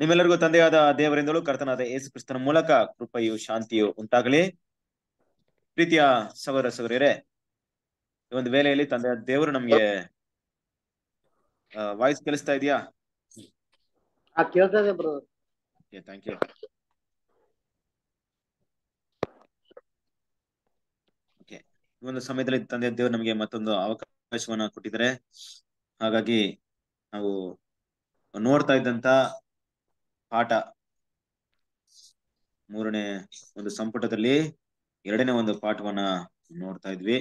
ನಿಮ್ಮೆಲ್ಲರಿಗೂ ತಂದೆಯಾದ ದೇವರಿಂದಲೂ ಕರ್ತನಾದ ಯೇಸು ಕ್ರಿಸ್ತನ ಮೂಲಕ ಕೃಪೆಯು ಶಾಂತಿಯು ಉಂಟಾಗಲಿ ಪ್ರೀತಿಯ ಸಹೋದರ ಸೌರ್ಯರೇ ಈ ಒಂದು ವೇಳೆಯಲ್ಲಿ ತಂದೆ ದೇವರು ನಮ್ಗೆ ವಾಯ್ಸ್ ಕೇಳಿಸ್ತಾ ಇದೆಯಾ ಥ್ಯಾಂಕ್ ಯು ಒಂದು ಸಮಯದಲ್ಲಿ ತಂದೆ ದೇವರು ನಮಗೆ ಮತ್ತೊಂದು ಅವಕಾಶವನ್ನ ಕೊಟ್ಟಿದ್ದಾರೆ ಹಾಗಾಗಿ ನಾವು ನೋಡ್ತಾ ಇದ್ದಂತ ಪಾಠ ಮೂರನೇ ಒಂದು ಸಂಪುಟದಲ್ಲಿ ಎರಡನೇ ಒಂದು ಪಾಠವನ್ನ ನೋಡ್ತಾ ಇದ್ವಿ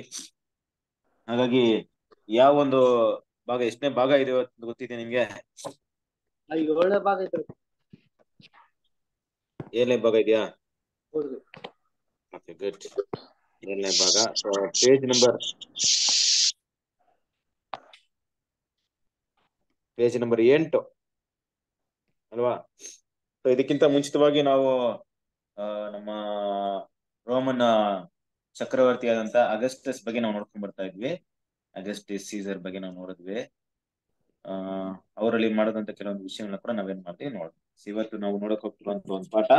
ಹಾಗಾಗಿ ಯಾವ ಒಂದು ಭಾಗ ಎಷ್ಟನೇ ಭಾಗ ಇದೆ ಗೊತ್ತಿದೆ ನಿಮ್ಗೆ ಏಳನೇ ಭಾಗ ಇದೆ ಏಳನೇ ಭಾಗ ಇದೆಯಾ ಏಳನೇ ಭಾಗ ಪೇಜ್ ನಂಬರ್ ಪೇಜ್ ನಂಬರ್ ಎಂಟು ಅಲ್ವಾ ಸೊ ಇದಕ್ಕಿಂತ ಮುಂಚಿತವಾಗಿ ನಾವು ನಮ್ಮ ರೋಮನ್ ಚಕ್ರವರ್ತಿ ಆದಂತ ಅಗಸ್ಟಸ್ ಬಗ್ಗೆ ನಾವು ನೋಡ್ಕೊಂಡ್ ಬರ್ತಾ ಇದ್ವಿ ಅಗಸ್ಟಿಸ್ ಸೀಸರ್ ಬಗ್ಗೆ ನಾವು ನೋಡಿದ್ವಿ ಆ ಅವರಲ್ಲಿ ಮಾಡಿದಂತ ಕೆಲವೊಂದು ವಿಷಯಗಳನ್ನ ಕೂಡ ನಾವೇನ್ ಮಾಡ್ತೀವಿ ನೋಡ್ತೀವಿ ಇವತ್ತು ನಾವು ನೋಡಕ್ ಹೋಗ್ತಿರುವಂತ ಒಂದು ಪಾಠ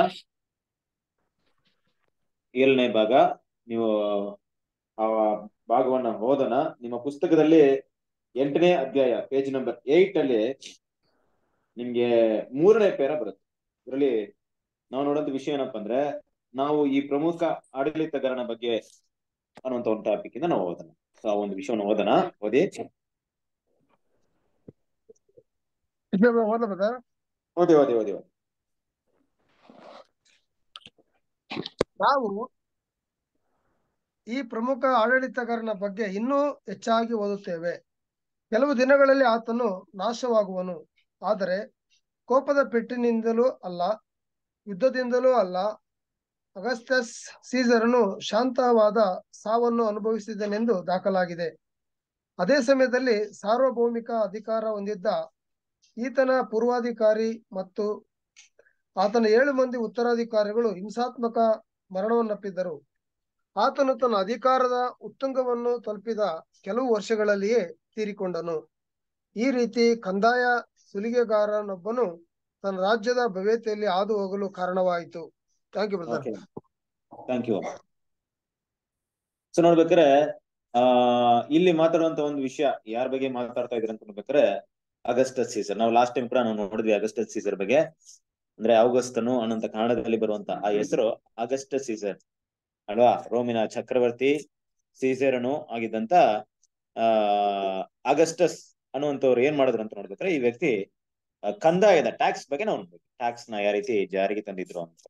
ಏಳನೇ ಭಾಗ ನೀವು ಆ ಭಾಗವನ್ನ ಓದೋಣ ನಿಮ್ಮ ಪುಸ್ತಕದಲ್ಲಿ ಎಂಟನೇ ಅಧ್ಯಾಯ ಪೇಜ್ ನಂಬರ್ ಏಟ್ ಅಲ್ಲಿ ನಿಮ್ಗೆ ಮೂರನೇ ಪೇರ ಬರುತ್ತೆ ಇದರಲ್ಲಿ ನಾವು ನೋಡೋಂತ ವಿಷಯ ಏನಪ್ಪಾ ಅಂದ್ರೆ ನಾವು ಈ ಪ್ರಮುಖ ಆಡಳಿತಗಾರನ ಬಗ್ಗೆ ಅನ್ನುವಂತ ಒಂದು ಟಾಪಿಕ್ ಇಂದ ನಾವು ಓದೋಣ ಸೊ ಆ ಒಂದು ವಿಷಯವನ್ನು ಓದೋಣ ಓದಿ ಓದಿ ಓದಿ ಓದಿ ನಾವು ಈ ಪ್ರಮುಖ ಆಡಳಿತಗಾರನ ಬಗ್ಗೆ ಇನ್ನೂ ಹೆಚ್ಚಾಗಿ ಓದುತ್ತೇವೆ ಕೆಲವು ದಿನಗಳಲ್ಲಿ ಆತನು ನಾಶವಾಗುವನು ಆದರೆ ಕೋಪದ ಪೆಟ್ಟಿನಿಂದಲೂ ಅಲ್ಲ ಯುದ್ಧದಿಂದಲೂ ಅಲ್ಲ ಅಗಸ್ತಸ್ ಸೀಸರನು ಶಾಂತವಾದ ಸಾವನ್ನು ಅನುಭವಿಸಿದನೆಂದು ದಾಖಲಾಗಿದೆ ಅದೇ ಸಮಯದಲ್ಲಿ ಸಾರ್ವಭೌಮಿಕ ಅಧಿಕಾರ ಹೊಂದಿದ್ದ ಈತನ ಪೂರ್ವಾಧಿಕಾರಿ ಮತ್ತು ಆತನ ಏಳು ಮಂದಿ ಉತ್ತರಾಧಿಕಾರಿಗಳು ಹಿಂಸಾತ್ಮಕ ಮರಣವನ್ನಪ್ಪಿದ್ದರು ಆತನು ತನ್ನ ಅಧಿಕಾರದ ಉತ್ತುಂಗವನ್ನು ತಲುಪಿದ ಕೆಲವು ವರ್ಷಗಳಲ್ಲಿಯೇ ತೀರಿಕೊಂಡನು ಈ ರೀತಿ ಕಂದಾಯ ಸುಲಿಗೆಗಾರನೊಬ್ಬನು ತನ್ನ ರಾಜ್ಯದ ಭವ್ಯತೆಯಲ್ಲಿ ಹಾದು ಹೋಗಲು ಕಾರಣವಾಯಿತು thank you thank you so ನೋಡ್ಬೇಕಾರೆ ಆ ಇಲ್ಲಿ ಮಾತಾಡುವಂತ ಒಂದು ವಿಷಯ ಯಾರ ಬಗ್ಗೆ ಮಾತಾಡ್ತಾ ಇದ್ರಂತ ಅಂತ ನೋಡ್ಬೇಕಾರೆ ಅಗಸ್ಟ್ ಸೀಸರ್ ನಾವು ಲಾಸ್ಟ್ ಟೈಮ್ ಕೂಡ ನಾವು ನೋಡಿದ್ವಿ ಅಗಸ್ಟ್ ಸೀಸರ್ ಬಗ್ಗೆ ಅಂದ್ರೆ ಆಗಸ್ಟನು ಅನ್ನೋ ಕನ್ನಡದಲ್ಲಿ ಬರುವಂತ ಆ ಹೆಸರು ಅಗಸ್ಟ್ ಸೀಸರ್ ಅಲ್ವಾ ರೋಮಿನ ಚಕ್ರವರ್ತಿ ಸೀಸರನು ಆಗಿದ್ದಂತ ಆ ಅಗಸ್ಟಸ್ ಅನ್ನುವಂಥವ್ರು ಏನ್ ಮಾಡಿದ್ರು ಅಂತ ನೋಡ್ಬೇಕಾದ್ರೆ ಈ ವ್ಯಕ್ತಿ ಕಂದಾಯದ ಟ್ಯಾಕ್ಸ್ ಬಗ್ಗೆ ನಾವು ನೋಡ್ಬೇಕು ಟ್ಯಾಕ್ಸ್ ನ ಯಾವ ರೀತಿ ಜಾರಿಗೆ ತಂದಿದ್ರು ಅಂತ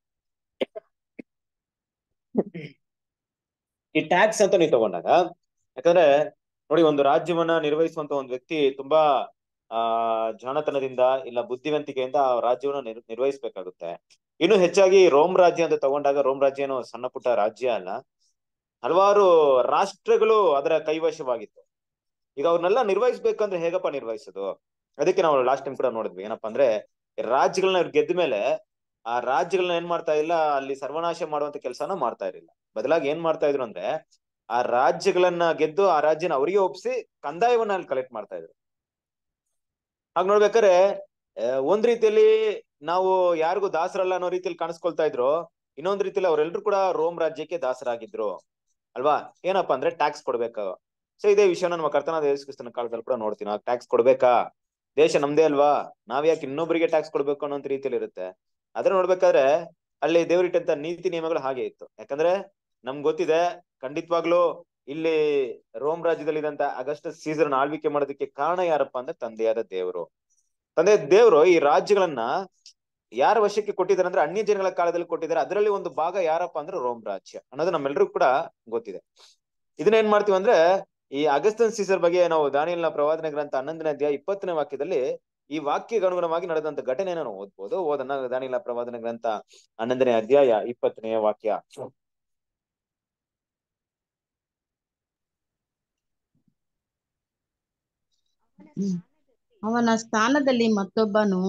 ಈ ಟ್ಯಾಕ್ಸ್ ಅಂತ ನೀವು ತಗೊಂಡಾಗ ಯಾಕಂದ್ರೆ ನೋಡಿ ಒಂದು ರಾಜ್ಯವನ್ನ ನಿರ್ವಹಿಸುವಂತ ಒಂದು ವ್ಯಕ್ತಿ ತುಂಬಾ ಆ ಜಾಣತನದಿಂದ ಇಲ್ಲ ಬುದ್ಧಿವಂತಿಕೆಯಿಂದ ಆ ರಾಜ್ಯವನ್ನು ನಿರ್ ನಿರ್ವಹಿಸಬೇಕಾಗುತ್ತೆ ಇನ್ನು ಹೆಚ್ಚಾಗಿ ರೋಮ್ ರಾಜ್ಯ ಅಂತ ತಗೊಂಡಾಗ ರೋಮ್ ರಾಜ್ಯ ಏನು ಸಣ್ಣ ಪುಟ್ಟ ರಾಜ್ಯ ಅಲ್ಲ ಹಲವಾರು ರಾಷ್ಟ್ರಗಳು ಅದರ ಕೈವಶವಾಗಿತ್ತು ಈಗ ಅವ್ರನ್ನೆಲ್ಲ ನಿರ್ವಹಿಸ್ಬೇಕಂದ್ರೆ ಹೇಗಪ್ಪ ನಿರ್ವಹಿಸೋದು ಅದಕ್ಕೆ ನಾವು ಲಾಸ್ಟ್ ಟೈಮ್ ಕೂಡ ನೋಡಿದ್ವಿ ಏನಪ್ಪಾ ಅಂದ್ರೆ ರಾಜ್ಯಗಳನ್ನ ಇವ್ರು ಗೆದ್ದ ಮೇಲೆ ಆ ರಾಜ್ಯಗಳನ್ನ ಏನ್ ಮಾಡ್ತಾ ಇಲ್ಲ ಅಲ್ಲಿ ಸರ್ವನಾಶ ಮಾಡುವಂತ ಕೆಲಸನ ಮಾಡ್ತಾ ಇರಲಿಲ್ಲ ಬದಲಾಗಿ ಏನ್ ಮಾಡ್ತಾ ಇದ್ರು ಅಂದ್ರೆ ಆ ರಾಜ್ಯಗಳನ್ನ ಗೆದ್ದು ಆ ರಾಜ್ಯನ ಅವರಿಗೆ ಒಪ್ಪಿಸಿ ಕಂದಾಯವನ್ನ ಅಲ್ಲಿ ಕಲೆಕ್ಟ್ ಮಾಡ್ತಾ ಇದ್ರು ಹಾಗ ನೋಡ್ಬೇಕಾದ್ರೆ ಒಂದ್ ರೀತಿಯಲ್ಲಿ ನಾವು ಯಾರಿಗೂ ದಾಸರಲ್ಲ ಅನ್ನೋ ರೀತಿಯಲ್ಲಿ ಕಾಣಿಸ್ಕೊಳ್ತಾ ಇದ್ರು ಇನ್ನೊಂದ್ ರೀತಿಯಲ್ಲಿ ಅವರೆಲ್ಲರೂ ಕೂಡ ರೋಮ್ ರಾಜ್ಯಕ್ಕೆ ದಾಸರಾಗಿದ್ರು ಅಲ್ವಾ ಏನಪ್ಪಾ ಅಂದ್ರೆ ಟ್ಯಾಕ್ಸ್ ಕೊಡ್ಬೇಕು ಸೊ ಇದೇ ವಿಷಯನ ನಮ್ಮ ಕರ್ತನಾದ ಯೇಸುಕ್ರಿಸ್ತನ ಕಾಲದಲ್ಲಿ ಕೂಡ ನೋಡ್ತೀನಿ ನಾವು ಟ್ಯಾಕ್ಸ್ ಕೊಡ್ಬೇಕಾ ದೇಶ ನಮ್ದೇ ಅಲ್ವಾ ನಾವ್ ಯಾಕೆ ಇನ್ನೊಬ್ಬರಿಗೆ ಟ್ಯಾಕ್ಸ್ ಕೊಡ್ಬೇಕು ಅನ್ನೋ ರೀತಿಯಲ್ಲಿ ಇರುತ್ತೆ ಅದ್ರ ನೋಡ್ಬೇಕಾದ್ರೆ ಅಲ್ಲಿ ದೇವರಿಟ್ಟಂತ ನೀತಿ ನಿಯಮಗಳು ಹಾಗೆ ಇತ್ತು ಯಾಕಂದ್ರೆ ನಮ್ಗೆ ಗೊತ್ತಿದೆ ಖಂಡಿತವಾಗ್ಲೂ ಇಲ್ಲಿ ರೋಮ್ ರಾಜ್ಯದಲ್ಲಿ ಇದ್ದಂತ ಅಗಸ್ಟ್ ಸೀಸನ್ ಆಳ್ವಿಕೆ ಮಾಡೋದಕ್ಕೆ ಕಾರಣ ಯಾರಪ್ಪ ಅಂದ್ರೆ ತಂದೆಯಾದ ದೇವರು ತಂದೆ ದೇವರು ಈ ರಾಜ್ಯಗಳನ್ನ ಯಾರ ವಶಕ್ಕೆ ಕೊಟ್ಟಿದ್ದಾರೆ ಅಂದ್ರೆ ಅನ್ಯ ಜನಗಳ ಕಾಲದಲ್ಲಿ ಕೊಟ್ಟಿದ್ದಾರೆ ಅದರಲ್ಲಿ ಒಂದು ಭಾಗ ಯಾರಪ್ಪ ಅಂದ್ರೆ ರೋಮ್ ರಾಜ್ಯ ಅನ್ನೋದು ನಮ್ಮೆಲ್ಲರಿಗೂ ಕೂಡ ಗೊತ್ತಿದೆ ಇದನ್ನ ಏನ್ ಮಾಡ್ತೀವಿ ಅಂದ್ರೆ ಈ ಅಗಸ್ತನ್ ಸೀಸರ್ ಬಗ್ಗೆ ನಾವು ದಾನಿಯಲ್ನ ಪ್ರವಾದನೆ ಗ್ರಂಥ ಹನ್ನೊಂದನೇ ಅಧ್ಯಾಯ ಇಪ್ಪತ್ತನೇ ವಾಕ್ಯದಲ್ಲಿ ಈ ವಾಕ್ಯಕ್ಕೆ ಅನುಗುಣವಾಗಿ ನಡೆದಂತ ಘಟನೆಯನ್ನು ನಾವು ಓದ್ಬೋದು ಓದನ್ನ ದಾನಿಯಲ್ನ ಪ್ರವಾದನ ಗ್ರಂಥ ಹನ್ನೊಂದನೇ ಅಧ್ಯಾಯ ಇಪ್ಪತ್ತನೇ ವಾಕ್ಯ ಅವನ ಸ್ಥಾನದಲ್ಲಿ ಮತ್ತೊಬ್ಬನು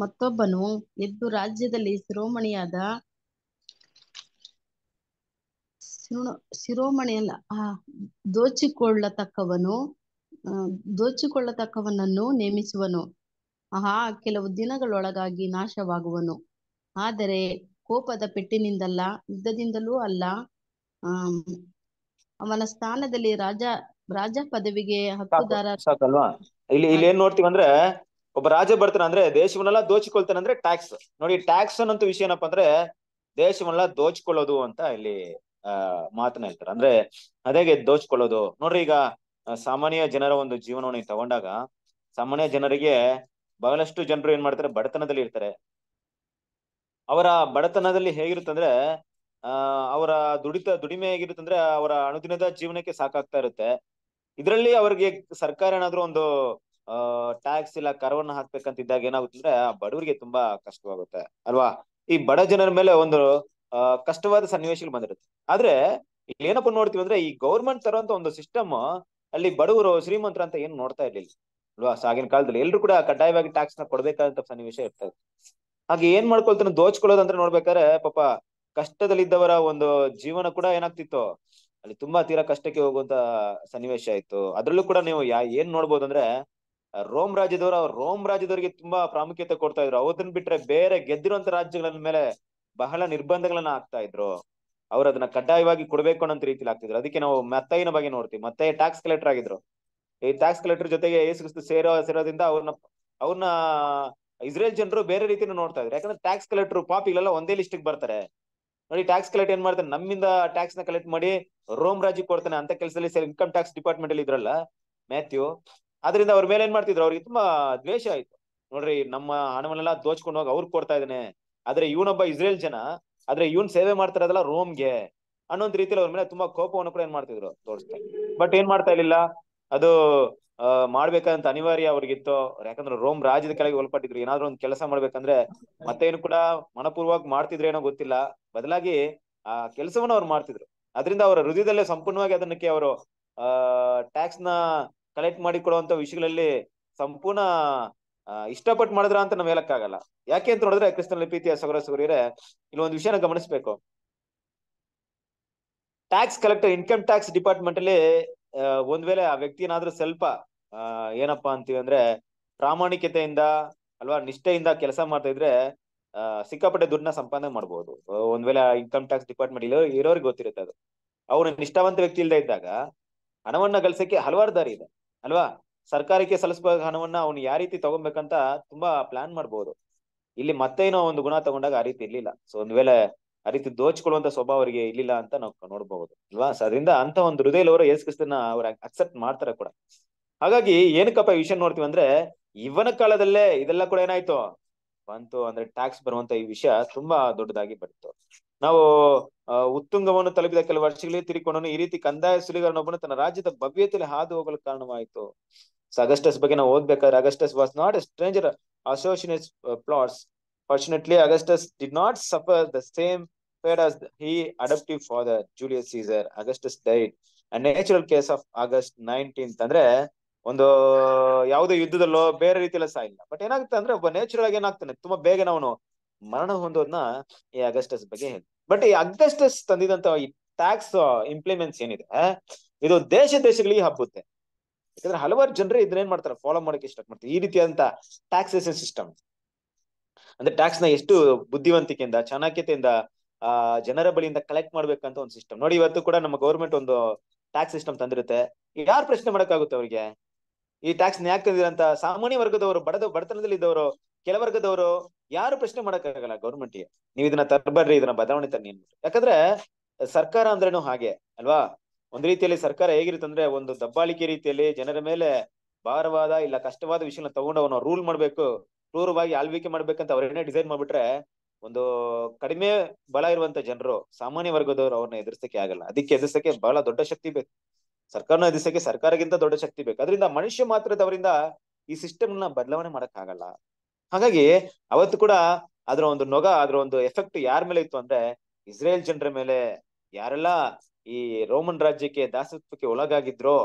ಮತ್ತೊಬ್ಬನು ಎದ್ದು ರಾಜ್ಯದಲ್ಲಿ ಶಿರೋಮಣಿಯಾದ ಶಿರೋಣ ಶಿರೋಮಣಿಯಲ್ಲ ಆ ದೋಚಿಕೊಳ್ಳತಕ್ಕವನು ದೋಚಿಕೊಳ್ಳತಕ್ಕವನನ್ನು ನೇಮಿಸುವನು ಆಹಾ ಕೆಲವು ದಿನಗಳೊಳಗಾಗಿ ನಾಶವಾಗುವನು ಆದರೆ ಕೋಪದ ಪೆಟ್ಟಿನಿಂದಲ್ಲ ಯುದ್ಧದಿಂದಲೂ ಅಲ್ಲ ಅವನ ಸ್ಥಾನದಲ್ಲಿ ರಾಜ ರಾಜ ಪದವಿಗೆ ಹಕ್ಕುದಾರ ಸಾಕಲ್ವಾ ಇಲ್ಲಿ ಇಲ್ಲಿ ಏನ್ ನೋಡ್ತೀವಿ ಅಂದ್ರೆ ಒಬ್ಬ ರಾಜ ಬರ್ತಾನ ಅಂದ್ರೆ ದೇಶವನ್ನೆಲ್ಲ ದೋಚಿಕೊಳ್ತಾನೆ ಅಂದ್ರೆ ಟ್ಯಾಕ್ಸ್ ನೋಡಿ ಟ್ಯಾಕ್ಸ್ ಅನ್ನೋ ವಿಷಯ ಏನಪ್ಪಾ ಅಂದ್ರೆ ದೇಶವನ್ನೆಲ್ಲ ದೋಚಿಕೊಳ್ಳೋದು ಅಂತ ಇಲ್ಲಿ ಮಾತನ್ನ ಹೇಳ್ತಾರೆ ಅಂದ್ರೆ ಅದೇಗೆ ದೋಚ್ಕೊಳ್ಳೋದು ನೋಡ್ರಿ ಈಗ ಸಾಮಾನ್ಯ ಜನರ ಒಂದು ಜೀವನವನ್ನು ತಗೊಂಡಾಗ ಸಾಮಾನ್ಯ ಜನರಿಗೆ ಬಹಳಷ್ಟು ಜನರು ಏನ್ ಮಾಡ್ತಾರೆ ಬಡತನದಲ್ಲಿ ಇರ್ತಾರೆ ಅವರ ಬಡತನದಲ್ಲಿ ಹೇಗಿರುತ್ತಂದ್ರೆ ಆ ಅವರ ದುಡಿತ ದುಡಿಮೆ ಹೇಗಿರುತ್ತಂದ್ರೆ ಅವರ ಅನುದಿನದ ಜೀವನಕ್ಕೆ ಸಾಕಾಗ್ತಾ ಇರುತ್ತೆ ಇದರಲ್ಲಿ ಅವ್ರಿಗೆ ಸರ್ಕಾರ ಏನಾದ್ರು ಒಂದು ಟ್ಯಾಕ್ಸ್ ಇಲ್ಲ ಕರವನ್ನ ಇದ್ದಾಗ ಏನಾಗುತ್ತೆ ಅಂದ್ರೆ ಬಡವರಿಗೆ ತುಂಬಾ ಕಷ್ಟವಾಗುತ್ತೆ ಅಲ್ವಾ ಈ ಬಡ ಜನರ ಮೇಲೆ ಒಂದು ಕಷ್ಟವಾದ ಸನ್ನಿವೇಶಗಳು ಬಂದಿರುತ್ತೆ ಆದ್ರೆ ಇಲ್ಲಿ ಏನಪ್ಪ ನೋಡ್ತೀವಿ ಅಂದ್ರೆ ಈ ಗೌರ್ಮೆಂಟ್ ತರೋಂತ ಒಂದು ಸಿಸ್ಟಮ್ ಅಲ್ಲಿ ಬಡವರು ಶ್ರೀಮಂತರ ಅಂತ ಏನು ನೋಡ್ತಾ ಇರ್ಲಿಲ್ಲ ಅಲ್ವಾ ಆಗಿನ ಕಾಲದಲ್ಲಿ ಎಲ್ರು ಕೂಡ ಕಡ್ಡಾಯವಾಗಿ ಟ್ಯಾಕ್ಸ್ ನ ಕೊಡ್ಬೇಕಾದಂತ ಸನ್ನಿವೇಶ ಇರ್ತಾ ಇತ್ತು ಹಾಗೆ ಏನ್ ಮಾಡ್ಕೊಳ್ತಾನೆ ದೋಚ್ಕೊಳ್ಳೋದಂತ ನೋಡ್ಬೇಕಾದ್ರೆ ಪಾಪ ಕಷ್ಟದಲ್ಲಿದ್ದವರ ಒಂದು ಜೀವನ ಕೂಡ ಏನಾಗ್ತಿತ್ತು ಅಲ್ಲಿ ತುಂಬಾ ತೀರಾ ಕಷ್ಟಕ್ಕೆ ಹೋಗುವಂತ ಸನ್ನಿವೇಶ ಇತ್ತು ಅದ್ರಲ್ಲೂ ಕೂಡ ನೀವು ಯಾ ಏನ್ ನೋಡ್ಬೋದು ಅಂದ್ರೆ ರೋಮ್ ರಾಜ್ಯದವರು ರೋಮ್ ರಾಜ್ಯದವರಿಗೆ ತುಂಬಾ ಪ್ರಾಮುಖ್ಯತೆ ಕೊಡ್ತಾ ಇದ್ರು ಅವತ್ತನ್ ಬಿಟ್ರೆ ಬೇರೆ ಗೆದ್ದಿರುವಂತ ರಾಜ್ಯಗಳ ಮೇಲೆ ಬಹಳ ನಿರ್ಬಂಧಗಳನ್ನ ಹಾಕ್ತಾ ಇದ್ರು ಅವ್ರು ಅದನ್ನ ಕಡ್ಡಾಯವಾಗಿ ಕೊಡ್ಬೇಕು ಅನ್ನೋ ರೀತಿಲಿ ಆಗ್ತಿದ್ರು ಅದಕ್ಕೆ ನಾವು ಮತ್ತೈನ ಬಗ್ಗೆ ನೋಡ್ತೀವಿ ಮತ್ತೆ ಟ್ಯಾಕ್ಸ್ ಕಲೆಕ್ಟರ್ ಆಗಿದ್ರು ಈ ಟ್ಯಾಕ್ಸ್ ಕಲೆಕ್ಟರ್ ಜೊತೆಗೆ ಏಸು ಸೇರೋ ಸೇರೋದ್ರಿಂದ ಅವ್ರನ್ನ ಅವ್ರನ್ನ ಇಸ್ರೇಲ್ ಜನರು ಬೇರೆ ರೀತಿನ ನೋಡ್ತಾ ಇದ್ರು ಯಾಕಂದ್ರೆ ಟ್ಯಾಕ್ಸ್ ಕಲೆಕ್ಟರ್ ಪಾಪಿಗಳೆಲ್ಲ ಒಂದೇ ಲಿಸ್ಟ್ ಬರ್ತಾರೆ ನೋಡಿ ಟ್ಯಾಕ್ಸ್ ಕಲೆಕ್ಟ್ ಏನ್ ಮಾಡ್ತಾರೆ ನಮ್ಮಿಂದ ಟ್ಯಾಕ್ಸ್ ನ ಕಲೆಕ್ಟ್ ಮಾಡಿ ರೋಮ್ ರಾಜಿ ಕೊಡ್ತಾನೆ ಅಂತ ಕೆಲಸದಲ್ಲಿ ಇನ್ಕಮ್ ಟ್ಯಾಕ್ಸ್ ಡಿಪಾರ್ಟ್ಮೆಂಟ್ ಅಲ್ಲಿ ಇದ್ರಲ್ಲ ಮ್ಯಾಥ್ಯೂ ಅದರಿಂದ ಅವ್ರ ಮೇಲೆ ಏನ್ ಮಾಡ್ತಿದ್ರು ಅವ್ರಿಗೆ ತುಂಬಾ ದ್ವೇಷ ಆಯ್ತು ನೋಡ್ರಿ ನಮ್ಮ ಹಣವನ್ನೆಲ್ಲ ದೋಚ್ಕೊಂಡು ಹೋಗಿ ಅವ್ರಿಗೆ ಕೊಡ್ತಾ ಇದ್ದಾನೆ ಆದ್ರೆ ಇವನೊಬ್ಬ ಇಸ್ರೇಲ್ ಜನ ಆದ್ರೆ ಇವನ್ ಸೇವೆ ಮಾಡ್ತಾರದಲ್ಲ ಇರೋದಲ್ಲ ರೋಮ್ಗೆ ಅನ್ನೋದ್ ರೀತಿಯಲ್ಲಿ ಅವ್ರ ಮೇಲೆ ತುಂಬಾ ಕೋಪವನ್ನು ಕೂಡ ಏನ್ ಮಾಡ್ತಿದ್ರು ತೋರಿಸ್ತಾರೆ ಬಟ್ ಏನ್ ಮಾಡ್ತಾ ಇರ್ಲಿಲ್ಲ ಅದು ಮಾಡ್ಬೇಕಂತ ಅನಿವಾರ್ಯ ಅವ್ರಿಗಿತ್ತು ಯಾಕಂದ್ರೆ ರೋಮ್ ರಾಜ್ಯದ ಕೆಳಗೆ ಹೊಲ್ಪಟ್ಟಿದ್ರು ಏನಾದ್ರು ಒಂದ್ ಕೆಲಸ ಮಾಡ್ಬೇಕಂದ್ರೆ ಮತ್ತೇನು ಕೂಡ ಮನಪೂರ್ವವಾಗಿ ಮಾಡ್ತಿದ್ರೆ ಏನೋ ಗೊತ್ತಿಲ್ಲ ಬದಲಾಗಿ ಆ ಕೆಲಸವನ್ನ ಅವ್ರು ಮಾಡ್ತಿದ್ರು ಅದರಿಂದ ಅವರ ಹೃದಯದಲ್ಲೇ ಸಂಪೂರ್ಣವಾಗಿ ಅದನ್ನಕ್ಕೆ ಅವರು ಆ ಟ್ಯಾಕ್ಸ್ ನ ಕಲೆಕ್ಟ್ ಕೊಡುವಂತ ವಿಷಯಗಳಲ್ಲಿ ಸಂಪೂರ್ಣ ಇಷ್ಟಪಟ್ಟು ಮಾಡಿದ್ರ ಅಂತ ನಾವ್ ಹೇಳಕ್ಕಾಗಲ್ಲ ಯಾಕೆ ಅಂತ ನೋಡಿದ್ರೆ ಕ್ರಿಸ್ತನ ಲಿಪಿತಿಯ ಸೊಗರ ಇಲ್ಲಿ ಒಂದು ವಿಷಯನ ಗಮನಿಸಬೇಕು tax collector income tax department ಅಲ್ಲಿ ಒಂದ್ ವೇಳೆ ಆ ವ್ಯಕ್ತಿ ಸ್ವಲ್ಪ ಏನಪ್ಪಾ ಅಂತೀವಿ ಅಂದ್ರೆ ಪ್ರಾಮಾಣಿಕತೆಯಿಂದ ಅಲ್ವಾ ನಿಷ್ಠೆಯಿಂದ ಕೆಲಸ ಮಾಡ್ತಾ ಇದ್ರೆ ಸಿಕ್ಕಾಪಟ್ಟೆ ದುಡ್ಡನ್ನ ಸಂಪಾದನೆ ಮಾಡ್ಬೋದು ಒಂದ್ ವೇಳೆ ಇನ್ಕಮ್ ಟ್ಯಾಕ್ಸ್ ಡಿಪಾರ್ಟ್ಮೆಂಟ್ ಇಲ್ಲ ಇರೋರಿಗೆ ಗೊತ್ತಿರುತ್ತೆ ಅದು ಅವ್ರ ನಿಷ್ಠಾವಂತ ವ್ಯಕ್ತಿ ಇಲ್ದೇ ಇದ್ದಾಗ ಹಣವನ್ನ ಗಳಿಸಕ್ಕೆ ಹಲವಾರು ದಾರಿ ಇದೆ ಅಲ್ವಾ ಸರ್ಕಾರಕ್ಕೆ ಸಲ್ಲಿಸಬೇಕ ಹಣವನ್ನ ಅವ್ನು ಯಾವ ರೀತಿ ತಗೊಬೇಕಂತ ತುಂಬಾ ಪ್ಲಾನ್ ಮಾಡಬಹುದು ಇಲ್ಲಿ ಮತ್ತೇನೋ ಒಂದು ಗುಣ ತಗೊಂಡಾಗ ಆ ರೀತಿ ಇರ್ಲಿಲ್ಲ ಸೊ ಒಂದ್ ವೇಳೆ ಆ ರೀತಿ ದೋಚ್ಕೊಳ್ಳುವಂತ ಸ್ವಭಾವ ಅವರಿಗೆ ಇರ್ಲಿಲ್ಲ ಅಂತ ನಾವು ನೋಡಬಹುದು ಅಲ್ವಾ ಅದರಿಂದ ಅಂತ ಒಂದು ಅವರು ಯೇಸು ಕ್ರಿಸ್ತನ ಅಕ್ಸೆಪ್ಟ್ ಮಾಡ್ತಾರೆ ಕೂಡ ಹಾಗಾಗಿ ಏನಕ್ಕಪ್ಪ ಈ ವಿಷಯ ನೋಡ್ತೀವಿ ಅಂದ್ರೆ ಇವನ ಕಾಲದಲ್ಲೇ ಇದೆಲ್ಲ ಕೂಡ ಏನಾಯ್ತು ಬಂತು ಅಂದ್ರೆ ಟ್ಯಾಕ್ಸ್ ಬರುವಂತ ಈ ವಿಷಯ ತುಂಬಾ ದೊಡ್ಡದಾಗಿ ಬಂತು ನಾವು ಉತ್ತುಂಗವನ್ನು ತಲುಪಿದ ಕೆಲವು ವರ್ಷಗಳಿಗೆ ತಿರುಕೊಂಡು ಈ ರೀತಿ ಕಂದಾಯ ಸುಲಿಗಾರನೊಬ್ಬನು ತನ್ನ ರಾಜ್ಯದ ಭವ್ಯತೆಯಲ್ಲಿ ಹಾದು ಹೋಗಲು ಕಾರಣವಾಯಿತು ಸೊ ಅಗಸ್ಟಸ್ ಬಗ್ಗೆ ನಾವು ಓದ್ಬೇಕಾದ್ರೆ Augustus was not a stranger plots fortunately Augustus did not suffer the same fair as he adoptive father Julius Caesar Augustus died natural case of August nineteenth ಅಂದ್ರೆ ಒಂದು ಯಾವುದೇ ಯುದ್ಧದಲ್ಲೋ ಬೇರೆ ರೀತಿಯಲ್ಲಿ ಸಾಯಿಲ್ಲ ಬಟ್ ಏನಾಗುತ್ತೆ ಅಂದ್ರೆ ಒಬ್ಬ ನ್ಯಾಚುರಲ್ ಆಗಿ ಏನಾಗ್ತಾನೆ ತುಂಬಾ ಬೇಗ ನಾವು ಮರಣ ಹೊಂದೋದ್ನ ಈ ಅಗಸ್ಟಸ್ ಬಗ್ಗೆ ಹೇಳಿ ಬಟ್ ಈ ಅಗಸ್ಟಸ್ ತಂದಿದಂತ ಈ ಟ್ಯಾಕ್ಸ್ ಇಂಪ್ಲಿಮೆಂಟ್ಸ್ uh, ಏನಿದೆ ಇದು ದೇಶ ದೇಶಗಳಿಗೆ ಹಬ್ಬುತ್ತೆ ಯಾಕಂದ್ರೆ ಹಲವಾರು ಇದನ್ನ ಏನ್ ಮಾಡ್ತಾರೆ ಫಾಲೋ ಮಾಡಕ್ಕೆ ಇಷ್ಟ ಮಾಡ್ತಾರೆ ಈ ರೀತಿಯಾದಂತ ಟ್ಯಾಕ್ಸೇಷನ್ ಸಿಸ್ಟಮ್ ಅಂದ್ರೆ ಟ್ಯಾಕ್ಸ್ ನ ಎಷ್ಟು ಬುದ್ಧಿವಂತಿಕೆಯಿಂದ ಚಾಣಾಕ್ಯತೆಯಿಂದ ಆ ಜನರ ಬಳಿಯಿಂದ ಕಲೆಕ್ಟ್ ಮಾಡ್ಬೇಕಂತ ಒಂದು ಸಿಸ್ಟಮ್ ನೋಡಿ ಇವತ್ತು ಕೂಡ ನಮ್ಮ ಗೌರ್ಮೆಂಟ್ ಒಂದು ಟ್ಯಾಕ್ಸ್ ಸಿಸ್ಟಮ್ ತಂದಿರುತ್ತೆ ಯಾರು ಪ್ರಶ್ನೆ ಮಾಡಕ್ಕಾಗುತ್ತೆ ಅವ್ರಿಗೆ ಈ ಟ್ಯಾಕ್ಸ್ ಯಾಕೆ ಅಂತ ಸಾಮಾನ್ಯ ವರ್ಗದವರು ಬಡದ ಬಡತನದಲ್ಲಿ ಇದ್ದವರು ಕೆಲವರ್ಗದವರು ಯಾರು ಪ್ರಶ್ನೆ ಮಾಡಕ್ಕಾಗಲ್ಲ ಗೌರ್ಮೆಂಟ್ಗೆ ಗೆ ನೀವು ಇದನ್ನ ತರಬರ್ರಿ ಇದನ್ನ ಬದಲಾವಣೆ ತನ್ನಿ ಯಾಕಂದ್ರೆ ಸರ್ಕಾರ ಅಂದ್ರೇನು ಹಾಗೆ ಅಲ್ವಾ ಒಂದ್ ರೀತಿಯಲ್ಲಿ ಸರ್ಕಾರ ಹೇಗಿರುತ್ತೆ ಅಂದ್ರೆ ಒಂದು ದಬ್ಬಾಳಿಕೆ ರೀತಿಯಲ್ಲಿ ಜನರ ಮೇಲೆ ಭಾರವಾದ ಇಲ್ಲ ಕಷ್ಟವಾದ ವಿಷಯನ ತಗೊಂಡು ಅವನು ರೂಲ್ ಮಾಡ್ಬೇಕು ಕ್ರೂರವಾಗಿ ಆಳ್ವಿಕೆ ಮಾಡ್ಬೇಕಂತ ಅವ್ರನ್ನೇ ಡಿಸೈನ್ ಮಾಡ್ಬಿಟ್ರೆ ಒಂದು ಕಡಿಮೆ ಬಲ ಇರುವಂತ ಜನರು ಸಾಮಾನ್ಯ ವರ್ಗದವರು ಅವ್ರನ್ನ ಎದುರಿಸಕ್ಕೆ ಆಗಲ್ಲ ಅದಕ್ಕೆ ಎದುರಿಸಕ್ಕೆ ಬಹಳ ದೊಡ್ಡ ಶಕ್ತಿ ಬೇಕು ಸರ್ಕಾರನ ಎದುರಿಸಕ್ಕೆ ಸರ್ಕಾರಕ್ಕಿಂತ ದೊಡ್ಡ ಶಕ್ತಿ ಬೇಕು ಅದರಿಂದ ಮನುಷ್ಯ ಮಾತ್ರದವರಿಂದ ಈ ಸಿಸ್ಟಮ್ ನ ಬದಲಾವಣೆ ಮಾಡಕ್ ಆಗಲ್ಲ ಹಾಗಾಗಿ ಅವತ್ತು ಕೂಡ ಅದರ ಒಂದು ನೊಗ ಅದರ ಒಂದು ಎಫೆಕ್ಟ್ ಯಾರ ಮೇಲೆ ಇತ್ತು ಅಂದ್ರೆ ಇಸ್ರೇಲ್ ಜನರ ಮೇಲೆ ಯಾರೆಲ್ಲ ಈ ರೋಮನ್ ರಾಜ್ಯಕ್ಕೆ ದಾಸತ್ವಕ್ಕೆ ಒಳಗಾಗಿದ್ರು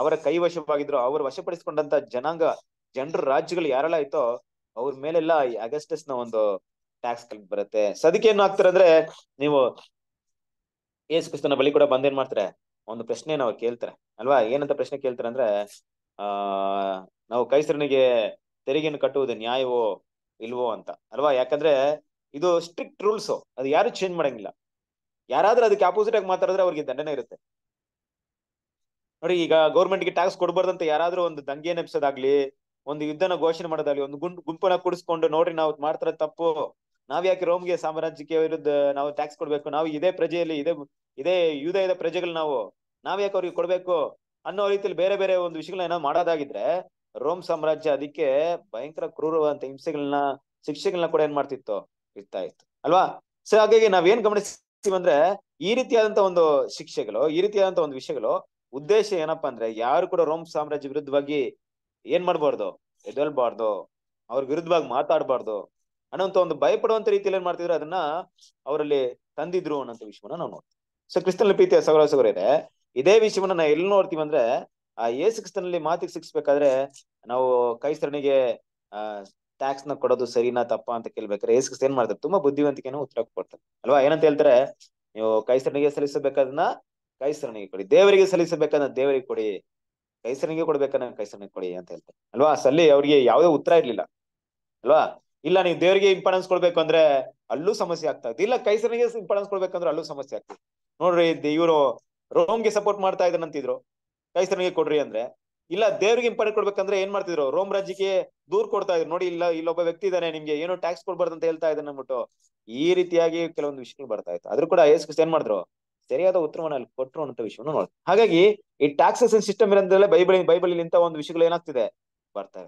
ಅವರ ಕೈವಶವಾಗಿದ್ರು ಅವರು ವಶಪಡಿಸಿಕೊಂಡಂತ ಜನಾಂಗ ಜನರ ರಾಜ್ಯಗಳು ಯಾರೆಲ್ಲ ಆಯ್ತೋ ಅವ್ರ ಮೇಲೆಲ್ಲ ಅಗಸ್ಟಸ್ ನ ಒಂದು ಟ್ಯಾಕ್ಸ್ ಕಲೆಕ್ಟ್ ಬರುತ್ತೆ ಸದಕ್ಕೆ ಏನು ಆಗ್ತಾರಂದ್ರೆ ನೀವು ಏಸು ಕ್ರಿಸ್ತನ ಬಳಿ ಕೂಡ ಬಂದೇನ್ ಮಾಡ್ತಾರೆ ಒಂದು ಪ್ರಶ್ನೆ ನಾವ್ ಕೇಳ್ತಾರೆ ಅಲ್ವಾ ಏನಂತ ಪ್ರಶ್ನೆ ಕೇಳ್ತಾರೆ ಅಂದ್ರೆ ಆ ನಾವು ಕೈಸರನಿಗೆ ತೆರಿಗೆಯನ್ನು ಕಟ್ಟುವುದು ನ್ಯಾಯವೋ ಇಲ್ವೋ ಅಂತ ಅಲ್ವಾ ಯಾಕಂದ್ರೆ ಇದು ಸ್ಟ್ರಿಕ್ಟ್ ರೂಲ್ಸ್ ಅದು ಯಾರು ಚೇಂಜ್ ಮಾಡಂಗಿಲ್ಲ ಯಾರಾದ್ರೂ ಅದಕ್ಕೆ ಅಪೋಸಿಟ್ ಆಗಿ ಮಾತಾಡಿದ್ರೆ ಅವ್ರಿಗೆ ದಂಡನೆ ಇರುತ್ತೆ ನೋಡಿ ಈಗ ಗೌರ್ಮೆಂಟ್ಗೆ ಟ್ಯಾಕ್ಸ್ ಕೊಡ್ಬಾರ್ದಂತ ಯಾರಾದ್ರೂ ಒಂದು ದಂಗೆ ನೆಪಿಸೋದಾಗ್ಲಿ ಒಂದು ಯುದ್ಧನ ಘೋಷಣೆ ಮಾಡೋದಾಗ್ಲಿ ಒಂದು ಗುಂಡ್ ಗುಂಪನ್ನ ಕೂಡಿಸ್ಕೊಂಡು ನೋಡ್ರಿ ನಾವು ಮಾಡ್ತಾರ ತಪ್ಪು ನಾವ್ ಯಾಕೆ ರೋಮ್ಗೆ ಸಾಮ್ರಾಜ್ಯಕ್ಕೆ ವಿರುದ್ಧ ನಾವು ಟ್ಯಾಕ್ಸ್ ಕೊಡ್ಬೇಕು ನಾವು ಇದೇ ಪ್ರಜೆಯಲ್ಲಿ ಇದೇ ಇದೇ ಇದೆ ಪ್ರಜೆಗಳು ನಾವು ನಾವ್ ಯಾಕೆ ಅವ್ರಿಗೆ ಕೊಡ್ಬೇಕು ಅನ್ನೋ ರೀತಿಯಲ್ಲಿ ಬೇರೆ ಬೇರೆ ಒಂದು ವಿಷಯಗಳನ್ನ ಏನೋ ಮಾಡೋದಾಗಿದ್ರೆ ರೋಮ್ ಸಾಮ್ರಾಜ್ಯ ಅದಕ್ಕೆ ಭಯಂಕರ ಕ್ರೂರವಾದಂತ ಹಿಂಸೆಗಳನ್ನ ಶಿಕ್ಷೆಗಳನ್ನ ಕೂಡ ಏನ್ ಮಾಡ್ತಿತ್ತು ಇರ್ತಾ ಇತ್ತು ಅಲ್ವಾ ಸೊ ಹಾಗಾಗಿ ನಾವೇನ್ ಗಮನಿಸ್ ಅಂದ್ರೆ ಈ ರೀತಿಯಾದಂತ ಒಂದು ಶಿಕ್ಷೆಗಳು ಈ ರೀತಿಯಾದಂತ ಒಂದು ವಿಷಯಗಳು ಉದ್ದೇಶ ಏನಪ್ಪಾ ಅಂದ್ರೆ ಯಾರು ಕೂಡ ರೋಮ್ ಸಾಮ್ರಾಜ್ಯ ವಿರುದ್ಧವಾಗಿ ಏನ್ ಮಾಡ್ಬಾರ್ದು ಎದಲ್ಬಾರ್ದು ಅವ್ರ ವಿರುದ್ಧವಾಗಿ ಮಾತಾಡಬಾರ್ದು ಅನ್ನೋಂತ ಒಂದು ಭಯಪಡುವಂತ ರೀತಿಯಲ್ಲಿ ಏನ್ ಮಾಡ್ತಿದ್ರು ಅದನ್ನ ಅವರಲ್ಲಿ ತಂದಿದ್ರು ಅನ್ನೋಂತ ವಿಷಯವನ್ನ ನಾವು ನೋಡ್ತೀವಿ ಸೊ ಕ್ರಿಸ್ತನ ಪ್ರೀತಿಯ ಸಗರ ಸೌರ ಇದೆ ಇದೇ ವಿಷಯವನ್ನ ನಾವು ಎಲ್ಲಿ ನೋಡ್ತೀವಿ ಅಂದ್ರೆ ಆ ಏಸು ಕ್ರಿಸ್ತನಲ್ಲಿ ಮಾತಿಗೆ ಸಿಕ್ಸ್ಬೇಕಾದ್ರೆ ನಾವು ಕೈಸರಣಿಗೆ ಟ್ಯಾಕ್ಸ್ ನ ಕೊಡೋದು ಸರಿನಾ ತಪ್ಪಾ ಅಂತ ಕೇಳ್ಬೇಕಾರೆ ಏಸ್ಕಸ್ ಏನ್ ಮಾಡ್ತಾರೆ ತುಂಬಾ ಬುದ್ಧಿವಂತಿಕೆನ ಉತ್ತರ ಕೊಡ್ತಾರೆ ಅಲ್ವಾ ಏನಂತ ಹೇಳ್ತಾರೆ ನೀವು ಕೈಸರನಿಗೆ ಸಲ್ಲಿಸಬೇಕಾದನ್ನ ಕೈಸರನಿಗೆ ಕೊಡಿ ದೇವರಿಗೆ ಸಲ್ಲಿಸಬೇಕಾದ ದೇವರಿಗೆ ಕೊಡಿ ಕೈಸರನಿಗೆ ಕೊಡ್ಬೇಕಂದ್ರೆ ಕೈಸರನಿಗೆ ಕೊಡಿ ಅಂತ ಹೇಳ್ತಾರೆ ಅಲ್ವಾ ಸಲ್ಲಿ ಅವ್ರಿಗೆ ಯಾವುದೇ ಉತ್ತರ ಇರ್ಲಿಲ್ಲ ಅಲ್ವಾ ಇಲ್ಲ ನೀವು ದೇವರಿಗೆ ಇಂಪಾರ್ಟೆನ್ಸ್ ಕೊಡ್ಬೇಕು ಅಂದ್ರೆ ಅಲ್ಲೂ ಸಮಸ್ಯೆ ಆಗ್ತಾ ಇದೆ ಇಲ್ಲ ಕೈಸರನಿಗೆ ಇಂಪಾರ್ಟೆನ್ಸ್ ಕೊಡ್ಬೇಕಂದ್ರೆ ಅಲ್ಲೂ ಸಮಸ್ಯೆ ಆಗ್ತದೆ ನೋಡ್ರಿ ಇವರು ರೋಮ್ಗೆ ಸಪೋರ್ಟ್ ಮಾಡ್ತಾ ಇದ್ದಾನಂತಿದ್ರು ಕೈಸರನಿಗೆ ಕೊಡ್ರಿ ಅಂದ್ರೆ ಇಲ್ಲ ದೇವ್ರಿಗೆ ಇಂಪಾರ್ಟೆಂಟ್ ಕೊಡ್ಬೇಕಂದ್ರೆ ಏನ್ ಮಾಡ್ತಿದ್ರು ರೋಮ್ ರಾಜ್ಯಕ್ಕೆ ದೂರ್ ಕೊಡ್ತಾ ಇದ್ರು ನೋಡಿ ಇಲ್ಲ ಇಲ್ಲೊಬ್ಬ ವ್ಯಕ್ತಿ ಇದಾನೆ ನಿಮ್ಗೆ ಏನೋ ಟ್ಯಾಕ್ಸ್ ಕೊಡ್ಬಾರ್ದು ಅಂತ ಹೇಳ್ತಾ ಇದ್ದಾನೆ ಅಂದ್ಬಿಟ್ಟು ಈ ರೀತಿಯಾಗಿ ಕೆಲವೊಂದು ವಿಷಯಗಳು ಬರ್ತಾ ಇತ್ತು ಅದ್ರ ಕೂಡ ಎಸ್ ಏನ್ ಮಾಡಿದ್ರು ಸರಿಯಾದ ಉತ್ತರವನ್ನ ಅಲ್ಲಿ ಕೊಟ್ಟರು ಅಂತ ವಿಷಯವನ್ನು ನೋಡ್ತಾರೆ ಹಾಗಾಗಿ ಈ ಟ್ಯಾಕ್ಸೇಷನ್ ಸಿಸ್ಟಮ್ ಇರೋದ್ರಲ್ಲೇ ಬೈಬಲ್ ಬೈಬಲ್ ಇಂತ ಒಂದು ವಿಷಯಗಳು ಏನಾಗ್ತಿದೆ ಬರ್ತವೆ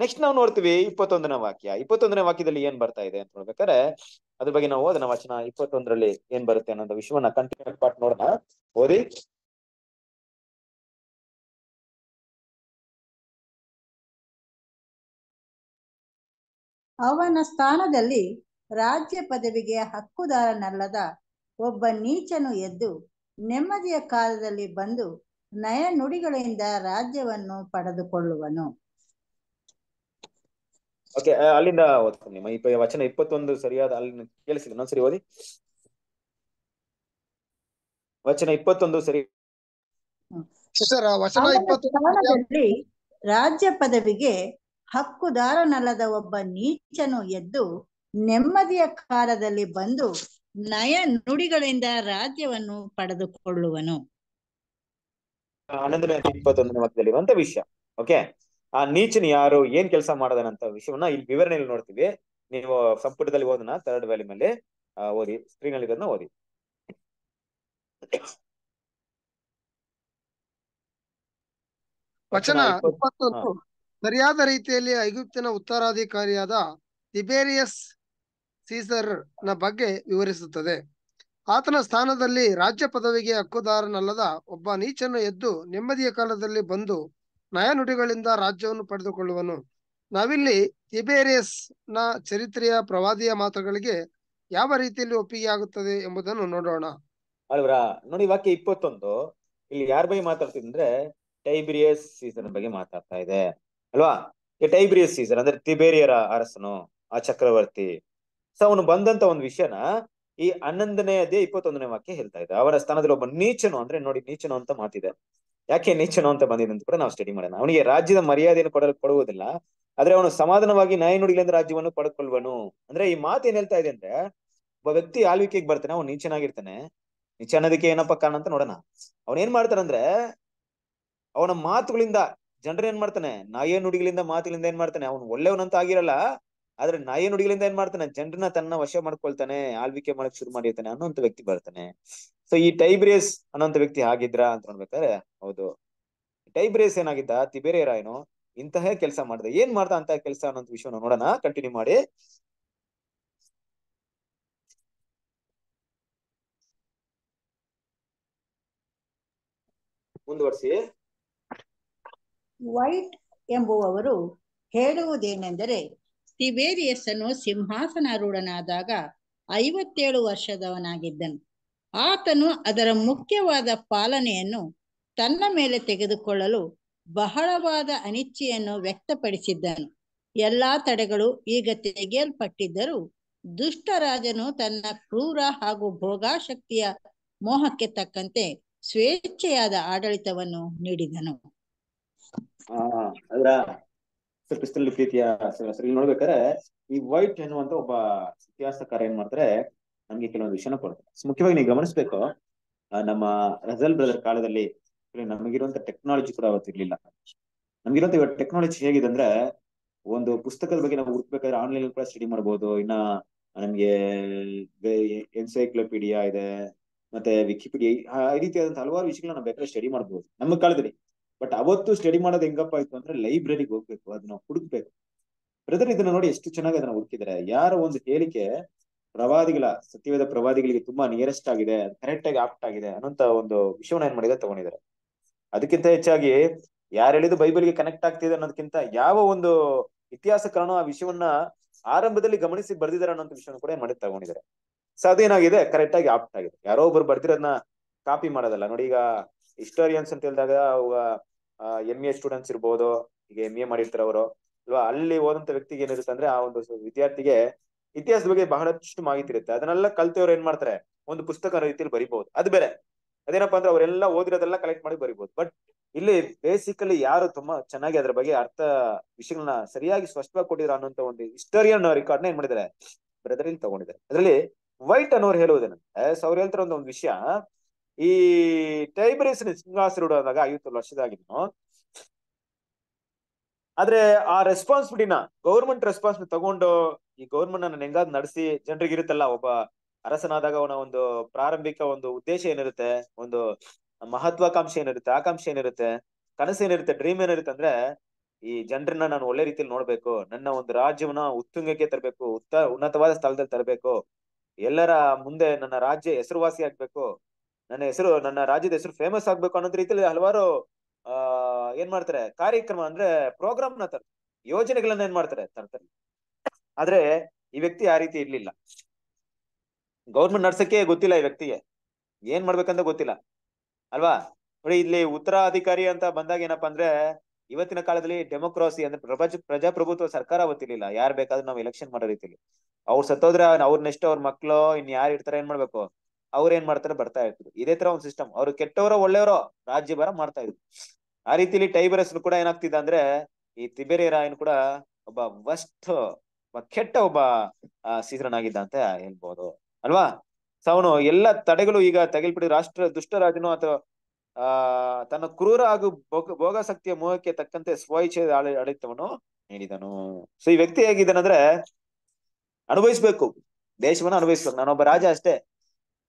ನೆಕ್ಸ್ಟ್ ನಾವು ನೋಡ್ತೀವಿ ಇಪ್ಪತ್ತೊಂದನೇ ವಾಕ್ಯ ಇಪ್ಪತ್ತೊಂದನೇ ವಾಕ್ಯದಲ್ಲಿ ಏನ್ ಬರ್ತಾ ಇದೆ ಅಂತ ನೋಡ್ಬೇಕಾದ್ರೆ ಅದ್ರ ಬಗ್ಗೆ ನಾವು ಓದೋಣ ವಚನ ಇಪ್ಪತ್ತೊಂದರಲ್ಲಿ ಏನ್ ಬರುತ್ತೆ ಅನ್ನೋ ವಿಷಯವನ್ನ ಕಂಟಿನ್ಯೂ ಪಾರ್ಟ್ ನೋಡೋಣ ಓದಿ ಅವನ ಸ್ಥಾನದಲ್ಲಿ ರಾಜ್ಯ ಪದವಿಗೆ ಹಕ್ಕುದಾರನಲ್ಲದ ಒಬ್ಬ ನೀಚನು ಎದ್ದು ನೆಮ್ಮದಿಯ ಕಾಲದಲ್ಲಿ ಬಂದು ನಯ ನುಡಿಗಳಿಂದ ರಾಜ್ಯವನ್ನು ಪಡೆದುಕೊಳ್ಳುವನು ಓಕೆ ಅಲ್ಲಿಂದ ವಚನ ಇಪ್ಪತ್ತೊಂದು ಸರಿಯಾದ ಅಲ್ಲಿನ ಕೇಳಿಸಿದೆ ಇನ್ನೊಂದ್ಸರಿ ಓದಿ ವಚನ ಇಪ್ಪತ್ತೊಂದು ಸರಿ ರಾಜ್ಯ ಪದವಿಗೆ ಹಕ್ಕುದಾರನಲ್ಲದ ಒಬ್ಬ ನೀಚನು ಎದ್ದು ನೆಮ್ಮದಿಯ ಕಾಲದಲ್ಲಿ ಬಂದು ನಯ ನುಡಿಗಳಿಂದ ರಾಜ್ಯವನ್ನು ಪಡೆದುಕೊಳ್ಳುವನು ಹನ್ನೊಂದನೇ ಇಪ್ಪತ್ತೊಂದನೇ ವಿಷಯ ಓಕೆ ಆ ನೀಚನ ಯಾರು ಏನ್ ಕೆಲಸ ಮಾಡದನಂತ ವಿಷಯವನ್ನ ಇಲ್ಲಿ ವಿವರಣೆಯಲ್ಲಿ ನೋಡ್ತೀವಿ ನೀವು ಸಂಪುಟದಲ್ಲಿ ಓದನ ಥರ್ಡ್ ವ್ಯಾಲಿ ಮೇಲೆ ಓದಿ ಸ್ಕ್ರೀನ್ ಅಲ್ಲಿ ಓದಿ ವಚನ ಸರಿಯಾದ ರೀತಿಯಲ್ಲಿ ಐಗುಪ್ತಿನ ಉತ್ತರಾಧಿಕಾರಿಯಾದ ತಿಬೇರಿಯಸ್ ಸೀಸರ್ ನ ಬಗ್ಗೆ ವಿವರಿಸುತ್ತದೆ ಆತನ ಸ್ಥಾನದಲ್ಲಿ ರಾಜ್ಯ ಪದವಿಗೆ ಹಕ್ಕುದಾರನಲ್ಲದ ಒಬ್ಬ ನೀಚನ್ನು ಎದ್ದು ನೆಮ್ಮದಿಯ ಕಾಲದಲ್ಲಿ ಬಂದು ನಯನುಡಿಗಳಿಂದ ರಾಜ್ಯವನ್ನು ಪಡೆದುಕೊಳ್ಳುವನು ನಾವಿಲ್ಲಿ ತಿಬೇರಿಯಸ್ ನ ಚರಿತ್ರೆಯ ಪ್ರವಾದಿಯ ಮಾತುಗಳಿಗೆ ಯಾವ ರೀತಿಯಲ್ಲಿ ಒಪ್ಪಿಗೆ ಆಗುತ್ತದೆ ಎಂಬುದನ್ನು ನೋಡೋಣ ಅಲ್ವರ ನೋಡಿ ವಾಕ್ಯ ಇಪ್ಪತ್ತೊಂದು ಇಲ್ಲಿ ಯಾರ ಬಗ್ಗೆ ಮಾತಾಡ್ತಿದ್ರೆ ಟೈಬ್ರಿಯಸ್ ಸೀಸನ್ ಬಗ್ಗೆ ಮಾತಾಡ್ತಾ ಇದೆ ಅಲ್ವಾ ಟೈಬ್ರಿಯಸ್ ಸೀಸರ್ ಅಂದ್ರೆ ತಿಬೇರಿಯರ ಅರಸನು ಆ ಚಕ್ರವರ್ತಿ ಸೊ ಅವನು ಬಂದಂತ ಒಂದು ವಿಷಯನ ಈ ಹನ್ನೊಂದನೇ ಅದೇ ಇಪ್ಪತ್ತೊಂದನೇ ವಾಕ್ಯ ಹೇಳ್ತಾ ಇದೆ ಅವರ ಸ್ಥಾನದಲ್ಲಿ ಒಬ್ಬ ನೀಚನು ಅಂದ್ರೆ ನೋಡಿ ನೀಚನು ಅಂತ ಮಾತಿದೆ ಯಾಕೆ ನೀಚನು ಅಂತ ಬಂದಿದೆ ಅಂತ ಕೂಡ ನಾವು ಸ್ಟಡಿ ಮಾಡೋಣ ಅವನಿಗೆ ರಾಜ್ಯದ ಮರ್ಯಾದೆಯನ್ನು ಕೊಡಲು ಕೊಡುವುದಿಲ್ಲ ಆದ್ರೆ ಅವನು ಸಮಾಧಾನವಾಗಿ ನ್ಯಾಯ ಅಂದ್ರೆ ರಾಜ್ಯವನ್ನು ಪಡೆದುಕೊಳ್ಳುವನು ಅಂದ್ರೆ ಈ ಮಾತು ಏನ್ ಹೇಳ್ತಾ ಇದೆ ಅಂದ್ರೆ ಒಬ್ಬ ವ್ಯಕ್ತಿ ಆಳ್ವಿಕೆಗೆ ಬರ್ತಾನೆ ಅವನು ನೀಚನಾಗಿರ್ತಾನೆ ನಿಚ ಅನ್ನೋದಕ್ಕೆ ಏನಪ್ಪ ಕಾರಣ ಅಂತ ನೋಡೋಣ ಅವನೇನ್ ಏನ್ ಮಾಡ್ತಾನಂದ್ರೆ ಅವನ ಮಾತುಗಳಿಂದ ಜನರು ಏನ್ ಮಾಡ್ತಾನೆ ನಾಯಿಯ ನುಡಿಗಳಿಂದ ಮಾತುಗಳಿಂದ ಏನ್ ಮಾಡ್ತಾನೆ ಅವನು ಒಳ್ಳೆಯವನಂತ ಆಗಿರಲ್ಲ ಆದ್ರೆ ನಾಯಿಯ ನುಡಿಗಳಿಂದ ಏನ್ ಮಾಡ್ತಾನೆ ಜನರನ್ನ ತನ್ನ ವಶ ಮಾಡ್ಕೊಳ್ತಾನೆ ಆಳ್ವಿಕೆ ಮಾಡಕ್ ಶುರು ಮಾಡಿರ್ತಾನೆ ಅನ್ನೋಂತ ವ್ಯಕ್ತಿ ಬರ್ತಾನೆ ಸೊ ಈ ಟೈಬ್ರೇಸ್ ಅನ್ನೋಂತ ವ್ಯಕ್ತಿ ಆಗಿದ್ರ ಅಂತ ನೋಡ್ಬೇಕಾದ್ರೆ ಹೌದು ಟೈಬ್ರೇಸ್ ಏನಾಗಿದ್ದ ತಿಬೇರೆ ರಾಯನು ಇಂತಹ ಕೆಲಸ ಮಾಡಿದ ಏನ್ ಮಾಡ್ದ ಅಂತ ಕೆಲಸ ಅನ್ನೋಂತ ವಿಷಯನ ನೋಡೋಣ ಕಂಟಿನ್ಯೂ ಮಾಡಿ ಮುಂದುವರ್ಸಿ ವೈಟ್ ಎಂಬುವವರು ಹೇಳುವುದೇನೆಂದರೆ ಅನ್ನು ಸಿಂಹಾಸನಾರೂಢನಾದಾಗ ಐವತ್ತೇಳು ವರ್ಷದವನಾಗಿದ್ದನು ಆತನು ಅದರ ಮುಖ್ಯವಾದ ಪಾಲನೆಯನ್ನು ತನ್ನ ಮೇಲೆ ತೆಗೆದುಕೊಳ್ಳಲು ಬಹಳವಾದ ಅನಿಚ್ಛೆಯನ್ನು ವ್ಯಕ್ತಪಡಿಸಿದ್ದನು ಎಲ್ಲಾ ತಡೆಗಳು ಈಗ ತೆಗೆಯಲ್ಪಟ್ಟಿದ್ದರೂ ದುಷ್ಟರಾಜನು ತನ್ನ ಕ್ರೂರ ಹಾಗೂ ಭೋಗಾಶಕ್ತಿಯ ಮೋಹಕ್ಕೆ ತಕ್ಕಂತೆ ಸ್ವೇಚ್ಛೆಯಾದ ಆಡಳಿತವನ್ನು ನೀಡಿದನು ಅದರ ಕ್ರಿಸ್ತಲ್ ಪ್ರೀತಿಯ ನೋಡ್ಬೇಕಾದ್ರೆ ಈ ವೈಟ್ ಎನ್ನುವಂತ ಒಬ್ಬ ಇತಿಹಾಸಕಾರ ಏನ್ ಮಾಡ್ತಾರೆ ನಮ್ಗೆ ಕೆಲವೊಂದು ವಿಷಯನ ಕೊಡ್ತಾರೆ ಮುಖ್ಯವಾಗಿ ನೀವು ಗಮನಿಸ್ಬೇಕು ನಮ್ಮ ರಜಲ್ ಬ್ರದರ್ ಕಾಲದಲ್ಲಿ ನಮಗಿರುವಂತ ಟೆಕ್ನಾಲಜಿ ಕೂಡ ಅವತ್ತಿರ್ಲಿಲ್ಲ ನಮ್ಗಿರುವಂತ ಇವತ್ತು ಟೆಕ್ನಾಲಜಿ ಹೇಗಿದೆ ಅಂದ್ರೆ ಒಂದು ಪುಸ್ತಕದ ಬಗ್ಗೆ ನಾವು ಹುಡುಕ್ಬೇಕಾದ್ರೆ ಆನ್ಲೈನ್ ಕೂಡ ಸ್ಟಡಿ ಮಾಡ್ಬೋದು ಇನ್ನ ನಮ್ಗೆ ಎನ್ಸೈಕ್ಲೋಪೀಡಿಯಾ ಇದೆ ಮತ್ತೆ ವಿಕಿಪೀಡಿಯಾ ಈ ರೀತಿಯಾದಂತಹ ಹಲವಾರು ವಿಷಯಗಳನ್ನ ನಾವು ಬೇಕಾದ್ರೆ ಸ್ಟಡಿ ಮಾಡ್ಬೋದು ನಮ್ಮ ಕಾಲದಲ್ಲಿ ಬಟ್ ಅವತ್ತು ಸ್ಟಡಿ ಮಾಡೋದು ಹೆಂಗಪ್ಪ ಆಯ್ತು ಅಂದ್ರೆ ಲೈಬ್ರರಿಗೆ ಹೋಗ್ಬೇಕು ಅದನ್ನ ಹುಡುಕ್ಬೇಕು ಬ್ರದರ್ ಇದನ್ನ ನೋಡಿ ಎಷ್ಟು ಚೆನ್ನಾಗಿ ಅದನ್ನ ಹುಡುಕಿದ್ರೆ ಯಾರ ಒಂದು ಹೇಳಿಕೆ ಪ್ರವಾದಿಗಳ ಸತ್ಯವೇದ ಪ್ರವಾದಿಗಳಿಗೆ ತುಂಬಾ ನಿಯರೆಸ್ಟ್ ಆಗಿದೆ ಕರೆಕ್ಟ್ ಆಗಿ ಆಪ್ಟ್ ಆಗಿದೆ ಅನ್ನೋಂತ ಒಂದು ವಿಷಯವನ್ನ ಏನ್ ಮಾಡಿದೆ ತಗೊಂಡಿದ್ದಾರೆ ಅದಕ್ಕಿಂತ ಹೆಚ್ಚಾಗಿ ಯಾರು ಹೇಳಿದ್ರು ಬೈಬಲ್ಗೆ ಕನೆಕ್ಟ್ ಆಗ್ತಿದೆ ಅನ್ನೋದಕ್ಕಿಂತ ಯಾವ ಒಂದು ಕಾರಣ ಆ ವಿಷಯವನ್ನ ಆರಂಭದಲ್ಲಿ ಗಮನಿಸಿ ಬರ್ದಿದ್ದಾರೆ ಅನ್ನೋಂತ ವಿಷಯನ ಕೂಡ ಏನ್ ಮಾಡಿ ತಗೊಂಡಿದ್ದಾರೆ ಸೊ ಅದೇನಾಗಿದೆ ಕರೆಕ್ಟ್ ಆಗಿ ಆಪ್ಟ್ ಆಗಿದೆ ಯಾರೋ ಒಬ್ರು ಬರ್ದಿರೋದನ್ನ ಕಾಪಿ ಮಾಡೋದಲ್ಲ ನೋಡಿ ಈಗ ಹಿಸ್ಟೋರಿಯನ್ಸ್ ಅಂತ ಹೇಳಿದಾಗ ಎಂ ಎ ಸ್ಟೂಡೆಂಟ್ಸ್ ಇರ್ಬೋದು ಈಗ ಎಂ ಎ ಮಾಡಿರ್ತಾರೆ ಅವರು ಅಲ್ವಾ ಅಲ್ಲಿ ಓದಂತ ವ್ಯಕ್ತಿಗೆ ಏನಿರುತ್ತೆ ಅಂದ್ರೆ ಆ ಒಂದು ವಿದ್ಯಾರ್ಥಿಗೆ ಇತಿಹಾಸದ ಬಗ್ಗೆ ಬಹಳಷ್ಟು ಮಾಹಿತಿ ಇರುತ್ತೆ ಅದನ್ನೆಲ್ಲ ಕಲ್ತವ್ರು ಏನ್ ಮಾಡ್ತಾರೆ ಒಂದು ಪುಸ್ತಕ ರೀತಿಯಲ್ಲಿ ಬರಿಬಹುದು ಅದ್ ಬೇರೆ ಅದೇನಪ್ಪಾ ಅಂದ್ರೆ ಅವರೆಲ್ಲ ಓದಿರೋದೆಲ್ಲ ಕಲೆಕ್ಟ್ ಮಾಡಿ ಬರಿಬಹುದು ಬಟ್ ಇಲ್ಲಿ ಬೇಸಿಕಲಿ ಯಾರು ತುಂಬಾ ಚೆನ್ನಾಗಿ ಅದ್ರ ಬಗ್ಗೆ ಅರ್ಥ ವಿಷಯಗಳನ್ನ ಸರಿಯಾಗಿ ಸ್ಪಷ್ಟವಾಗಿ ಕೊಟ್ಟಿದ್ರು ಅನ್ನೋಂತ ಒಂದು ಹಿಸ್ಟೋರಿಯನ್ ರೆಕಾರ್ಡ್ ನ ಏನ್ ಮಾಡಿದ್ದಾರೆ ಬ್ರದರ್ ಇಲ್ಲಿ ತಗೊಂಡಿದ್ದಾರೆ ಅದ್ರಲ್ಲಿ ವೈಟ್ ಅನ್ನೋರು ಹೇಳುವುದೇನಂತೆ ಸೊ ಅವ್ರು ಹೇಳ್ತಾರ ಒಂದು ವಿಷಯ ಈ ಟೈಬ್ರಿಸ್ ಸಿಂಹಾಸರುಡು ಅಂದಾಗ ಐವತ್ತು ವರ್ಷದಾಗಿದ್ನು ಆದ್ರೆ ಆ ರೆಸ್ಪಾನ್ಸಿಬಿಲಿಟಿನ ಗೌರ್ಮೆಂಟ್ ರೆಸ್ಪಾನ್ಸಿಬಿಲಿಟಿ ತಗೊಂಡು ಈ ಗೌರ್ಮೆಂಟ್ ಅನ್ನ ಹೆಂಗಾದ್ ನಡೆಸಿ ಜನರಿಗೆ ಇರುತ್ತಲ್ಲ ಒಬ್ಬ ಅರಸನಾದಾಗ ಅವನ ಒಂದು ಪ್ರಾರಂಭಿಕ ಒಂದು ಉದ್ದೇಶ ಏನಿರುತ್ತೆ ಒಂದು ಮಹತ್ವಾಕಾಂಕ್ಷೆ ಏನಿರುತ್ತೆ ಆಕಾಂಕ್ಷೆ ಏನಿರುತ್ತೆ ಕನಸು ಏನಿರುತ್ತೆ ಡ್ರೀಮ್ ಏನಿರುತ್ತೆ ಅಂದ್ರೆ ಈ ಜನರನ್ನ ನಾನು ಒಳ್ಳೆ ರೀತಿಯಲ್ಲಿ ನೋಡ್ಬೇಕು ನನ್ನ ಒಂದು ರಾಜ್ಯವನ್ನ ಉತ್ತುಂಗಕ್ಕೆ ತರಬೇಕು ಉತ್ತ ಉನ್ನತವಾದ ಸ್ಥಳದಲ್ಲಿ ತರಬೇಕು ಎಲ್ಲರ ಮುಂದೆ ನನ್ನ ರಾಜ್ಯ ಹೆಸರುವಾಸಿ ಆಗ್ಬೇಕು ನನ್ನ ಹೆಸರು ನನ್ನ ರಾಜ್ಯದ ಹೆಸರು ಫೇಮಸ್ ಆಗ್ಬೇಕು ಅನ್ನೋದ್ ರೀತಿಯಲ್ಲಿ ಹಲವಾರು ಆ ಏನ್ ಮಾಡ್ತಾರೆ ಕಾರ್ಯಕ್ರಮ ಅಂದ್ರೆ ಪ್ರೋಗ್ರಾಮ್ ನ ತರ ಯೋಜನೆಗಳನ್ನ ಏನ್ ಮಾಡ್ತಾರೆ ತರ್ತಾರೆ ಆದ್ರೆ ಈ ವ್ಯಕ್ತಿ ಆ ರೀತಿ ಇರ್ಲಿಲ್ಲ ಗೌರ್ಮೆಂಟ್ ನಡ್ಸಕ್ಕೆ ಗೊತ್ತಿಲ್ಲ ಈ ವ್ಯಕ್ತಿಗೆ ಏನ್ ಮಾಡ್ಬೇಕಂತ ಗೊತ್ತಿಲ್ಲ ಅಲ್ವಾ ನೋಡಿ ಇಲ್ಲಿ ಉತ್ತರಾಧಿಕಾರಿ ಅಂತ ಬಂದಾಗ ಏನಪ್ಪಾ ಅಂದ್ರೆ ಇವತ್ತಿನ ಕಾಲದಲ್ಲಿ ಡೆಮೋಕ್ರಾಸಿ ಅಂದ್ರೆ ಪ್ರಜ ಪ್ರಜಾಪ್ರಭುತ್ವ ಸರ್ಕಾರ ಗೊತ್ತಿರ್ಲಿಲ್ಲ ಯಾರು ಬೇಕಾದ್ರೂ ನಾವು ಎಲೆಕ್ಷನ್ ಮಾಡೋ ರೀತಿಲಿ ಅವ್ರು ಸತ್ತೋದ್ರೆ ಅವ್ರ ನೆಕ್ಸ್ಟ್ ಅವ್ರ ಮಕ್ಳು ಇನ್ ಯಾರು ಇರ್ತಾರೆ ಏನ್ ಮಾಡ್ಬೇಕು ಅವ್ರ ಏನ್ ಮಾಡ್ತಾರೆ ಬರ್ತಾ ಇರ್ತಿದ್ರು ಇದೇ ತರ ಒಂದ್ ಸಿಸ್ಟಮ್ ಅವ್ರು ಕೆಟ್ಟವರ ಒಳ್ಳೆಯವರೋ ರಾಜ್ಯ ಬರ ಮಾಡ್ತಾ ಇದ್ರು ಆ ರೀತಿಲಿ ಟೈಬರಸ್ ಕೂಡ ಏನಾಗ್ತಿದ್ದ ಅಂದ್ರೆ ಈ ತಿಬೇರಿ ರಾಯನ್ ಕೂಡ ಒಬ್ಬ ವಸ್ಟ್ ಕೆಟ್ಟ ಒಬ್ಬ ಸೀಸರನಾಗಿದ್ದ ಅಂತ ಹೇಳ್ಬೋದು ಅಲ್ವಾ ಸೊ ಅವನು ಎಲ್ಲ ತಡೆಗಳು ಈಗ ತಗಲ್ಪಡಿ ರಾಷ್ಟ್ರ ರಾಜನು ಅಥವಾ ಆ ತನ್ನ ಕ್ರೂರ ಹಾಗೂ ಭೋಗ ಭೋಗಾಸಕ್ತಿಯ ಮೋಹಕ್ಕೆ ತಕ್ಕಂತೆ ಸ್ವಇಚ್ಛೆ ಆಡಳಿತವನ್ನು ನೀಡಿದನು ಸೊ ಈ ವ್ಯಕ್ತಿ ಹೇಗಿದ್ದಾನಂದ್ರೆ ಅನುಭವಿಸ್ಬೇಕು ದೇಶವನ್ನು ಅನುಭವಿಸ್ಬೇಕು ನಾನೊಬ್ಬ ರಾಜ ಅಷ್ಟೇ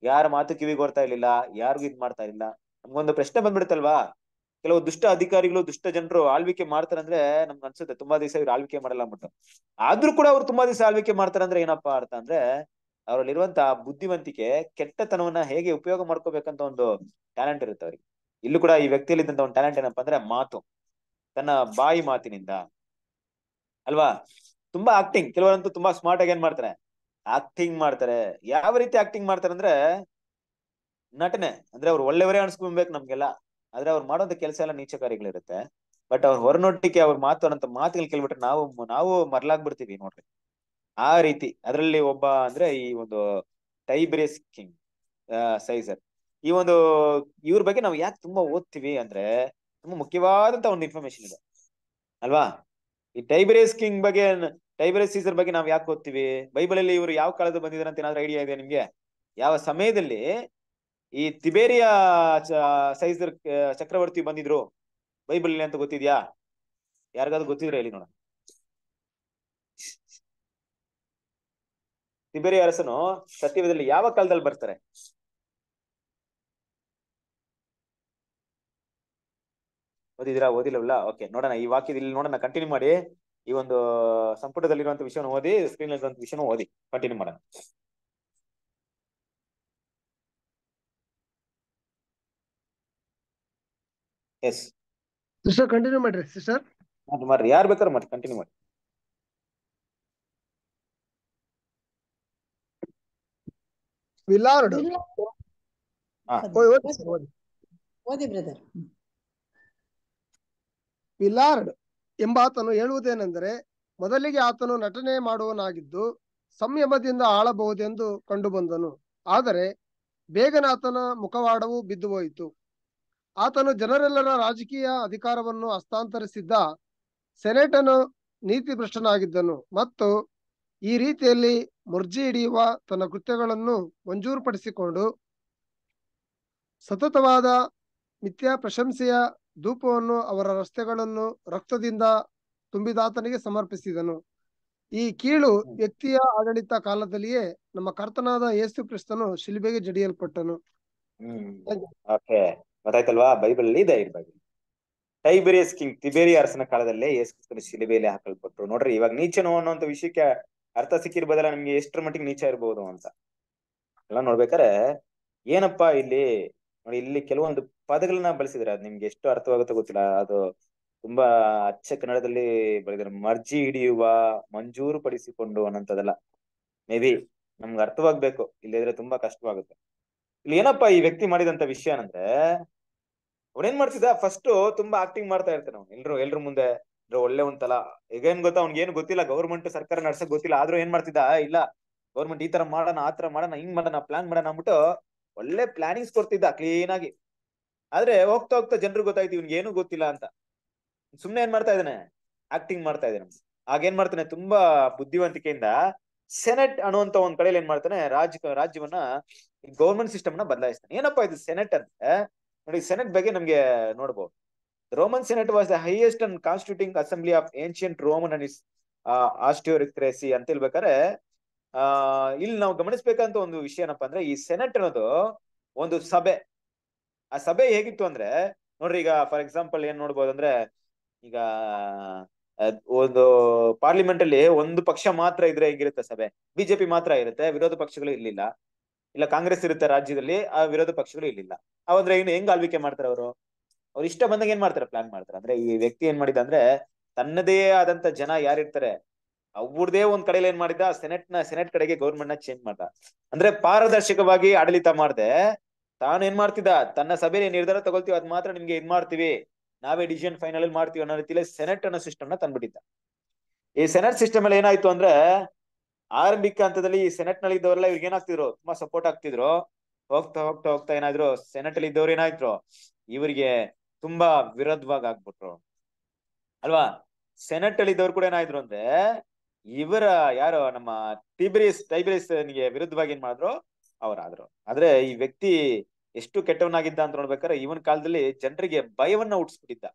ಯಾರ ಮಾತು ಕಿವಿಗೋರ್ತಾ ಇರ್ಲಿಲ್ಲ ಯಾರಿಗೂ ಇದ್ ಮಾಡ್ತಾ ಇರ್ಲಿಲ್ಲ ನಮ್ಗೊಂದು ಪ್ರಶ್ನೆ ಬಂದ್ಬಿಡುತ್ತಲ್ವಾ ಕೆಲವು ದುಷ್ಟ ಅಧಿಕಾರಿಗಳು ದುಷ್ಟ ಜನರು ಆಳ್ವಿಕೆ ಮಾಡ್ತಾರಂದ್ರೆ ನಮ್ಗೆ ಅನ್ಸುತ್ತೆ ತುಂಬಾ ದಿವಸ ಇವ್ರು ಆಳ್ವಿಕೆ ಮಾಡಲ್ಲ ಅಂದ್ಬಿಟ್ಟು ಆದ್ರೂ ಕೂಡ ಅವ್ರು ತುಂಬಾ ದಿವಸ ಆಳ್ವಿಕೆ ಮಾಡ್ತಾರಂದ್ರೆ ಏನಪ್ಪಾ ಅರ್ಥ ಅಂದ್ರೆ ಅವರಲ್ಲಿರುವಂತ ಬುದ್ಧಿವಂತಿಕೆ ಕೆಟ್ಟತನವನ್ನ ಹೇಗೆ ಉಪಯೋಗ ಮಾಡ್ಕೋಬೇಕಂತ ಒಂದು ಟ್ಯಾಲೆಂಟ್ ಇರುತ್ತೆ ಅವ್ರಿಗೆ ಇಲ್ಲೂ ಕೂಡ ಈ ವ್ಯಕ್ತಿಯಲ್ಲಿ ಇದ್ದಂತ ಒಂದು ಟ್ಯಾಲೆಂಟ್ ಏನಪ್ಪಾ ಅಂದ್ರೆ ಮಾತು ತನ್ನ ಬಾಯಿ ಮಾತಿನಿಂದ ಅಲ್ವಾ ತುಂಬಾ ಆಕ್ಟಿಂಗ್ ಕೆಲವರಂತೂ ತುಂಬಾ ಸ್ಮಾರ್ಟ್ ಆಗಿ ಏನ್ ಮಾಡ್ತಾರೆ ಆಕ್ಟಿಂಗ್ ಮಾಡ್ತಾರೆ ಯಾವ ರೀತಿ ಆಕ್ಟಿಂಗ್ ಮಾಡ್ತಾರೆ ಅಂದ್ರೆ ನಟನೆ ಅಂದ್ರೆ ಅವ್ರು ಒಳ್ಳೆಯವರೇ ಅನ್ಸ್ಕೊಬೇಕು ನಮ್ಗೆಲ್ಲ ಆದ್ರೆ ಅವ್ರು ಮಾಡೋದ ಕೆಲಸ ಎಲ್ಲ ಕಾರ್ಯಗಳಿರುತ್ತೆ ಬಟ್ ಅವ್ರ ಹೊರನೊಟ್ಟಿಗೆ ಅವ್ರ ಮಾತು ಅನ್ನೋ ಮಾತುಗಳು ಕೇಳ್ಬಿಟ್ರೆ ನಾವು ನಾವು ಬಿಡ್ತೀವಿ ನೋಡ್ರಿ ಆ ರೀತಿ ಅದರಲ್ಲಿ ಒಬ್ಬ ಅಂದ್ರೆ ಈ ಒಂದು ಟೈಬ್ರೇಸ್ ಕಿಂಗ್ ಸೈಜರ್ ಈ ಒಂದು ಇವ್ರ ಬಗ್ಗೆ ನಾವು ಯಾಕೆ ತುಂಬಾ ಓದ್ತೀವಿ ಅಂದ್ರೆ ತುಂಬಾ ಮುಖ್ಯವಾದಂತ ಒಂದು ಇನ್ಫಾರ್ಮೇಶನ್ ಇದೆ ಅಲ್ವಾ ಈ ಟೈಬ್ರೇಸ್ ಕಿಂಗ್ ಬಗ್ಗೆ ಟೈಬಲ್ ಸೀಸರ್ ಬಗ್ಗೆ ನಾವು ಯಾಕೆ ಓದ್ತೀವಿ ಬೈಬಲಲ್ಲಿ ಅಲ್ಲಿ ಇವರು ಯಾವ ಕಾಲದ ಬಂದಿದ್ರ ಅಂತ ಏನಾದ್ರೂ ಐಡಿಯಾ ಇದೆ ನಿಮ್ಗೆ ಯಾವ ಸಮಯದಲ್ಲಿ ಈ ತಿಬೇರಿಯ ಸೈಜರ್ ಚಕ್ರವರ್ತಿ ಬಂದಿದ್ರು ಬೈಬಲ್ ಅಂತ ಗೊತ್ತಿದ್ಯಾ ಯಾರಿಗಾದ್ರು ಗೊತ್ತಿದ್ರೆ ಹೇಳಿ ನೋಡ ತಿಬೇರಿ ಅರಸನು ಸತ್ಯವೇದದಲ್ಲಿ ಯಾವ ಕಾಲದಲ್ಲಿ ಬರ್ತಾರೆ ಓದಿದಿರಾ ಓದಿಲ್ಲವಲ್ಲ ಓಕೆ ನೋಡೋಣ ಈ ವಾಕ್ಯದಲ್ಲಿ ನೋಡೋಣ ಕಂಟಿನ್ಯೂ ಮಾಡಿ ಈ ಒಂದು ಸಂಪುಟದಲ್ಲಿರುವಂತ ವಿಷಯವನ್ನು ಓದಿ ಸ್ಕ್ರೀನ್ ಇರುವಂತ ವಿಷಯನ ಓದಿ ಕಂಟಿನ್ಯೂ ಮಾಡೋಣ ಎಸ್ ಸಿಸ್ಟರ್ ಕಂಟಿನ್ಯೂ ಮಾಡ್ರಿ ಸಿಸ್ಟರ್ ಅದು ಮಾಡ್ರಿ ಯಾರು ಬೇಕಾದ್ರೆ ಮಾಡಿ ಕಂಟಿನ್ಯೂ ಮಾಡಿ ವಿಲಾರ್ಡ್ ಓದಿ ಬ್ರದರ್ ವಿಲಾರ್ಡ್ ಎಂಬಾತನು ಹೇಳುವುದೇನೆಂದರೆ ಮೊದಲಿಗೆ ಆತನು ನಟನೆ ಮಾಡುವನಾಗಿದ್ದು ಸಂಯಮದಿಂದ ಆಳಬಹುದೆಂದು ಕಂಡುಬಂದನು ಆದರೆ ಬೇಗನೆ ಆತನ ಮುಖವಾಡವು ಹೋಯಿತು ಆತನು ಜನರೆಲ್ಲರ ರಾಜಕೀಯ ಅಧಿಕಾರವನ್ನು ಹಸ್ತಾಂತರಿಸಿದ್ದ ಸೆನೆಟನು ನೀತಿಭ್ರಷ್ಟನಾಗಿದ್ದನು ಮತ್ತು ಈ ರೀತಿಯಲ್ಲಿ ಮುರ್ಜಿ ಹಿಡಿಯುವ ತನ್ನ ಕೃತ್ಯಗಳನ್ನು ಮಂಜೂರುಪಡಿಸಿಕೊಂಡು ಸತತವಾದ ಮಿಥ್ಯಾ ಪ್ರಶಂಸೆಯ ಧೂಪವನ್ನು ಅವರ ರಸ್ತೆಗಳನ್ನು ರಕ್ತದಿಂದ ತುಂಬಿದಾತನಿಗೆ ಸಮರ್ಪಿಸಿದನು ಈ ಕೀಳು ವ್ಯಕ್ತಿಯ ಆಡಳಿತ ಕಾಲದಲ್ಲಿಯೇ ನಮ್ಮ ಕರ್ತನಾದ ಯೇಸು ಕ್ರಿಸ್ತನು ಶಿಲ್ಬೆಗೆ ಜಡಿಯಲ್ಪಟ್ಟನು ಗೊತ್ತಾಯ್ತಲ್ವಾ ಬೈಬಲ್ ಇದೆ ಬಗ್ಗೆ ಟೈಬೇರಿಯಸ್ ಕಿಂಗ್ ತಿಬೇರಿಯರ್ಸ್ನ ಕಾಲದಲ್ಲೇ ಯೇಸು ಕ್ರಿಸ್ತನ ಶಿಲುಬೆಯಲ್ಲಿ ಹಾಕಲ್ಪಟ್ಟರು ನೋಡ್ರಿ ಇವಾಗ ನೀಚನೋ ಅನ್ನೋಂತ ವಿಷಯಕ್ಕೆ ಅರ್ಥ ಸಿಕ್ಕಿರ್ಬೋದಲ್ಲ ನಿಮ್ಗೆ ಎಷ್ಟರ ಮಟ್ಟಿಗೆ ನೀಚ ಇರ್ಬೋದು ಅಂತ ಎಲ್ಲ ನೋಡ್ಬೇಕಾರೆ ಏನಪ್ಪಾ ಇಲ್ಲಿ ನೋಡಿ ಇಲ್ಲಿ ಕೆಲವೊಂದು ಪದಗಳನ್ನ ಬಳಸಿದ್ರೆ ಅದು ನಿಮ್ಗೆ ಎಷ್ಟು ಅರ್ಥವಾಗುತ್ತೆ ಗೊತ್ತಿಲ್ಲ ಅದು ತುಂಬಾ ಅಚ್ಚ ಕನ್ನಡದಲ್ಲಿ ಬಳಿದ್ರೆ ಮರ್ಜಿ ಹಿಡಿಯುವ ಮಂಜೂರು ಪಡಿಸಿಕೊಂಡು ಅನ್ನಂತದೆಲ್ಲ ಮೇ ಬಿ ನಮ್ಗೆ ಅರ್ಥವಾಗ್ಬೇಕು ಇಲ್ಲಿದ್ರೆ ತುಂಬಾ ಕಷ್ಟವಾಗುತ್ತೆ ಇಲ್ಲಿ ಏನಪ್ಪಾ ಈ ವ್ಯಕ್ತಿ ಮಾಡಿದಂತ ವಿಷಯ ಅಂದ್ರೆ ಅವನೇನ್ ಮಾಡ್ತಿದ್ದ ಫಸ್ಟ್ ತುಂಬಾ ಆಕ್ಟಿಂಗ್ ಮಾಡ್ತಾ ಇರ್ತಾನೆ ಅವ್ನು ಎಲ್ರು ಎಲ್ರ ಮುಂದೆ ಒಳ್ಳೆ ಉಂಟಲ್ಲ ಈಗ ಏನ್ ಗೊತ್ತಾ ಅವ್ನಿಗೆ ಏನು ಗೊತ್ತಿಲ್ಲ ಗೌರ್ಮೆಂಟ್ ಸರ್ಕಾರ ನಡ್ಸಕ್ ಗೊತ್ತಿಲ್ಲ ಆದ್ರೂ ಏನ್ ಮಾಡ್ತಿದ್ದ ಇಲ್ಲ ಗೌರ್ಮೆಂಟ್ ಈ ತರ ಮಾಡೋಣ ಆ ತರ ಮಾಡೋಣ ಹಿಂಗ್ ಮಾಡೋಣ ಪ್ಲಾನ್ ಮಾಡೋಣ ಅಂದ್ಬಿಟ್ಟು ಒಳ್ಳೆ ಪ್ಲಾನಿಂಗ್ಸ್ ಕೊಡ್ತಿದ್ದ ಕ್ಲೀನ್ ಆಗಿ ಆದ್ರೆ ಹೋಗ್ತಾ ಹೋಗ್ತಾ ಜನರು ಗೊತ್ತಾಯ್ತು ಇವ್ನಿಗೆ ಏನು ಗೊತ್ತಿಲ್ಲ ಅಂತ ಸುಮ್ನೆ ಏನ್ ಮಾಡ್ತಾ ಇದ್ದಾನೆ ಆಕ್ಟಿಂಗ್ ಮಾಡ್ತಾ ಇದ್ದಾನೆ ಏನ್ ಮಾಡ್ತಾನೆ ತುಂಬಾ ಬುದ್ಧಿವಂತಿಕೆಯಿಂದ ಸೆನೆಟ್ ಅನ್ನುವಂತ ಒಂದ್ ಕಡೆಯಲ್ಲಿ ಏನ್ ಮಾಡ್ತಾನೆ ರಾಜ್ಯ ರಾಜ್ಯವನ್ನ ಗೌರ್ಮೆಂಟ್ ಸಿಸ್ಟಮ್ ನ ಬದಲಾಯಿಸ್ತಾನೆ ಏನಪ್ಪಾ ಇದು ಸೆನೆಟ್ ಅಂದ್ರೆ ನೋಡಿ ಸೆನೆಟ್ ಬಗ್ಗೆ ನಮ್ಗೆ ನೋಡ್ಬೋದು Roman senate was the highest and constituting assembly of ancient Roman and is aristocracy ಅಂತ ಹೇಳ್ಬೇಕಾದ್ರೆ ಆ ಇಲ್ಲಿ ನಾವು ಗಮನಿಸ್ಬೇಕಂತ ಒಂದು ವಿಷಯ ಏನಪ್ಪಾ ಅಂದ್ರೆ ಈ ಸೆನೆಟ್ ಅನ್ನೋದು ಒಂದು ಸಭೆ ಆ ಸಭೆ ಹೇಗಿತ್ತು ಅಂದ್ರೆ ನೋಡ್ರಿ ಈಗ ಫಾರ್ ಎಕ್ಸಾಂಪಲ್ ಏನ್ ನೋಡ್ಬೋದು ಅಂದ್ರೆ ಈಗ ಒಂದು ಪಾರ್ಲಿಮೆಂಟ್ ಅಲ್ಲಿ ಒಂದು ಪಕ್ಷ ಮಾತ್ರ ಇದ್ರೆ ಹೇಗಿರುತ್ತೆ ಸಭೆ ಬಿಜೆಪಿ ಮಾತ್ರ ಇರುತ್ತೆ ವಿರೋಧ ಪಕ್ಷಗಳು ಇರ್ಲಿಲ್ಲ ಇಲ್ಲ ಕಾಂಗ್ರೆಸ್ ಇರುತ್ತೆ ರಾಜ್ಯದಲ್ಲಿ ಆ ವಿರೋಧ ಪಕ್ಷಗಳು ಇರ್ಲಿಲ್ಲ ಅವಂದ್ರೆ ಇನ್ನು ಹೆಂಗ್ ಆಳ್ವಿಕೆ ಮಾಡ್ತಾರೆ ಅವರು ಅವ್ರು ಇಷ್ಟ ಬಂದಾಗ ಏನ್ ಮಾಡ್ತಾರೆ ಪ್ಲಾನ್ ಮಾಡ್ತಾರೆ ಅಂದ್ರೆ ಈ ವ್ಯಕ್ತಿ ಏನ್ ಮಾಡಿದ ಅಂದ್ರೆ ತನ್ನದೇ ಆದಂತ ಜನ ಯಾರಿರ್ತಾರೆ ಅವ್ರದೇ ಒಂದ್ ಕಡೆಯಲ್ಲಿ ಏನ್ ಮಾಡಿದ್ದ ಸೆನೆಟ್ ನ ಸೆನೆಟ್ ಕಡೆಗೆ ಗೌರ್ಮೆಂಟ್ ನ ಚೇಂಜ್ ಮಾಡ್ದ ಅಂದ್ರೆ ಪಾರದರ್ಶಕವಾಗಿ ಆಡಳಿತ ಮಾಡ್ದೆ ತಾನು ಏನ್ ಮಾಡ್ತಿದ್ದ ತನ್ನ ಸಭೆಯಲ್ಲಿ ನಿರ್ಧಾರ ತಗೊಳ್ತೀವಿ ಅದ್ ಮಾತ್ರ ನಿಮ್ಗೆ ಇದ್ ಮಾಡ್ತೀವಿ ನಾವೇ ಡಿಸಿಷನ್ ಫೈನಲ್ ಅಲ್ಲಿ ಮಾಡ್ತೀವಿ ಅನ್ನೋ ರೀತಿಯಲ್ಲಿ ಸೆನೆಟ್ ಅನ್ನೋ ಸಿಸ್ಟಮ್ ನ ತಂದ್ಬಿಟ್ಟಿದ್ದ ಈ ಸೆನೆಟ್ ಸಿಸ್ಟಮ್ ಅಲ್ಲಿ ಏನಾಯ್ತು ಅಂದ್ರೆ ಆರಂಭಿಕ ಹಂತದಲ್ಲಿ ಈ ಸೆನೆಟ್ ನಲ್ಲಿ ಇದ್ದವರೆಲ್ಲ ಇವ್ರಿಗೆ ಏನಾಗ್ತಿದ್ರು ತುಂಬಾ ಸಪೋರ್ಟ್ ಆಗ್ತಿದ್ರು ಹೋಗ್ತಾ ಹೋಗ್ತಾ ಹೋಗ್ತಾ ಏನಾದ್ರು ಸೆನೆಟ್ ಅಲ್ಲಿ ಇದ್ದವ್ರು ಏನಾಯ್ತು ಇವರಿಗೆ ತುಂಬಾ ವಿರೋಧವಾಗಿ ಆಗ್ಬಿಟ್ರು ಅಲ್ವಾ ಸೆನೆಟ್ ಅಲ್ಲಿ ಇದ್ದವ್ರು ಕೂಡ ಏನಾಯ್ತು ಅಂದ್ರೆ ಇವರ ಯಾರು ನಮ್ಮ ಟಿಬ್ರಿಸ್ ಟೈಬ್ರಿಸ್ ನಿಮಗೆ ವಿರುದ್ಧವಾಗಿ ಏನ್ ಮಾಡಿದ್ರು ಅವರಾದ್ರು ಆದ್ರೆ ಈ ವ್ಯಕ್ತಿ ಎಷ್ಟು ಕೆಟ್ಟವನಾಗಿದ್ದ ಅಂತ ನೋಡ್ಬೇಕಾದ್ರೆ ಇವನ್ ಕಾಲದಲ್ಲಿ ಜನರಿಗೆ ಭಯವನ್ನ ಹುಟ್ಟಿಸ್ಬಿಟ್ಟಿದ್ದ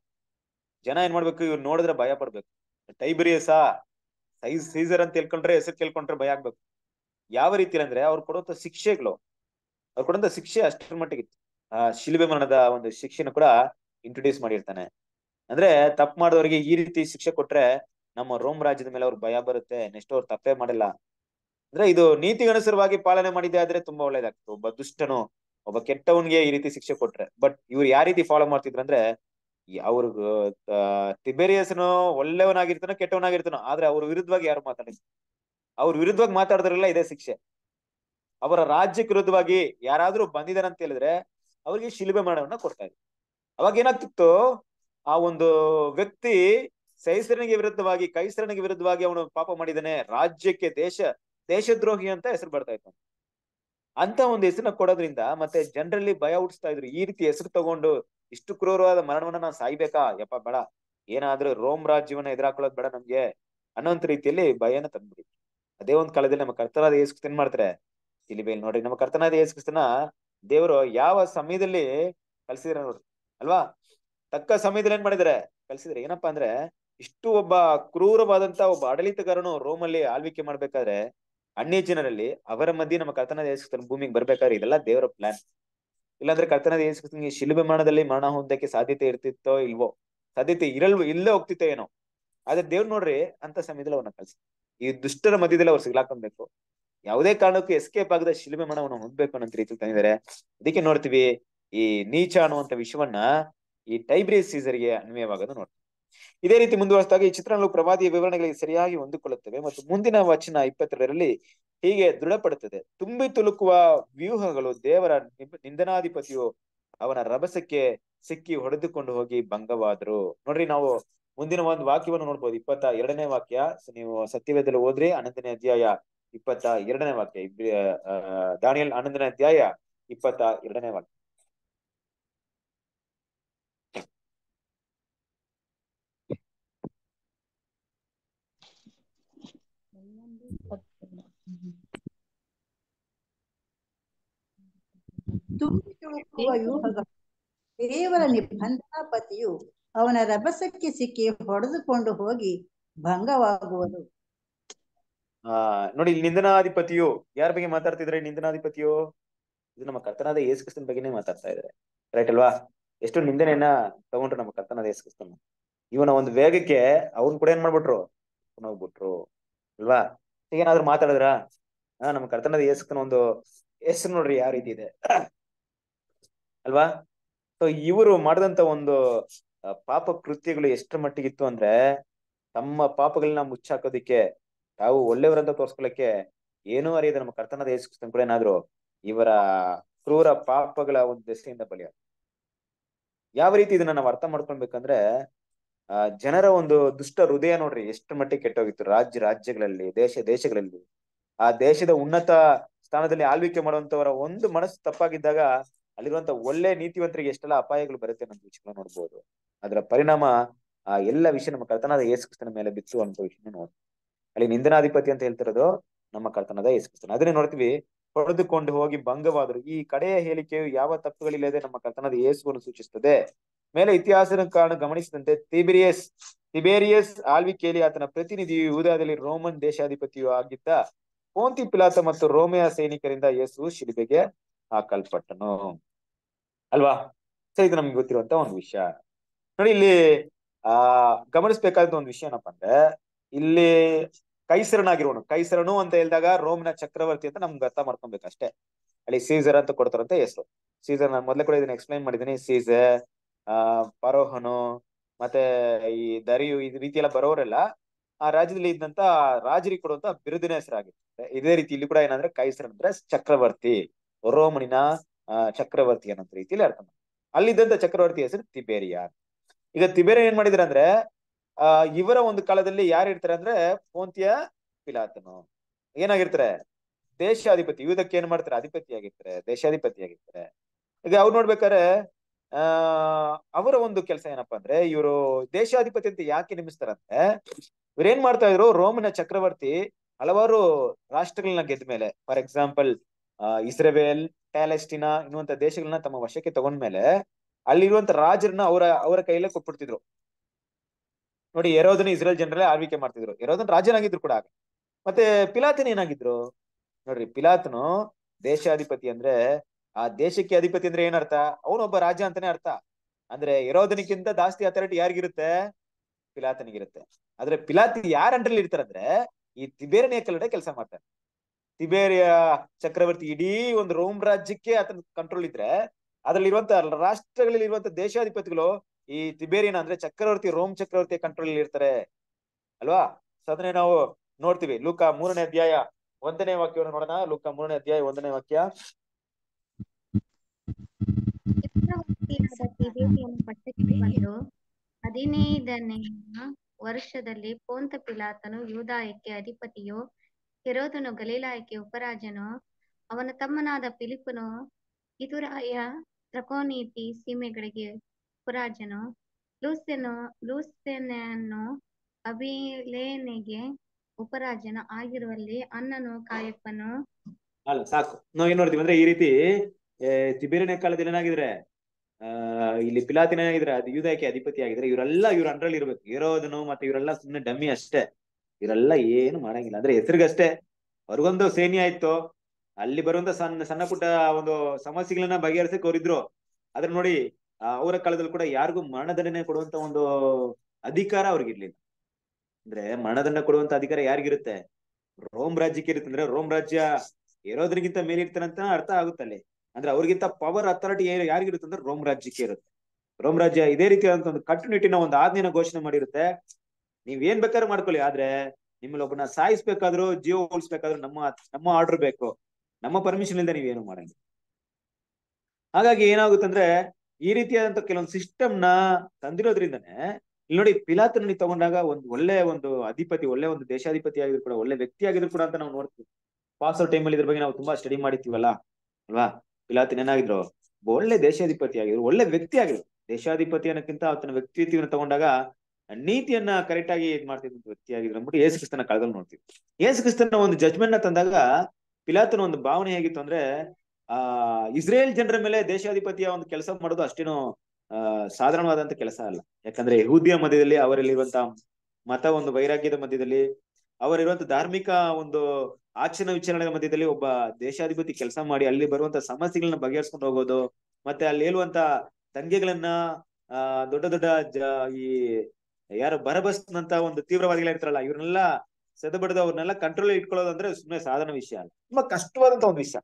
ಜನ ಏನ್ ಮಾಡ್ಬೇಕು ಇವ್ರು ನೋಡಿದ್ರೆ ಭಯ ಪಡ್ಬೇಕು ಟೈಬ್ರಿಯಸಾ ಸೈಜ್ ಸೀಸರ್ ಅಂತ ತಿಳ್ಕೊಂಡ್ರೆ ಹೆಸರು ತಿಳ್ಕೊಂಡ್ರೆ ಭಯ ಆಗ್ಬೇಕು ಯಾವ ರೀತಿ ಅಂದ್ರೆ ಅವ್ರು ಕೊಡುವಂತ ಶಿಕ್ಷೆಗಳು ಅವ್ರು ಕೊಡುವಂತ ಶಿಕ್ಷೆ ಅಷ್ಟರ ಮಟ್ಟಿಗೆ ಆ ಶಿಲ್ಬೆ ಮರಣದ ಒಂದು ಶಿಕ್ಷೆನ ಕೂಡ ಇಂಟ್ರೊಡ್ಯೂಸ್ ಮಾಡಿರ್ತಾನೆ ಅಂದ್ರೆ ತಪ್ಪು ಮಾಡಿದವರಿಗೆ ಈ ರೀತಿ ಶಿಕ್ಷೆ ಕೊಟ್ರೆ ನಮ್ಮ ರೋಮ್ ರಾಜ್ಯದ ಮೇಲೆ ಅವ್ರ ಭಯ ಬರುತ್ತೆ ನೆಕ್ಸ್ಟ್ ಅವ್ರು ತಪ್ಪೇ ಮಾಡಲ್ಲ ಅಂದ್ರೆ ಇದು ನೀತಿಗನುಸರವಾಗಿ ಪಾಲನೆ ಮಾಡಿದೆ ಆದ್ರೆ ತುಂಬಾ ಒಳ್ಳೇದಾಗ್ತದೆ ಒಬ್ಬ ದುಷ್ಟನು ಒಬ್ಬ ಕೆಟ್ಟವನ್ಗೆ ಈ ರೀತಿ ಶಿಕ್ಷೆ ಕೊಟ್ರೆ ಬಟ್ ಇವ್ರು ಯಾವ ರೀತಿ ಫಾಲೋ ಮಾಡ್ತಿದ್ರು ಅಂದ್ರೆ ಅವ್ರ ಟಿಬೇರಿಯಸ್ನು ಒಳ್ಳೆಯವನಾಗಿರ್ತಾನೋ ಕೆಟ್ಟವನಾಗಿರ್ತಾನೋ ಆದ್ರೆ ಅವ್ರ ವಿರುದ್ಧವಾಗಿ ಯಾರು ಮಾತಾಡಿದ್ರು ಅವ್ರ ವಿರುದ್ಧವಾಗಿ ಮಾತಾಡಿದ್ರಲ್ಲ ಇದೇ ಶಿಕ್ಷೆ ಅವರ ರಾಜ್ಯಕ್ಕೆ ವಿರುದ್ಧವಾಗಿ ಯಾರಾದ್ರೂ ಅಂತ ಹೇಳಿದ್ರೆ ಅವ್ರಿಗೆ ಶಿಲುಬೆ ಮಾಡವನ್ನ ಕೊಡ್ತಾ ಇದ್ರು ಅವಾಗ ಏನಾಗ್ತಿತ್ತು ಆ ಒಂದು ವ್ಯಕ್ತಿ ಸೈಸರನಿಗೆ ವಿರುದ್ಧವಾಗಿ ಕೈಸರನಿಗೆ ವಿರುದ್ಧವಾಗಿ ಅವನು ಪಾಪ ಮಾಡಿದಾನೆ ರಾಜ್ಯಕ್ಕೆ ದೇಶ ದೇಶದ್ರೋಹಿ ಅಂತ ಹೆಸರು ಬರ್ತಾ ಇತ್ತು ಅಂತ ಒಂದು ಹೆಸರನ್ನ ಕೊಡೋದ್ರಿಂದ ಮತ್ತೆ ಜನರಲ್ಲಿ ಭಯ ಹುಟ್ಟಿಸ್ತಾ ಇದ್ರು ಈ ರೀತಿ ಹೆಸರು ತಗೊಂಡು ಇಷ್ಟು ಕ್ರೂರವಾದ ಮರಣವನ್ನ ನಾವು ಸಾಯ್ಬೇಕಾ ಯಪ್ಪ ಬೇಡ ಏನಾದ್ರೂ ರೋಮ್ ರಾಜ್ಯವನ್ನ ಎದುರಾಕೊಳ್ಳೋದು ಬೇಡ ನಮ್ಗೆ ಅನ್ನೋಂತ ರೀತಿಯಲ್ಲಿ ಭಯನ ತಂದ್ಬಿಡಿ ಅದೇ ಒಂದ್ ಕಾಲದಲ್ಲಿ ನಮ್ಮ ಕರ್ತನಾದ ಏನ್ ಮಾಡ್ತಾರೆ ಇಲ್ಲಿ ಬೇಲ್ ನೋಡ್ರಿ ನಮ್ಮ ಕರ್ತನಾದ ಏಸ್ಕೃತನ ದೇವರು ಯಾವ ಸಮಯದಲ್ಲಿ ಕಲ್ಸಿದ್ರ ನೋಡ್ರಿ ಅಲ್ವಾ ತಕ್ಕ ಸಮಯದಲ್ಲಿ ಏನ್ ಮಾಡಿದ್ರೆ ಕಲ್ಸಿದ್ರೆ ಏನಪ್ಪಾ ಅಂದ್ರೆ ಇಷ್ಟು ಒಬ್ಬ ಕ್ರೂರವಾದಂತ ಒಬ್ಬ ಆಡಳಿತಗಾರನು ರೋಮಲ್ಲಿ ಆಳ್ವಿಕೆ ಮಾಡ್ಬೇಕಾದ್ರೆ ಅನ್ಯ ಜನರಲ್ಲಿ ಅವರ ಮಧ್ಯೆ ನಮ್ಮ ಕರ್ತನ ದೇವಸ್ಥಾನ ಭೂಮಿಗೆ ಬರ್ಬೇಕಾದ್ರೆ ಇದೆಲ್ಲ ದೇವರ ಪ್ಲಾನ್ ಇಲ್ಲಾಂದ್ರೆ ಕರ್ತನ ದೇವಸ್ಥಾನ ಶಿಲುಬೆ ಮಾಡದಲ್ಲಿ ಮರಣ ಹೊಂದಕ್ಕೆ ಸಾಧ್ಯತೆ ಇರ್ತಿತ್ತೋ ಇಲ್ವೋ ಸಾಧ್ಯತೆ ಇರಲ್ವೋ ಇಲ್ಲೇ ಹೋಗ್ತಿತ್ತೋ ಏನೋ ಆದ್ರೆ ದೇವ್ರು ನೋಡ್ರಿ ಅಂತ ಸಮಯದಲ್ಲಿ ಅವನ ಕಳ್ಸಿ ಈ ದುಷ್ಟರ ಮಧ್ಯದಲ್ಲಿ ಅವ್ರು ಸಿಗ್ಲಾಕೊಬೇಕು ಯಾವುದೇ ಕಾರಣಕ್ಕೂ ಎಸ್ಕೇಪ್ ಆಗದ ಶಿಲುಬೆ ಮರಣವನ್ನು ಹೊಂದ್ಬೇಕು ಅನ್ನೋ ರೀತಿ ತಂದಿದ್ದಾರೆ ಅದಕ್ಕೆ ನೋಡ್ತೀವಿ ಈ ನೀಚ ಅನ್ನುವಂತ ವಿಷಯವನ್ನ ಈ ಟೈಬ್ರೇಸ್ ಸೀಸರ್ಗೆ ಅನ್ವಯವಾಗೋದು ನೋಡ್ತೀವಿ ಇದೇ ರೀತಿ ಮುಂದುವರಿಸಿದಾಗ ಈ ಚಿತ್ರಗಳು ಪ್ರವಾದಿಯ ವಿವರಣೆಗಳಿಗೆ ಸರಿಯಾಗಿ ಹೊಂದಿಕೊಳ್ಳುತ್ತವೆ ಮತ್ತು ಮುಂದಿನ ವಚನ ಇಪ್ಪತ್ತೆರಡರಲ್ಲಿ ಹೀಗೆ ದೃಢಪಡುತ್ತದೆ ತುಂಬಿ ತುಲುಕುವ ವ್ಯೂಹಗಳು ದೇವರ ನಿಂದನಾಧಿಪತಿಯು ಅವನ ರಭಸಕ್ಕೆ ಸಿಕ್ಕಿ ಹೊಡೆದುಕೊಂಡು ಹೋಗಿ ಭಂಗವಾದರು ನೋಡ್ರಿ ನಾವು ಮುಂದಿನ ಒಂದು ವಾಕ್ಯವನ್ನು ನೋಡ್ಬೋದು ಇಪ್ಪತ್ತ ಎರಡನೇ ವಾಕ್ಯ ನೀವು ಸತ್ಯವೇದಲ್ಲಿ ಹೋದ್ರಿ ಆನಂದನೇ ಅಧ್ಯಾಯ ಇಪ್ಪತ್ತ ಎರಡನೇ ವಾಕ್ಯ ದಾನಿಯಲ್ ಆನಂದನೇ ಅಧ್ಯಾಯ ಇಪ್ಪತ್ತ ಎರಡನೇ ವಾಕ್ಯ ತುಂಬಿ ತುಳುಕುವ ಅವನ ರಭಸಕ್ಕೆ ಸಿಕ್ಕಿ ಹೊಡೆದುಕೊಂಡು ಹೋಗಿ ಭಂಗವಾಗುವುದು ನೋಡಿ ಇಲ್ಲಿ ನಿಂದನಾಧಿಪತಿಯು ಯಾರ ಬಗ್ಗೆ ಮಾತಾಡ್ತಿದ್ರೆ ನಿಂದನಾಧಿಪತಿಯು ಇದು ನಮ್ಮ ಕರ್ತನಾದ ಯೇಸುಕ್ರಿಸ್ತನ ಬಗ್ಗೆನೇ ಮಾತಾಡ್ತಾ ಇದ್ದಾರೆ ರೈಟ್ ಅಲ್ವಾ ಎಷ್ಟು ನಿಂದನೆಯನ್ನ ತಗೊಂಡ್ರು ನಮ್ಮ ಕರ್ತನಾದ ಕ್ರಿಸ್ತನ ಇವನ ಒಂದು ವೇಗಕ್ಕೆ ಅವ್ನ್ ಕೂಡ ಏನ್ ಮಾಡ್ಬಿಟ್ರು ಹೋಗ್ಬಿಟ್ರು ಅಲ್ವಾ ಏನಾದ್ರು ಮಾತಾಡಿದ್ರ ನಮ್ಮ ಕರ್ತನಾದ ಯೇಸುಕ್ತನ ಒಂದು ಹೆಸರು ನೋಡ್ರಿ ಯಾವ ರೀತಿ ಇದೆ ಅಲ್ವಾ ಸೊ ಇವರು ಮಾಡಿದಂತ ಒಂದು ಪಾಪ ಕೃತ್ಯಗಳು ಮಟ್ಟಿಗೆ ಮಟ್ಟಿಗಿತ್ತು ಅಂದ್ರೆ ತಮ್ಮ ಪಾಪಗಳನ್ನ ಮುಚ್ಚಾಕೋದಿಕ್ಕೆ ತಾವು ಒಳ್ಳೆಯವರಂತ ತೋರ್ಸ್ಕೊಳಕ್ಕೆ ಏನೂ ಅರಿಯದ ನಮ್ಮ ಕರ್ತನದ ಯೇಸು ಕೂಡ ಏನಾದ್ರು ಇವರ ಕ್ರೂರ ಪಾಪಗಳ ಒಂದು ದೃಷ್ಟಿಯಿಂದ ಬಲಿಯ ಯಾವ ರೀತಿ ಇದನ್ನ ನಾವು ಅರ್ಥ ಮಾಡ್ಕೊಳ್ಬೇಕಂದ್ರೆ ಆ ಜನರ ಒಂದು ದುಷ್ಟ ಹೃದಯ ನೋಡ್ರಿ ಎಷ್ಟು ಮಟ್ಟಿಗೆ ಕೆಟ್ಟೋಗಿತ್ತು ರಾಜ್ಯ ರಾಜ್ಯಗಳಲ್ಲಿ ದೇಶ ದೇಶಗಳಲ್ಲಿ ಆ ದೇಶದ ಉನ್ನತ ಸ್ಥಾನದಲ್ಲಿ ಆಳ್ವಿಕೆ ಮಾಡುವಂತವರ ಒಂದು ಮನಸ್ಸು ತಪ್ಪಾಗಿದ್ದಾಗ ಅಲ್ಲಿರುವಂತ ಒಳ್ಳೆ ನೀತಿವಂತರಿಗೆ ಎಷ್ಟೆಲ್ಲ ಅಪಾಯಗಳು ಬರುತ್ತೆ ಅನ್ನೋ ವಿಷಯ ನೋಡ್ಬೋದು ಅದರ ಪರಿಣಾಮ ಆ ಎಲ್ಲ ವಿಷಯ ನಮ್ಮ ಕರ್ತನಾದ ಯೇಸುಕ್ರಿಸ್ತನ ಮೇಲೆ ಬಿತ್ತು ಅನ್ನೋ ವಿಷಯ ನೋಡ್ತೀವಿ ಅಲ್ಲಿ ನಿಂದನಾಧಿಪತಿ ಅಂತ ಹೇಳ್ತಿರೋದು ನಮ್ಮ ಕರ್ತನದ ಯೇಸುಕ್ರಿಸ್ತನ ಅದನ್ನೇ ನೋಡ್ತೀವಿ ಹೊಡೆದುಕೊಂಡು ಹೋಗಿ ಭಂಗವಾದರು ಈ ಕಡೆಯ ಹೇಳಿಕೆಯು ಯಾವ ತಪ್ಪುಗಳಿಲ್ಲದೆ ನಮ್ಮ ಕರ್ತನದ ಯೇಸುವನ್ನು ಸೂಚಿಸುತ್ತದೆ ಮೇಲೆ ಕಾರಣ ಗಮನಿಸಿದಂತೆ ತಿಬಿರಿಯಸ್ ತಿಬೇರಿಯಸ್ ಆಳ್ವಿಕೆಯಲ್ಲಿ ಆತನ ಪ್ರತಿನಿಧಿಯು ಯೂದಾದಲ್ಲಿ ರೋಮನ್ ದೇಶಾಧಿಪತಿಯು ಆಗಿದ್ದ ಪೋಂತಿ ಪಿಲಾತ ಮತ್ತು ರೋಮಿಯಾ ಸೈನಿಕರಿಂದ ಯೇಸು ಶಿಲ್ಬೆಗೆ ಹಾಕಲ್ಪಟ್ಟನು ಅಲ್ವಾ ಸರಿ ಇದು ನಮ್ಗೆ ಗೊತ್ತಿರುವಂತ ಒಂದು ವಿಷಯ ನೋಡಿ ಇಲ್ಲಿ ಆ ಗಮನಿಸ್ಬೇಕಾದ ಒಂದು ವಿಷಯ ಏನಪ್ಪಾ ಅಂದ್ರೆ ಇಲ್ಲಿ ಕೈಸರನಾಗಿರೋನು ಕೈಸರನು ಅಂತ ಹೇಳಿದಾಗ ರೋಮ್ನ ಚಕ್ರವರ್ತಿ ಅಂತ ನಮ್ಗೆ ಅರ್ಥ ಮಾಡ್ಕೊಬೇಕಷ್ಟೇ ಅಲ್ಲಿ ಸೀಸರ್ ಅಂತ ಕೊಡ್ತಾರಂತ ಹೆಸರು ಸೀಸರ್ ನಾನು ಮೊದಲೇ ಕೂಡ ಇದನ್ನ ಎಕ್ಸ್ಪ್ಲೈನ್ ಮಾಡಿದೀನಿ ಸೀಸರ್ ಆ ಪರೋಹನು ಮತ್ತೆ ಈ ದರಿಯು ಈ ರೀತಿ ಎಲ್ಲ ಬರೋರೆಲ್ಲ ಆ ರಾಜ್ಯದಲ್ಲಿ ಇದ್ದಂತ ರಾಜರಿಗೆ ಕೊಡುವಂತ ಬಿರುದಿನ ಹೆಸರಾಗಿರ್ತದೆ ಇದೇ ರೀತಿ ಇಲ್ಲಿ ಕೂಡ ಏನಂದ್ರೆ ಕೈಸರ್ ಅಂದ್ರೆ ಚಕ್ರವರ್ತಿ ರೋಮನಿನ ಚಕ್ರವರ್ತಿ ಅನ್ನೋ ರೀತಿಯಲ್ಲಿ ಅರ್ಥ ಮಾಡಿ ಅಲ್ಲಿದ್ದಂತ ಚಕ್ರವರ್ತಿ ಹೆಸರು ತಿಬೇರಿಯ ಈಗ ತಿಬೇರಿ ಏನ್ ಮಾಡಿದ್ರ ಅಂದ್ರೆ ಆ ಇವರ ಒಂದು ಕಾಲದಲ್ಲಿ ಯಾರು ಇರ್ತಾರೆ ಅಂದ್ರೆ ಪೋಂತಿಯ ಪಿಲಾತನು ಏನಾಗಿರ್ತಾರೆ ದೇಶಾಧಿಪತಿ ಯುದ್ಧಕ್ಕೆ ಏನ್ ಮಾಡ್ತಾರೆ ಅಧಿಪತಿ ಆಗಿರ್ತಾರೆ ದೇಶಾಧಿಪತಿ ಆಗಿರ್ತಾರೆ ಈಗ ಅವ್ರು ನೋಡ್ಬೇಕಾದ್ರೆ ಆ ಅವರ ಒಂದು ಕೆಲಸ ಏನಪ್ಪಾ ಅಂದ್ರೆ ಇವರು ದೇಶಾಧಿಪತಿ ಅಂತ ಯಾಕೆ ನೇಮಿಸ್ತಾರಂದ್ರೆ ಇವ್ರು ಏನ್ ಮಾಡ್ತಾ ಇದ್ರು ರೋಮನ ಚಕ್ರವರ್ತಿ ಹಲವಾರು ರಾಷ್ಟ್ರಗಳನ್ನ ಗೆದ್ದ ಮೇಲೆ ಫಾರ್ ಎಕ್ಸಾಂಪಲ್ ಇಸ್ರೇಲ್ ಪ್ಯಾಲೆಸ್ಟಿನಾ ಇನ್ನುವಂತ ದೇಶಗಳನ್ನ ತಮ್ಮ ವಶಕ್ಕೆ ತಗೊಂಡ್ಮೇಲೆ ಅಲ್ಲಿರುವಂತ ರಾಜರನ್ನ ಅವರ ಅವರ ಕೈಯಲ್ಲೇ ಕೊಟ್ಬಿಡ್ತಿದ್ರು ನೋಡಿ ಎರೋದನ್ನ ಇಸ್ರೇಲ್ ಜನರಲ್ಲೇ ಆಳ್ವಿಕೆ ಮಾಡ್ತಿದ್ರು ಎರೋದನ್ ರಾಜನಾಗಿದ್ರು ಕೂಡ ಮತ್ತೆ ಪಿಲಾತನ್ ಏನಾಗಿದ್ರು ನೋಡ್ರಿ ಪಿಲಾತನು ದೇಶಾಧಿಪತಿ ಅಂದ್ರೆ ಆ ದೇಶಕ್ಕೆ ಅಧಿಪತಿ ಅಂದ್ರೆ ಏನರ್ಥ ಅವನೊಬ್ಬ ರಾಜ ಅಂತಾನೆ ಅರ್ಥ ಅಂದ್ರೆ ಎರೋದನಿಕ್ಕಿಂತ ಜಾಸ್ತಿ ಅಥಾರಿಟಿ ಯಾರಿಗಿರುತ್ತೆ ಪಿಲಾತನಿಗಿರುತ್ತೆ ಆದ್ರೆ ಪಿಲಾತಿ ಯಾರ ಅಂಡ್ರಲ್ಲಿ ಇರ್ತಾರಂದ್ರೆ ಈ ತಿಬೇರನೇ ಕಲ್ಲಡೆ ಕೆಲಸ ಮಾಡ್ತಾರೆ ತಿಬೇರಿಯ ಚಕ್ರವರ್ತಿ ಇಡೀ ಒಂದು ರೋಮ್ ರಾಜ್ಯಕ್ಕೆ ಆತನ ಕಂಟ್ರೋಲ್ ಇದ್ರೆ ಅದ್ರಲ್ಲಿ ಇರುವಂತ ರಾಷ್ಟ್ರಗಳಲ್ಲಿ ಇರುವಂತ ದೇಶಾಧಿಪತಿಗಳು ಈ ತಿಬೇರಿಯನ ಅಂದ್ರೆ ಚಕ್ರವರ್ತಿ ರೋಮ್ ಚಕ್ರವರ್ತಿ ಕಂಟ್ರೋಲ್ ಇರ್ತಾರೆ ಅಲ್ವಾ ಸದನೆ ನಾವು ನೋಡ್ತೀವಿ ಲೂಕ ಮೂರನೇ ಅಧ್ಯಾಯ ಒಂದನೇ ವಾಕ್ಯವನ್ನು ನೋಡೋಣ ಲೂಕ ಮೂರನೇ ಅಧ್ಯಾಯ ಒಂದನೇ ವಾಕ್ಯ ಹದಿನೈದನೇ ವರ್ಷದಲ್ಲಿ ಪೋಂತ ಪಿಲಾತನು ಯೂದಾಯಕ್ಕೆ ಅಧಿಪತಿಯು ಹೆರೋದನು ಗಲೀಲಾಯಕ್ಕೆ ಉಪರಾಜನು ಅವನ ತಮ್ಮನಾದ ಪಿಲಿಪನು ಇದುರಾಯ ತ್ರಕೋನೀತಿ ಸೀಮೆಗಳಿಗೆ ಉಪರಾಜನು ಲೂಸೆನು ಲೂಸೆನನ್ನು ಅಭಿಲೇನೆಗೆ ಉಪರಾಜನ ಆಗಿರುವಲ್ಲಿ ಅನ್ನನು ಕಾಯಪ್ಪನು ಅಲ್ಲ ಸಾಕು ನಾವ್ ಏನ್ ನೋಡ್ತೀವಿ ಅಂದ್ರೆ ಈ ರೀತಿ ತಿಬೇರಿನ ಕಾಲದಲ್ಲಿ ಏನಾಗಿದ್ರೆ ಆ ಇಲ್ಲಿ ಪಿಲಾತಿನ ಏನಾಗಿದ್ರೆ ಅದು ಅಧಿಪತಿ ಆಗಿದ್ರೆ ಇವರೆಲ್ಲ ಇವ್ರ ಅಂಡ್ರಲ್ಲಿ ಇರ್ಬೇಕು ಇರೋದನು ಮತ್ತೆ ಇವರೆಲ್ಲ ಸುಮ್ಮನೆ ಡಮ್ಮಿ ಅಷ್ಟೇ ಇವರೆಲ್ಲ ಏನು ಮಾಡಂಗಿಲ್ಲ ಅಂದ್ರೆ ಹೆಸರಿಗಷ್ಟೇ ಅವ್ರಿಗೊಂದು ಸೇನೆ ಆಯ್ತು ಅಲ್ಲಿ ಬರುವಂತ ಸಣ್ಣ ಸಣ್ಣ ಪುಟ್ಟ ಒಂದು ಸಮಸ್ಯೆಗಳನ್ನ ಬಗೆಹರಿಸಕ್ ಅವರಿದ್ರು ಆದ್ರೆ ನೋಡಿ ಅವರ ಕಾಲದಲ್ಲಿ ಕೂಡ ಯಾರಿಗೂ ಮರಣದಂಡನೆ ಕೊಡುವಂತ ಒಂದು ಅಧಿಕಾರ ಅವ್ರಿಗಿರ್ಲಿಲ್ಲ ಅಂದ್ರೆ ಮರಣದಂಡ ಕೊಡುವಂತ ಅಧಿಕಾರ ಯಾರಿಗಿರುತ್ತೆ ರೋಮ್ ರಾಜ್ಯಕ್ಕೆ ಇರುತ್ತೆ ಅಂದ್ರೆ ರೋಮ್ ರಾಜ್ಯ ಇರೋದ್ರಿಗಿಂತ ಮೇಲೆ ಅಂತ ಅರ್ಥ ಆಗುತ್ತಲ್ಲಿ ಅಂದ್ರೆ ಅವ್ರಿಗಿಂತ ಪವರ್ ಅಥಾರಿಟಿ ಯಾರಿಗಿರುತ್ತೆ ಅಂದ್ರೆ ರೋಮ್ ರಾಜ್ಯಕ್ಕೆ ಇರುತ್ತೆ ರೋಮ್ ರಾಜ್ಯ ಇದೇ ರೀತಿಯಾದಂತ ಒಂದು ಕಟ್ಟುನಿಟ್ಟಿನ ಒಂದು ಆಜ್ಞೆಯನ್ನು ಘೋಷಣೆ ಮಾಡಿರುತ್ತೆ ನೀವ್ ಏನ್ ಬೇಕಾದ್ರೂ ಮಾಡ್ಕೊಳ್ಳಿ ಆದ್ರೆ ನಿಮ್ಮಲ್ಲಿ ಒಬ್ಬನ ಸಾಯಿಸ್ಬೇಕಾದ್ರೂ ಜೀವ ಉಳಿಸ್ಬೇಕಾದ್ರೂ ನಮ್ಮ ನಮ್ಮ ಆರ್ಡರ್ ಬೇಕು ನಮ್ಮ ಪರ್ಮಿಷನ್ ಇಲ್ಲದೆ ನೀವೇನು ಮಾಡಂಗ ಹಾಗಾಗಿ ಏನಾಗುತ್ತಂದ್ರೆ ಈ ರೀತಿಯಾದಂತ ಕೆಲವೊಂದು ಸಿಸ್ಟಮ್ ನ ತಂದಿರೋದ್ರಿಂದನೇ ಇಲ್ಲಿ ನೋಡಿ ಪಿಲಾತನಲ್ಲಿ ತಗೊಂಡಾಗ ಒಂದ್ ಒಳ್ಳೆ ಒಂದು ಅಧಿಪತಿ ಒಳ್ಳೆ ಒಂದು ದೇಶಾಧಿಪತಿ ಆಗಿದ್ರು ಕೂಡ ಒಳ್ಳೆ ವ್ಯಕ್ತಿ ಆಗಿದ್ರು ಕೂಡ ಅಂತ ನಾವು ನೋಡ್ತೀವಿ ಪಾಸ್ ಟೈಮ್ ಅಲ್ಲಿ ಇದ್ರ ಬಗ್ಗೆ ನಾವು ತುಂಬಾ ಸ್ಟಡಿ ಮಾಡಿರ್ತೀವಲ್ಲ ಅಲ್ವಾ ಪಿಲಾತನ್ ಏನಾಗಿದ್ರು ಒಳ್ಳೆ ದೇಶಾಧಿಪತಿ ಆಗಿದ್ರು ಒಳ್ಳೆ ವ್ಯಕ್ತಿ ಆಗಿದ್ರು ದೇಶಾಧಿಪತಿ ಅನ್ನಕ್ಕಿಂತ ಆತನ ವ್ಯಕ್ತಿತ್ವನ ತಗೊಂಡಾಗ ನೀತಿಯನ್ನ ಕರೆಕ್ಟ್ ಆಗಿ ಇದ್ ಮಾಡ್ತಿದ್ದ ವ್ಯಕ್ತಿ ಆಗಿದ್ರು ಅಂದ್ಬಿಟ್ಟು ಯೇಸು ಕ್ರಿಸ್ತನ ಕಾಲದಲ್ಲಿ ನೋಡ್ತೀವಿ ಯೇಸು ಕ್ರಿಸ್ತನ ಒಂದು ಜಜ್ಮೆಂಟ್ ನ ತಂದಾಗ ಪಿಲಾತನ ಒಂದು ಭಾವನೆ ಹೇಗಿತ್ತು ಅಂದ್ರೆ ಆ ಇಸ್ರೇಲ್ ಜನರ ಮೇಲೆ ದೇಶಾಧಿಪತಿಯ ಒಂದು ಕೆಲಸ ಮಾಡೋದು ಅಷ್ಟೇನು ಸಾಧಾರಣವಾದಂತ ಕೆಲಸ ಅಲ್ಲ ಯಾಕಂದ್ರೆ ಯಹೂದಿಯ ಮಧ್ಯದಲ್ಲಿ ಅವರಲ್ಲಿರುವಂತ ಮತ ಒಂದು ವೈರಾಗ್ಯದ ಮಧ್ಯದಲ್ಲಿ ಅವರಿರುವಂತ ಧಾರ್ಮಿಕ ಒಂದು ಆಚರಣೆ ವಿಚಾರಣೆಗಳ ಮಧ್ಯದಲ್ಲಿ ಒಬ್ಬ ದೇಶಾಧಿಪತಿ ಕೆಲಸ ಮಾಡಿ ಅಲ್ಲಿ ಬರುವಂತ ಸಮಸ್ಯೆಗಳನ್ನ ಬಗೆಹರಿಸ್ಕೊಂಡು ಹೋಗೋದು ಮತ್ತೆ ಅಲ್ಲಿ ಹೇಳುವಂತ ದಂಗೆಗಳನ್ನ ಆ ದೊಡ್ಡ ದೊಡ್ಡ ಈ ಯಾರು ಬರಬಸ್ನಂತ ಒಂದು ಇರ್ತಾರಲ್ಲ ಇವ್ರನ್ನೆಲ್ಲ ಸೆದಬಡ್ದು ಅವ್ರನ್ನೆಲ್ಲ ಕಂಟ್ರೋಲ್ ಇಟ್ಕೊಳ್ಳೋದಂದ್ರೆ ಸುಮ್ಮನೆ ಸಾಧನ ವಿಷಯ ಅಲ್ಲ ತುಂಬಾ ಕಷ್ಟವಾದಂತ ಒಂದು ವಿಷಯ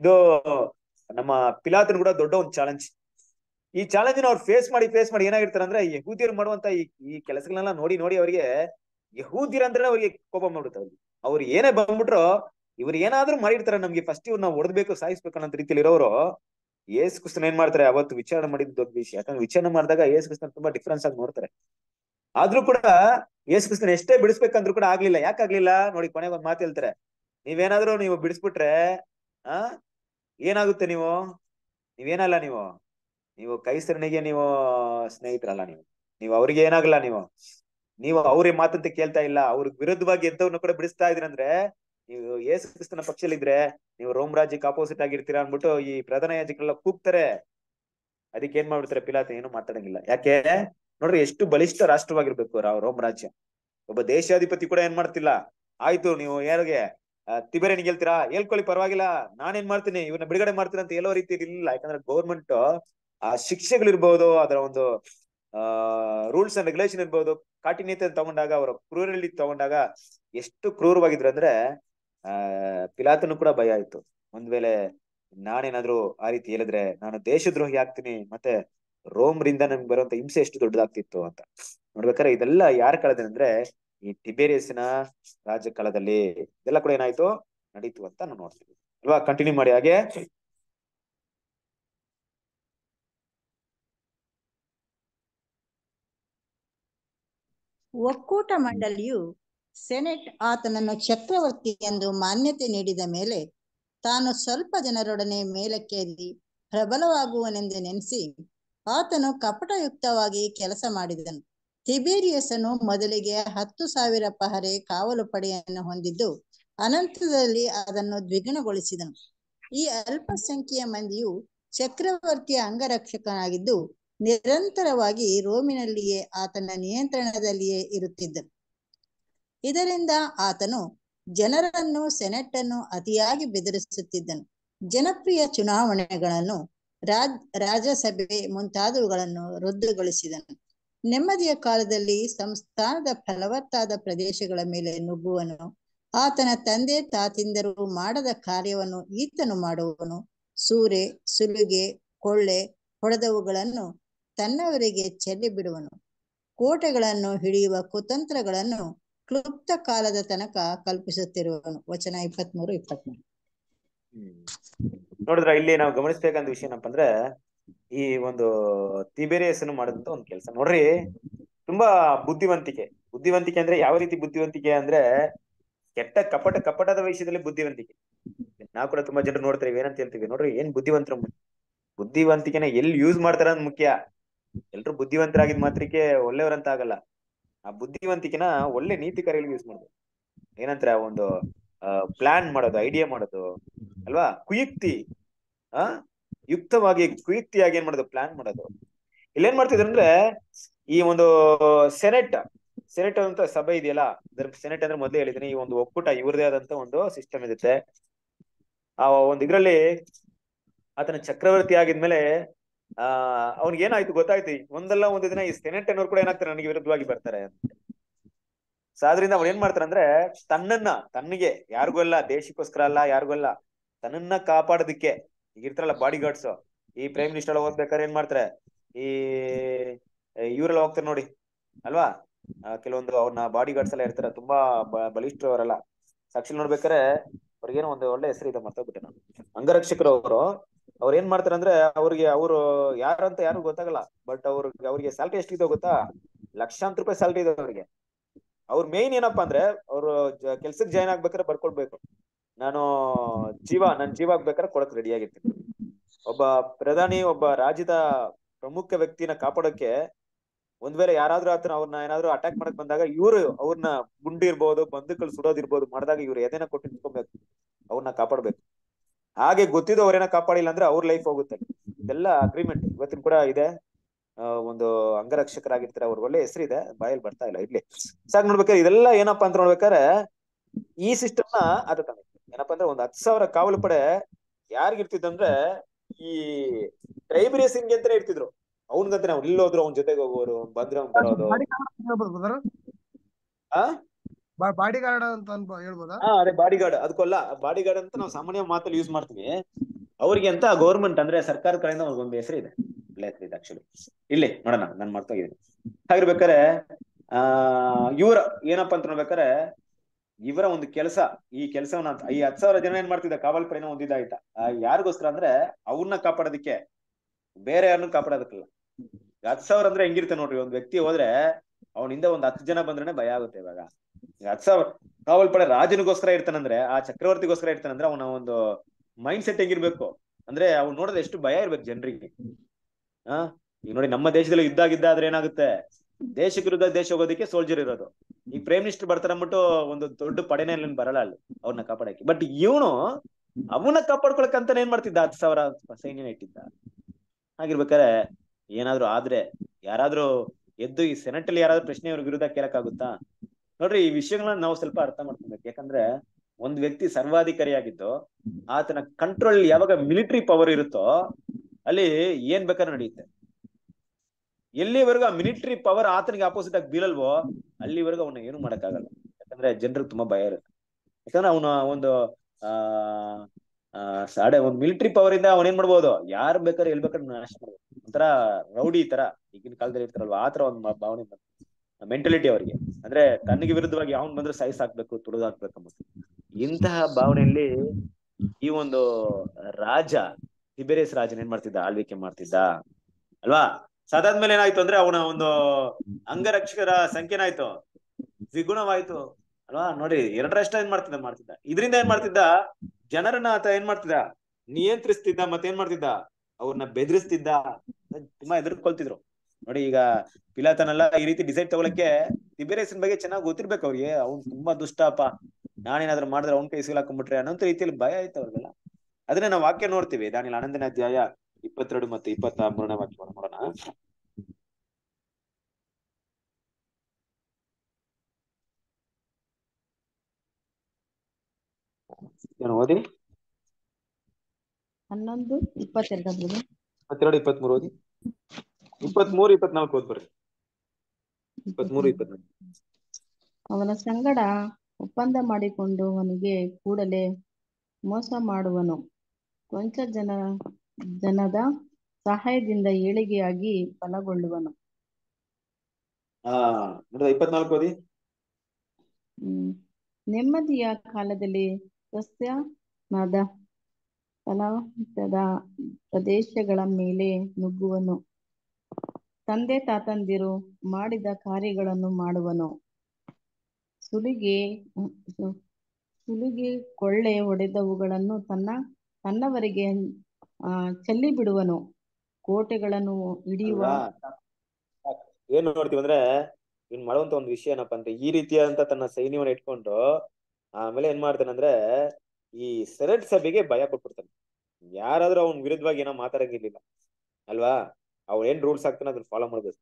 ಇದು ನಮ್ಮ ಪಿಲಾತನ್ ಕೂಡ ದೊಡ್ಡ ಒಂದು ಚಾಲೆಂಜ್ ಈ ಚಾಲೆಂಜ್ ಅವ್ರು ಫೇಸ್ ಮಾಡಿ ಫೇಸ್ ಮಾಡಿ ಏನಾಗಿರ್ತಾರೆ ಅಂದ್ರೆ ಯಹೂದಿಯರು ಮಾಡುವಂತ ಈ ಈ ಕೆಲಸಗಳನ್ನೆಲ್ಲ ನೋಡಿ ನೋಡಿ ಅವರಿಗೆ ಅಂದ್ರೆ ಅವ್ರಿಗೆ ಕೋಪ ಮಾಡ್ಬಿಡ್ತಾರೆ ಅವ್ರಿಗೆ ಅವ್ರು ಏನೇ ಬಂದ್ಬಿಟ್ರು ಇವ್ರು ಏನಾದ್ರು ಮಾಡಿರ್ತಾರೆ ನಮ್ಗೆ ಫಸ್ಟ್ ಇವ್ರು ನಾವು ಹೊಡೆದ್ಬೇಕು ಸಾಯಿಸ್ಬೇಕು ಅನ್ನೋ ರೀತಿಯಲ್ಲಿ ಇರೋರು ಏಸು ಕೃಷ್ಣ ಏನ್ ಮಾಡ್ತಾರೆ ಅವತ್ತು ವಿಚಾರಣೆ ಮಾಡಿದ ದೊಡ್ಡ ವಿಷಯ ಯಾಕಂದ್ರೆ ವಿಚಾರಣೆ ಮಾಡಿದಾಗ ಏಸು ಕೃಷ್ಣ ತುಂಬಾ ಡಿಫ್ರೆನ್ಸ್ ಆಗಿ ನೋಡ್ತಾರೆ ಆದ್ರೂ ಕೂಡ ಯೇಸು ಕೃಷ್ಣ ಎಷ್ಟೇ ಬಿಡಿಸ್ಬೇಕಂದ್ರು ಕೂಡ ಆಗ್ಲಿಲ್ಲ ಯಾಕಾಗ್ಲಿಲ್ಲ ನೋಡಿ ಕೊನೆಗೆ ಒಂದ್ ಮಾತು ಹೇಳ್ತಾರೆ ನೀವೇನಾದ್ರೂ ನೀವು ಬಿಡಿಸ್ಬಿಟ್ರೆ ಆ ಏನಾಗುತ್ತೆ ನೀವು ನೀವೇನಲ್ಲ ನೀವು ನೀವು ಕೈಸರನಿಗೆ ನೀವು ಸ್ನೇಹಿತರಲ್ಲ ನೀವು ನೀವು ಅವ್ರಿಗೆ ಏನಾಗಲ್ಲ ನೀವು ನೀವು ಅವ್ರಿಗೆ ಮಾತಂತ ಕೇಳ್ತಾ ಇಲ್ಲ ಅವ್ರಿಗೆ ವಿರುದ್ಧವಾಗಿ ಎಂತವ್ರನ್ನ ಕೂಡ ಬಿಡಿಸ್ತಾ ಅಂದ್ರೆ ನೀವು ಯೇಸು ಕ್ರಿಸ್ತನ ಪಕ್ಷದಲ್ಲಿದ್ರೆ ನೀವು ರೋಮ್ ರಾಜ್ಯಕ್ಕೆ ಅಪೋಸಿಟ್ ಆಗಿರ್ತೀರಾ ಅನ್ಬಿಟ್ಟು ಈ ಪ್ರಧಾನ ಯಾಜಕರೆಲ್ಲ ಕೂಗ್ತಾರೆ ಅದಕ್ಕೆ ಏನ್ ಮಾಡ್ಬಿಡ್ತಾರೆ ಪಿಲಾತ ಏನು ಮಾತಾಡಂಗಿಲ್ಲ ಯಾಕೆ ನೋಡ್ರಿ ಎಷ್ಟು ಬಲಿಷ್ಠ ರಾಷ್ಟ್ರವಾಗಿರ್ಬೇಕು ರೋಮ್ ರಾಜ್ಯ ಒಬ್ಬ ದೇಶಾಧಿಪತಿ ಕೂಡ ಏನ್ ಮಾಡ್ತಿಲ್ಲ ಆಯ್ತು ನೀವು ಯಾರಿಗೆ ತಿಬೆರನಿಗೆ ಗೆಲ್ತೀರಾ ಹೇಳ್ಕೊಳ್ಳಿ ಪರವಾಗಿಲ್ಲ ಏನ್ ಮಾಡ್ತೀನಿ ಇವನ್ನ ಬಿಡುಗಡೆ ಮಾಡ್ತೀನಿ ಅಂತ ಹೇಳೋ ರೀತಿ ಇರಲಿಲ್ಲ ಯಾಕಂದ್ರೆ ಗೌರ್ಮೆಂಟ್ ಆ ಶಿಕ್ಷೆಗಳಿರ್ಬಹುದು ಅದರ ಒಂದು ಆ ರೂಲ್ಸ್ ಅಂಡ್ ರೆಗ್ಯುಲೇಷನ್ ಇರ್ಬಹುದು ಕಾಠಿನ್ಯತೆ ತಗೊಂಡಾಗ ಅವರ ಕ್ರೂರಲ್ಲಿ ತಗೊಂಡಾಗ ಎಷ್ಟು ಕ್ರೂರವಾಗಿದ್ರು ಅಂದ್ರೆ ಆ ಪಿಲಾತನು ಕೂಡ ಭಯ ಆಯ್ತು ಒಂದ್ ವೇಳೆ ನಾನೇನಾದ್ರು ಆ ರೀತಿ ಹೇಳಿದ್ರೆ ನಾನು ದೇಶದ್ರೋಹಿ ಆಗ್ತೀನಿ ಮತ್ತೆ ರೋಮ್ ರಿಂದ ನಮ್ಗೆ ಬರುವಂತ ಹಿಂಸೆ ಎಷ್ಟು ದೊಡ್ಡದಾಗ್ತಿತ್ತು ಅಂತ ನೋಡ್ಬೇಕಾದ್ರೆ ಇದೆಲ್ಲ ಯಾರ ಕಾಲದಲ್ಲಿ ಅಂದ್ರೆ ಈ ಟಿಬೇರಿಯಸ್ನ ರಾಜಕಾಲದಲ್ಲಿ ಇದೆಲ್ಲ ಕೂಡ ಏನಾಯ್ತು ನಡೀತು ಅಂತ ನಾವು ನೋಡ್ತೀವಿ ಅಲ್ವಾ ಕಂಟಿನ್ಯೂ ಮಾಡಿ ಹಾಗೆ ಒಕ್ಕೂಟ ಮಂಡಳಿಯು ಸೆನೆಟ್ ಆತನನ್ನು ಚಕ್ರವರ್ತಿ ಎಂದು ಮಾನ್ಯತೆ ನೀಡಿದ ಮೇಲೆ ತಾನು ಸ್ವಲ್ಪ ಜನರೊಡನೆ ಮೇಲಕ್ಕೇರಿ ಪ್ರಬಲವಾಗುವನೆಂದು ನೆನೆಸಿ ಆತನು ಕಪಟಯುಕ್ತವಾಗಿ ಕೆಲಸ ಮಾಡಿದನು ತಿಬೇರಿಯಸನು ಮೊದಲಿಗೆ ಹತ್ತು ಸಾವಿರ ಪಹರೆ ಕಾವಲು ಪಡೆಯನ್ನು ಹೊಂದಿದ್ದು ಅನಂತರದಲ್ಲಿ ಅದನ್ನು ದ್ವಿಗುಣಗೊಳಿಸಿದನು ಈ ಅಲ್ಪಸಂಖ್ಯೆಯ ಮಂದಿಯು ಚಕ್ರವರ್ತಿಯ ಅಂಗರಕ್ಷಕನಾಗಿದ್ದು ನಿರಂತರವಾಗಿ ರೋಮಿನಲ್ಲಿಯೇ ಆತನ ನಿಯಂತ್ರಣದಲ್ಲಿಯೇ ಇರುತ್ತಿದ್ದನು ಇದರಿಂದ ಆತನು ಜನರನ್ನು ಸೆನೆಟ್ ಅನ್ನು ಅತಿಯಾಗಿ ಬೆದರಿಸುತ್ತಿದ್ದನು ಜನಪ್ರಿಯ ಚುನಾವಣೆಗಳನ್ನು ರಾಜ್ ರಾಜಸಭೆ ಮುಂತಾದವುಗಳನ್ನು ರದ್ದುಗೊಳಿಸಿದನು ನೆಮ್ಮದಿಯ ಕಾಲದಲ್ಲಿ ಸಂಸ್ಥಾನದ ಫಲವತ್ತಾದ ಪ್ರದೇಶಗಳ ಮೇಲೆ ನುಗ್ಗುವನು ಆತನ ತಂದೆ ತಾತಿಂದರು ಮಾಡದ ಕಾರ್ಯವನ್ನು ಈತನು ಮಾಡುವನು ಸೂರೆ ಸುಲಿಗೆ ಕೊಳ್ಳೆ ಹೊಡೆದವುಗಳನ್ನು ತನ್ನವರಿಗೆ ಚೆಲ್ಲಿ ಬಿಡುವನು ಕೋಟೆಗಳನ್ನು ಹಿಡಿಯುವ ಕುತಂತ್ರಗಳನ್ನು ಕ್ಲುಪ್ತ ಕಾಲದ ತನಕ ಕಲ್ಪಿಸುತ್ತಿರುವನು ವಚನ ಇಪ್ಪತ್ಮೂರು ಇಪ್ಪತ್ಮೂರು ನೋಡಿದ್ರ ಇಲ್ಲಿ ನಾವು ಗಮನಿಸ್ಬೇಕಂತ ವಿಷಯ ಏನಪ್ಪ ಅಂದ್ರೆ ಈ ಒಂದು ತಿಬೇರಿಯಸ್ನು ಮಾಡಿದಂತ ಒಂದು ಕೆಲಸ ನೋಡ್ರಿ ತುಂಬಾ ಬುದ್ಧಿವಂತಿಕೆ ಬುದ್ಧಿವಂತಿಕೆ ಅಂದ್ರೆ ಯಾವ ರೀತಿ ಬುದ್ಧಿವಂತಿಕೆ ಅಂದ್ರೆ ಕೆಟ್ಟ ಕಪಟ ಕಪಟದ ವಿಷಯದಲ್ಲಿ ಬುದ್ಧಿವಂತಿಕೆ ನಾವು ಕೂಡ ತುಂಬಾ ಜನರು ನೋಡ್ತಾರೆ ಏನಂತ ಹೇಳ್ತೀವಿ ನೋಡ್ರಿ ಏನ್ ಬುದ್ಧಿವಂತರ ಬುದ್ಧಿವಂತಿಕೆನ ಎಲ್ಲಿ ಯೂಸ್ ಮಾಡ್ತಾರ ಅಂದ್ ಮುಖ್ಯ ಎಲ್ರು ಬುದ್ಧಿವಂತರಾಗಿದ್ ಮಾತ್ರಕ್ಕೆ ಒಳ್ಳೆಯವರಂತ ಆಗಲ್ಲ ಆ ಬುದ್ಧಿವಂತಿಕೆನ ಒಳ್ಳೆ ನೀತಿ ಕಾರ್ಯಗಳಿಗೆ ಯೂಸ್ ಮಾಡ್ಬೇಕು ಏನಂತಾರೆ ಒಂದು ಪ್ಲಾನ್ ಮಾಡೋದು ಐಡಿಯಾ ಮಾಡೋದು ಅಲ್ವಾ ಕುಯುಕ್ತಿ ಆ ಯುಕ್ತವಾಗಿ ಕುಯುಕ್ತಿಯಾಗಿ ಏನ್ ಮಾಡೋದು ಪ್ಲಾನ್ ಮಾಡೋದು ಇಲ್ಲೇನ್ ಮಾಡ್ತಿದ್ರು ಅಂದ್ರೆ ಈ ಒಂದು ಸೆನೆಟ್ ಸೆನೆಟ್ ಅಂತ ಸಭೆ ಇದೆಯಲ್ಲ ಸೆನೆಟ್ ಅಂದ್ರೆ ಮೊದಲೇ ಹೇಳಿದೀನಿ ಈ ಒಂದು ಒಕ್ಕೂಟ ಇವ್ರದೇ ಆದಂತ ಒಂದು ಸಿಸ್ಟಮ್ ಇರುತ್ತೆ ಆ ಒಂದು ಇದ್ರಲ್ಲಿ ಆತನ ಚಕ್ರವರ್ತಿ ಆಗಿದ್ಮೇಲೆ ಆ ಅವ್ನಿಗೆ ಏನಾಯ್ತು ಗೊತ್ತಾಯ್ತು ಒಂದಲ್ಲ ಒಂದು ದಿನ ಈ ಸೆನೆಟ್ ಅನ್ನೋರು ಕೂಡ ಏನಾಗ್ತಾರೆ ನನಗೆ ವಿರುದ್ಧವಾಗಿ ಬರ್ತಾರೆ ಅಂತ ಸೊ ಆದ್ರಿಂದ ಅವ್ರು ಏನ್ ಮಾಡ್ತಾರಂದ್ರೆ ತನ್ನನ್ನ ತನ್ನಿಗೆ ಯಾರಿಗೂ ಅಲ್ಲ ದೇಶಕ್ಕೋಸ್ಕರ ಅಲ್ಲ ಯಾರಿಗೂ ಅಲ್ಲ ತನ್ನನ್ನ ಕಾಪಾಡೋದಕ್ಕೆ ಈಗ ಇರ್ತಾರಲ್ಲ ಬಾಡಿ ಗಾರ್ಡ್ಸ್ ಈ ಪ್ರೈಮ್ ಮಿನಿಸ್ಟರ್ ಹೋಗ್ಬೇಕಾದ್ರೆ ಏನ್ ಮಾಡ್ತಾರೆ ಈ ಇವರೆಲ್ಲ ಹೋಗ್ತಾರೆ ನೋಡಿ ಅಲ್ವಾ ಕೆಲವೊಂದು ಅವ್ರನ್ನ ಬಾಡಿ ಗಾರ್ಡ್ಸ್ ಎಲ್ಲ ಇರ್ತಾರೆ ತುಂಬಾ ಬಲಿಷ್ಠರವರಲ್ಲ ಸಾಕ್ಷಿ ನೋಡ್ಬೇಕಾರೆ ಅವ್ರಿಗೇನು ಒಂದು ಒಳ್ಳೆ ಹೆಸರು ಇದೆ ಮರ್ತೋಗ್ಬಿಟ್ಟೆ ನಾನು ಅಂಗರಕ್ಷಕರು ಅವರು ಅವ್ರು ಏನ್ ಮಾಡ್ತಾರೆ ಅಂದ್ರೆ ಅವ್ರಿಗೆ ಅವರು ಯಾರಂತ ಯಾರು ಗೊತ್ತಾಗಲ್ಲ ಬಟ್ ಅವ್ರಿಗೆ ಅವ್ರಿಗೆ ಸ್ಯಾಲ್ರಿ ಎಷ್ಟಿದೆ ಗೊತ್ತಾ ಲಕ್ಷಾಂತರ ರೂಪಾಯಿ ಸ್ಯಾಲ್ರಿ ಇದೆ ಅವ್ರಿಗೆ ಅವ್ರ ಮೇನ್ ಏನಪ್ಪಾ ಅಂದ್ರೆ ಅವ್ರು ಕೆಲ್ಸಕ್ ಜಾಯ್ನ್ ಆಗ್ಬೇಕಾದ್ರೆ ಬರ್ಕೊಳ್ಬೇಕು ನಾನು ಜೀವ ನನ್ ಜೀವ ಆಗ್ಬೇಕಾದ್ರೆ ಕೊಡಕ್ ರೆಡಿ ಆಗಿರ್ತೀನಿ ಒಬ್ಬ ಪ್ರಧಾನಿ ಒಬ್ಬ ರಾಜ್ಯದ ಪ್ರಮುಖ ವ್ಯಕ್ತಿನ ಕಾಪಾಡೋಕೆ ಒಂದ್ ವೇಳೆ ಯಾರಾದ್ರೂ ಆತನ ಅವ್ರನ್ನ ಏನಾದ್ರು ಅಟ್ಯಾಕ್ ಮಾಡಕ್ ಬಂದಾಗ ಇವ್ರು ಅವ್ರನ್ನ ಗುಂಡಿರ್ಬೋದು ಬಂದುಕಲ್ ಸುಡೋದಿರ್ಬೋದು ಮಾಡಿದಾಗ ಇವ್ರು ಎದೇನ ಕೊಟ್ಟು ನಿಂತ್ಕೊಬೇಕು ಅವ್ರನ್ನ ಕಾಪಾಡ್ಬೇಕು ಹಾಗೆ ಗೊತ್ತಿದ್ದು ಅವ್ರೇನ ಕಾಪಾಡಿಲ್ಲ ಅಂದ್ರೆ ಅವ್ರ ಲೈಫ್ ಹೋಗುತ್ತೆ ಇದೆಲ್ಲ ಅಗ್ರಿಮೆಂಟ್ ಇವತ್ತಿನ ಕೂಡ ಇದೆ ಒಂದು ಅಂಗರಕ್ಷಕರಾಗಿರ್ತಾರೆ ಹೆಸರು ಇದೆ ಬಾಯಲ್ಲಿ ಬರ್ತಾ ಇಲ್ಲ ಇರ್ಲಿ ಸಾಕ್ ನೋಡ್ಬೇಕಾದ್ರೆ ಇದೆಲ್ಲ ಏನಪ್ಪಾ ಅಂತ ನೋಡ್ಬೇಕಾದ್ರೆ ಈ ಸಿಸ್ಟಮ್ ನ ಅದ ಏನಪ್ಪಾ ಅಂದ್ರೆ ಒಂದ್ ಹತ್ತು ಸಾವಿರ ಕಾವಲು ಪಡೆ ಯಾರಿಗಿರ್ತಿದ್ರೆ ಈ ಟ್ರೈಬ್ ರೇಸಿಂಗ್ ಅಂತಾನೆ ಇರ್ತಿದ್ರು ನಾವು ಇಲ್ಲಿ ಹೋದ್ರು ಅವ್ನ ಜೊತೆಗೆ ಹೋಗೋರು ಬಂದ್ರೆ ಅವ್ನ್ ಬರೋದು ಆ ಬಾಡಿ ಅಂತ ಹೇಳ್ಬೋದಾ ಅದೇ ಬಾಡಿ ಗಾರ್ಡ್ ಅದಕ್ಕೊಲ್ಲ ಬಾಡಿ ಗಾರ್ಡ್ ಅಂತ ನಾವು ಸಾಮಾನ್ಯ ಮಾತಲ್ಲಿ ಯೂಸ್ ಮಾಡ್ತೀವಿ ಅವ್ರಿಗೆ ಅಂತ ಗೌರ್ಮೆಂಟ್ ಅಂದ್ರೆ ಸರ್ಕಾರ ಕಡೆಯಿಂದ ಅವ್ರಿಗೊಂದು ಹೆಸರು ಇದೆ ಹೆಸರು ಇದೆ ಆಕ್ಚುಲಿ ಇಲ್ಲಿ ನೋಡೋಣ ನಾನು ಮರ್ತೋಗಿದ್ದೀನಿ ಹಾಗಿರ್ಬೇಕಾರೆ ಆ ಇವರ ಏನಪ್ಪಾ ಅಂತ ನೋಡ್ಬೇಕಾರೆ ಇವರ ಒಂದು ಕೆಲಸ ಈ ಕೆಲಸವನ್ನ ಈ ಹತ್ ಸಾವಿರ ಜನ ಏನ್ ಮಾಡ್ತಿದ್ದ ಕಾವಲ್ ಪಡೆನ ಯಾರಿಗೋಸ್ಕರ ಅಂದ್ರೆ ಅವನ್ನ ಕಾಪಾಡೋದಕ್ಕೆ ಬೇರೆ ಯಾರನ್ನು ಕಾಪಾಡೋದಕ್ಕಲ್ಲ ಹತ್ ಸಾವಿರ ಅಂದ್ರೆ ಹೆಂಗಿರುತ್ತೆ ನೋಡ್ರಿ ಒಂದ್ ವ್ಯಕ್ತಿ ಹೋದ್ರೆ ಅವನಿಂದ ಒಂದ್ ಹತ್ತು ಜನ ಬಂದ್ರೆ ಭಯ ಆಗುತ್ತೆ ಇವಾಗ ಹತ್ ಸಾವಿರ ಕಾವಲ್ ಪಡೆ ರಾಜನಿಗೋಸ್ಕರ ಇರ್ತಾನಂದ್ರೆ ಆ ಚಕ್ರವರ್ತಿಗೋಸ್ಕರ ಇರ್ತಾನಂದ್ರೆ ಅವನ ಒಂದು ಮೈಂಡ್ ಸೆಟ್ ಹೆಂಗಿರ್ಬೇಕು ಅಂದ್ರೆ ಅವ್ನು ನೋಡೋದ್ ಎಷ್ಟು ಭಯ ಇರ್ಬೇಕು ಜನರಿಗೆ ಆ ಈಗ ನೋಡಿ ನಮ್ಮ ದೇಶದಲ್ಲಿ ಯುದ್ಧ ಆದ್ರೆ ಏನಾಗುತ್ತೆ ದೇಶಕ್ಕೆ ವಿರುದ್ಧ ದೇಶ ಹೋಗೋದಕ್ಕೆ ಸೋಲ್ಜರ್ ಇರೋದು ಈ ಪ್ರೈಮ್ ಮಿನಿಸ್ಟರ್ ಬರ್ತಾರೆ ಅಂದ್ಬಿಟ್ಟು ಒಂದು ದೊಡ್ಡ ಪಡೆನೇ ಅಲ್ಲಿ ಬರಲ್ಲ ಅಲ್ಲಿ ಅವ್ರನ್ನ ಕಾಪಾಡಕ್ಕೆ ಬಟ್ ಇವನು ಅವನ್ನ ಕಾಪಾಡ್ಕೊಳಕ್ ಅಂತ ಏನ್ ಮಾಡ್ತಿದ್ದ ಹತ್ತು ಸಾವಿರ ಸೈನ್ಯನ ಇಟ್ಟಿದ್ದ ಆಗಿರ್ಬೇಕಾರೆ ಏನಾದ್ರು ಆದ್ರೆ ಯಾರಾದ್ರೂ ಎದ್ದು ಈ ಸೆನೆಟ್ ಅಲ್ಲಿ ಯಾರಾದ್ರೂ ಪ್ರಶ್ನೆ ಇವ್ರ ವಿರುದ್ಧ ಆಗುತ್ತಾ ನೋಡ್ರಿ ಈ ವಿಷಯಗಳನ್ನ ನಾವು ಸ್ವಲ್ಪ ಅರ್ಥ ಮಾಡ್ಕೊಬೇಕು ಯಾಕಂದ್ರೆ ಒಂದ್ ವ್ಯಕ್ತಿ ಸರ್ವಾಧಿಕಾರಿಯಾಗಿದ್ದು ಆತನ ಕಂಟ್ರೋಲ್ ಯಾವಾಗ ಮಿಲಿಟರಿ ಪವರ್ ಇರುತ್ತೋ ಅಲ್ಲಿ ಏನ್ ಬೇಕಾದ್ರೂ ನಡೆಯುತ್ತೆ ಎಲ್ಲಿವರೆಗೂ ಆ ಮಿಲಿಟರಿ ಪವರ್ ಆತನಿಗೆ ಅಪೋಸಿಟ್ ಆಗಿ ಬೀಳಲ್ವೋ ಅಲ್ಲಿವರೆಗೂ ಅವನ ಏನು ಮಾಡಕ್ಕಾಗಲ್ಲ ಯಾಕಂದ್ರೆ ಜನರಿಗೆ ತುಂಬಾ ಭಯ ಇರುತ್ತೆ ಯಾಕಂದ್ರೆ ಅವನ ಒಂದು ಆ ಸಾಡೆ ಒಂದ್ ಮಿಲಿಟರಿ ಪವರ್ ಇಂದ ಏನ್ ಮಾಡ್ಬೋದು ಯಾರು ಬೇಕಾದ್ರೆ ಎಲ್ ಬೇಕಾದ್ರೆ ನಾಶ ಮಾಡ್ಬೋದು ಒಂಥರ ರೌಡಿ ತರ ಈಗಿನ ಕಾಲದಲ್ಲಿ ಇರ್ತಾರಲ್ವಾ ಆತರ ಒಂದ್ ಭಾವನೆ ಮೆಂಟಾಲಿಟಿ ಅವರಿಗೆ ಅಂದ್ರೆ ತನ್ನಿಗೆ ವಿರುದ್ಧವಾಗಿ ಅವನ್ ಬಂದ್ರೆ ಸೈಸ್ ಹಾಕ್ಬೇಕು ಹಾಕ್ಬೇಕು ಇಂತಹ ಭಾವನೆಯಲ್ಲಿ ಈ ಒಂದು ರಾಜ ಸಿಬೇರಿಯಸ್ ರಾಜನ್ ಏನ್ ಮಾಡ್ತಿದ್ದ ಆಳ್ವಿಕೆ ಮಾಡ್ತಿದ್ದ ಅಲ್ವಾ ಸದಾದ್ಮೇಲೆ ಏನಾಯ್ತು ಅಂದ್ರೆ ಅವನ ಒಂದು ಅಂಗರಕ್ಷಕರ ಸಂಖ್ಯೆನಾಯ್ತು ದ್ವಿಗುಣವಾಯ್ತು ಅಲ್ವಾ ನೋಡಿ ಎರಡರಷ್ಟ ಏನ್ ಮಾಡ್ತಿದ್ದ ಮಾಡ್ತಿದ್ದ ಇದರಿಂದ ಏನ್ ಮಾಡ್ತಿದ್ದ ಜನರನ್ನ ಆತ ಏನ್ ಮಾಡ್ತಿದ್ದ ನಿಯಂತ್ರಿಸ್ತಿದ್ದ ಮತ್ತೆ ಏನ್ ಮಾಡ್ತಿದ್ದ ಅವ್ರನ್ನ ಬೆದರಿಸ್ತಿದ್ದ ತುಂಬಾ ಎದುರ್ಕೊಳ್ತಿದ್ರು ನೋಡಿ ಈಗ ಪಿಲಾತನೆಲ್ಲ ಈ ರೀತಿ ಡಿಸೈಡ್ ತಗೊಳಕ್ಕೆ ತಿಬೇರೇಸನ್ ಬಗ್ಗೆ ಚೆನ್ನಾಗಿ ಗೊತ್ತಿರ್ಬೇಕು ಅವ್ರಿಗೆ ಅವ್ನ್ ತುಂಬಾ ದುಷ್ಟಪ್ಪ ನಾನೇನಾದ್ರೂ ಮಾಡಿದ್ರೆ ಅವ್ನ ಕೈ ಸಿಲಾಕೊಂಡ್ಬಿಟ್ರೆ ಅನ್ನೋಂತ ರೀತಿಯಲ್ಲಿ ಭಯ ಆಯ್ತು ಅವ್ರಿಗೆಲ್ಲ ಅದನ್ನ ನಾವು ವಾಕ್ಯ ನೋಡ್ತೀವಿ ದಾನಿಲ್ ಆನಂದನ ಅಧ್ಯಾಯ ಇಪ್ಪತ್ತೆರಡು ಮತ್ತು ಇಪ್ಪತ್ತ ಮೂರನೇ ವಾಕ್ಯವನ್ನು ನೋಡೋಣ ಏನು ಓದಿ ಹನ್ನೊಂದು ಇಪ್ಪತ್ತೆರಡು ಇಪ್ಪತ್ತೆರಡು ಇಪ್ಪತ್ಮೂರು ಓದಿ ಇಪ್ಪತ್ಮೂರು ಇಪ್ಪತ್ನಾಲ್ಕು ಓದ್ಬರ್ರಿ ಇಪ್ಪತ್ಮೂರು ಇಪ್ಪತ್ನಾಲ್ಕು ಅವನ ಸಂಗಡ ಒಪ್ಪಂದ ಮಾಡಿಕೊಂಡು ಅವನಿಗೆ ಕೂಡಲೇ ಮೋಸ ಮಾಡುವನು ಕೊಂಚ ಜನ ಜನದ ಸಹಾಯದಿಂದ ಏಳಿಗೆಯಾಗಿ ಬಲಗೊಳ್ಳುವನು ನೆಮ್ಮದಿಯ ಕಾಲದಲ್ಲಿ ಸಸ್ಯನಾದ ಫಲವಂತದ ಪ್ರದೇಶಗಳ ಮೇಲೆ ನುಗ್ಗುವನು ತಂದೆ ತಾತಂದಿರು ಮಾಡಿದ ಕಾರ್ಯಗಳನ್ನು ಮಾಡುವನು ಸುಲಿಗೆ ಸುಲಿಗೆ ಕೊಳ್ಳೆ ಹೊಡೆದವುಗಳನ್ನು ತನ್ನ ತನ್ನವರಿಗೆ ಆ ಚೆಲ್ಲಿ ಬಿಡುವನು ಕೋಟೆಗಳನ್ನು ಹಿಡಿಯುವ ಏನ್ ನೋಡ್ತೀವಿ ಅಂದ್ರೆ ಇನ್ ಮಾಡುವಂತ ಒಂದು ವಿಷಯ ಏನಪ್ಪ ಅಂದ್ರೆ ಈ ರೀತಿಯಾದಂತ ತನ್ನ ಸೈನ್ಯವನ್ನು ಇಟ್ಕೊಂಡು ಆಮೇಲೆ ಏನ್ ಮಾಡ್ತಾನೆ ಅಂದ್ರೆ ಈ ಸೆರೆಟ್ ಸಭೆಗೆ ಭಯ ಕೊಟ್ಬಿಡ್ತಾನೆ ಯಾರಾದ್ರೂ ಅವನ್ ವಿರುದ್ಧವಾಗಿ ಏನೋ ಮಾತಾಡಂಗಿರ್ಲಿಲ್ಲ ಅಲ್ವಾ ಅವ್ರು ಏನ್ ರೂಲ್ಸ್ ಆಗ್ತಾನ ಅದನ್ನ ಫಾಲೋ ಮಾಡ್ಬೇಕು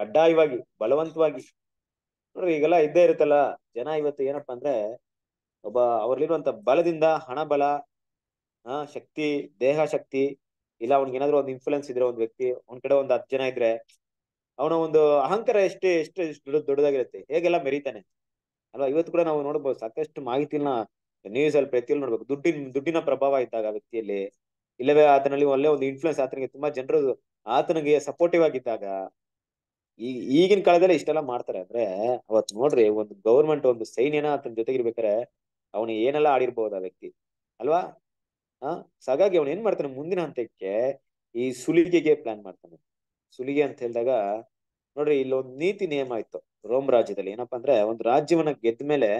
ಕಡ್ಡಾಯವಾಗಿ ಬಲವಂತವಾಗಿ ನೋಡ್ರಿ ಈಗೆಲ್ಲ ಇದ್ದೇ ಇರುತ್ತಲ್ಲ ಜನ ಇವತ್ತು ಏನಪ್ಪಾ ಅಂದ್ರೆ ಒಬ್ಬ ಅವ್ರಲ್ಲಿರುವಂತ ಬಲದಿಂದ ಹಣ ಬಲ ಆ ಶಕ್ತಿ ದೇಹ ಶಕ್ತಿ ಇಲ್ಲ ಅವ್ನಿಗೆ ಏನಾದ್ರು ಒಂದು ಇನ್ಫ್ಲುಯೆನ್ಸ್ ಇದ್ರೆ ಒಂದ್ ವ್ಯಕ್ತಿ ಒಂದ್ ಕಡೆ ಒಂದ್ ಹತ್ತು ಜನ ಇದ್ರೆ ಅವನ ಒಂದು ಅಹಂಕಾರ ಎಷ್ಟು ಎಷ್ಟು ದೊಡ್ಡದಾಗಿರುತ್ತೆ ಹೇಗೆಲ್ಲ ಮೆರಿತಾನೆ ಅಲ್ವಾ ಇವತ್ತು ಕೂಡ ನಾವು ನೋಡ್ಬೋದು ಸಾಕಷ್ಟು ಮಾಹಿತಿನ ನ್ಯೂಸ್ ಅಲ್ಲಿ ಪ್ರತಿಯಲ್ಲಿ ನೋಡ್ಬೇಕು ದುಡ್ಡಿನ ದುಡ್ಡಿನ ಪ್ರಭಾವ ಇದ್ದಾಗ ವ್ಯಕ್ತಿಯಲ್ಲಿ ಇಲ್ಲವೇ ಆತನಲ್ಲಿ ಒಳ್ಳೆ ಒಂದು ಇನ್ಫ್ಲುಯೆನ್ಸ್ ಆತನಿಗೆ ತುಂಬಾ ಜನರು ಆತನಿಗೆ ಸಪೋರ್ಟಿವ್ ಆಗಿದ್ದಾಗ ಈ ಈಗಿನ ಕಾಲದಲ್ಲಿ ಇಷ್ಟೆಲ್ಲ ಮಾಡ್ತಾರೆ ಅಂದ್ರೆ ಅವತ್ ನೋಡ್ರಿ ಒಂದು ಗೌರ್ಮೆಂಟ್ ಒಂದು ಸೈನ್ಯನ ಆತನ ಜೊತೆಗಿರ್ಬೇಕಾರೆ ಅವನು ಏನೆಲ್ಲ ಆಡಿರ್ಬಹುದು ಆ ವ್ಯಕ್ತಿ ಅಲ್ವಾ ಹಾ ಸಾಗಾಗಿ ಅವನು ಏನ್ ಮಾಡ್ತಾನೆ ಮುಂದಿನ ಹಂತಕ್ಕೆ ಈ ಸುಲಿಗೆಗೆ ಪ್ಲಾನ್ ಮಾಡ್ತಾನೆ ಸುಲಿಗೆ ಅಂತ ಹೇಳಿದಾಗ ನೋಡ್ರಿ ಇಲ್ಲೊಂದು ನೀತಿ ನಿಯಮ ಆಯ್ತು ರೋಮ್ ರಾಜ್ಯದಲ್ಲಿ ಏನಪ್ಪಾ ಅಂದ್ರೆ ಒಂದು ರಾಜ್ಯವನ್ನ ಗೆದ್ದ ಮೇಲೆ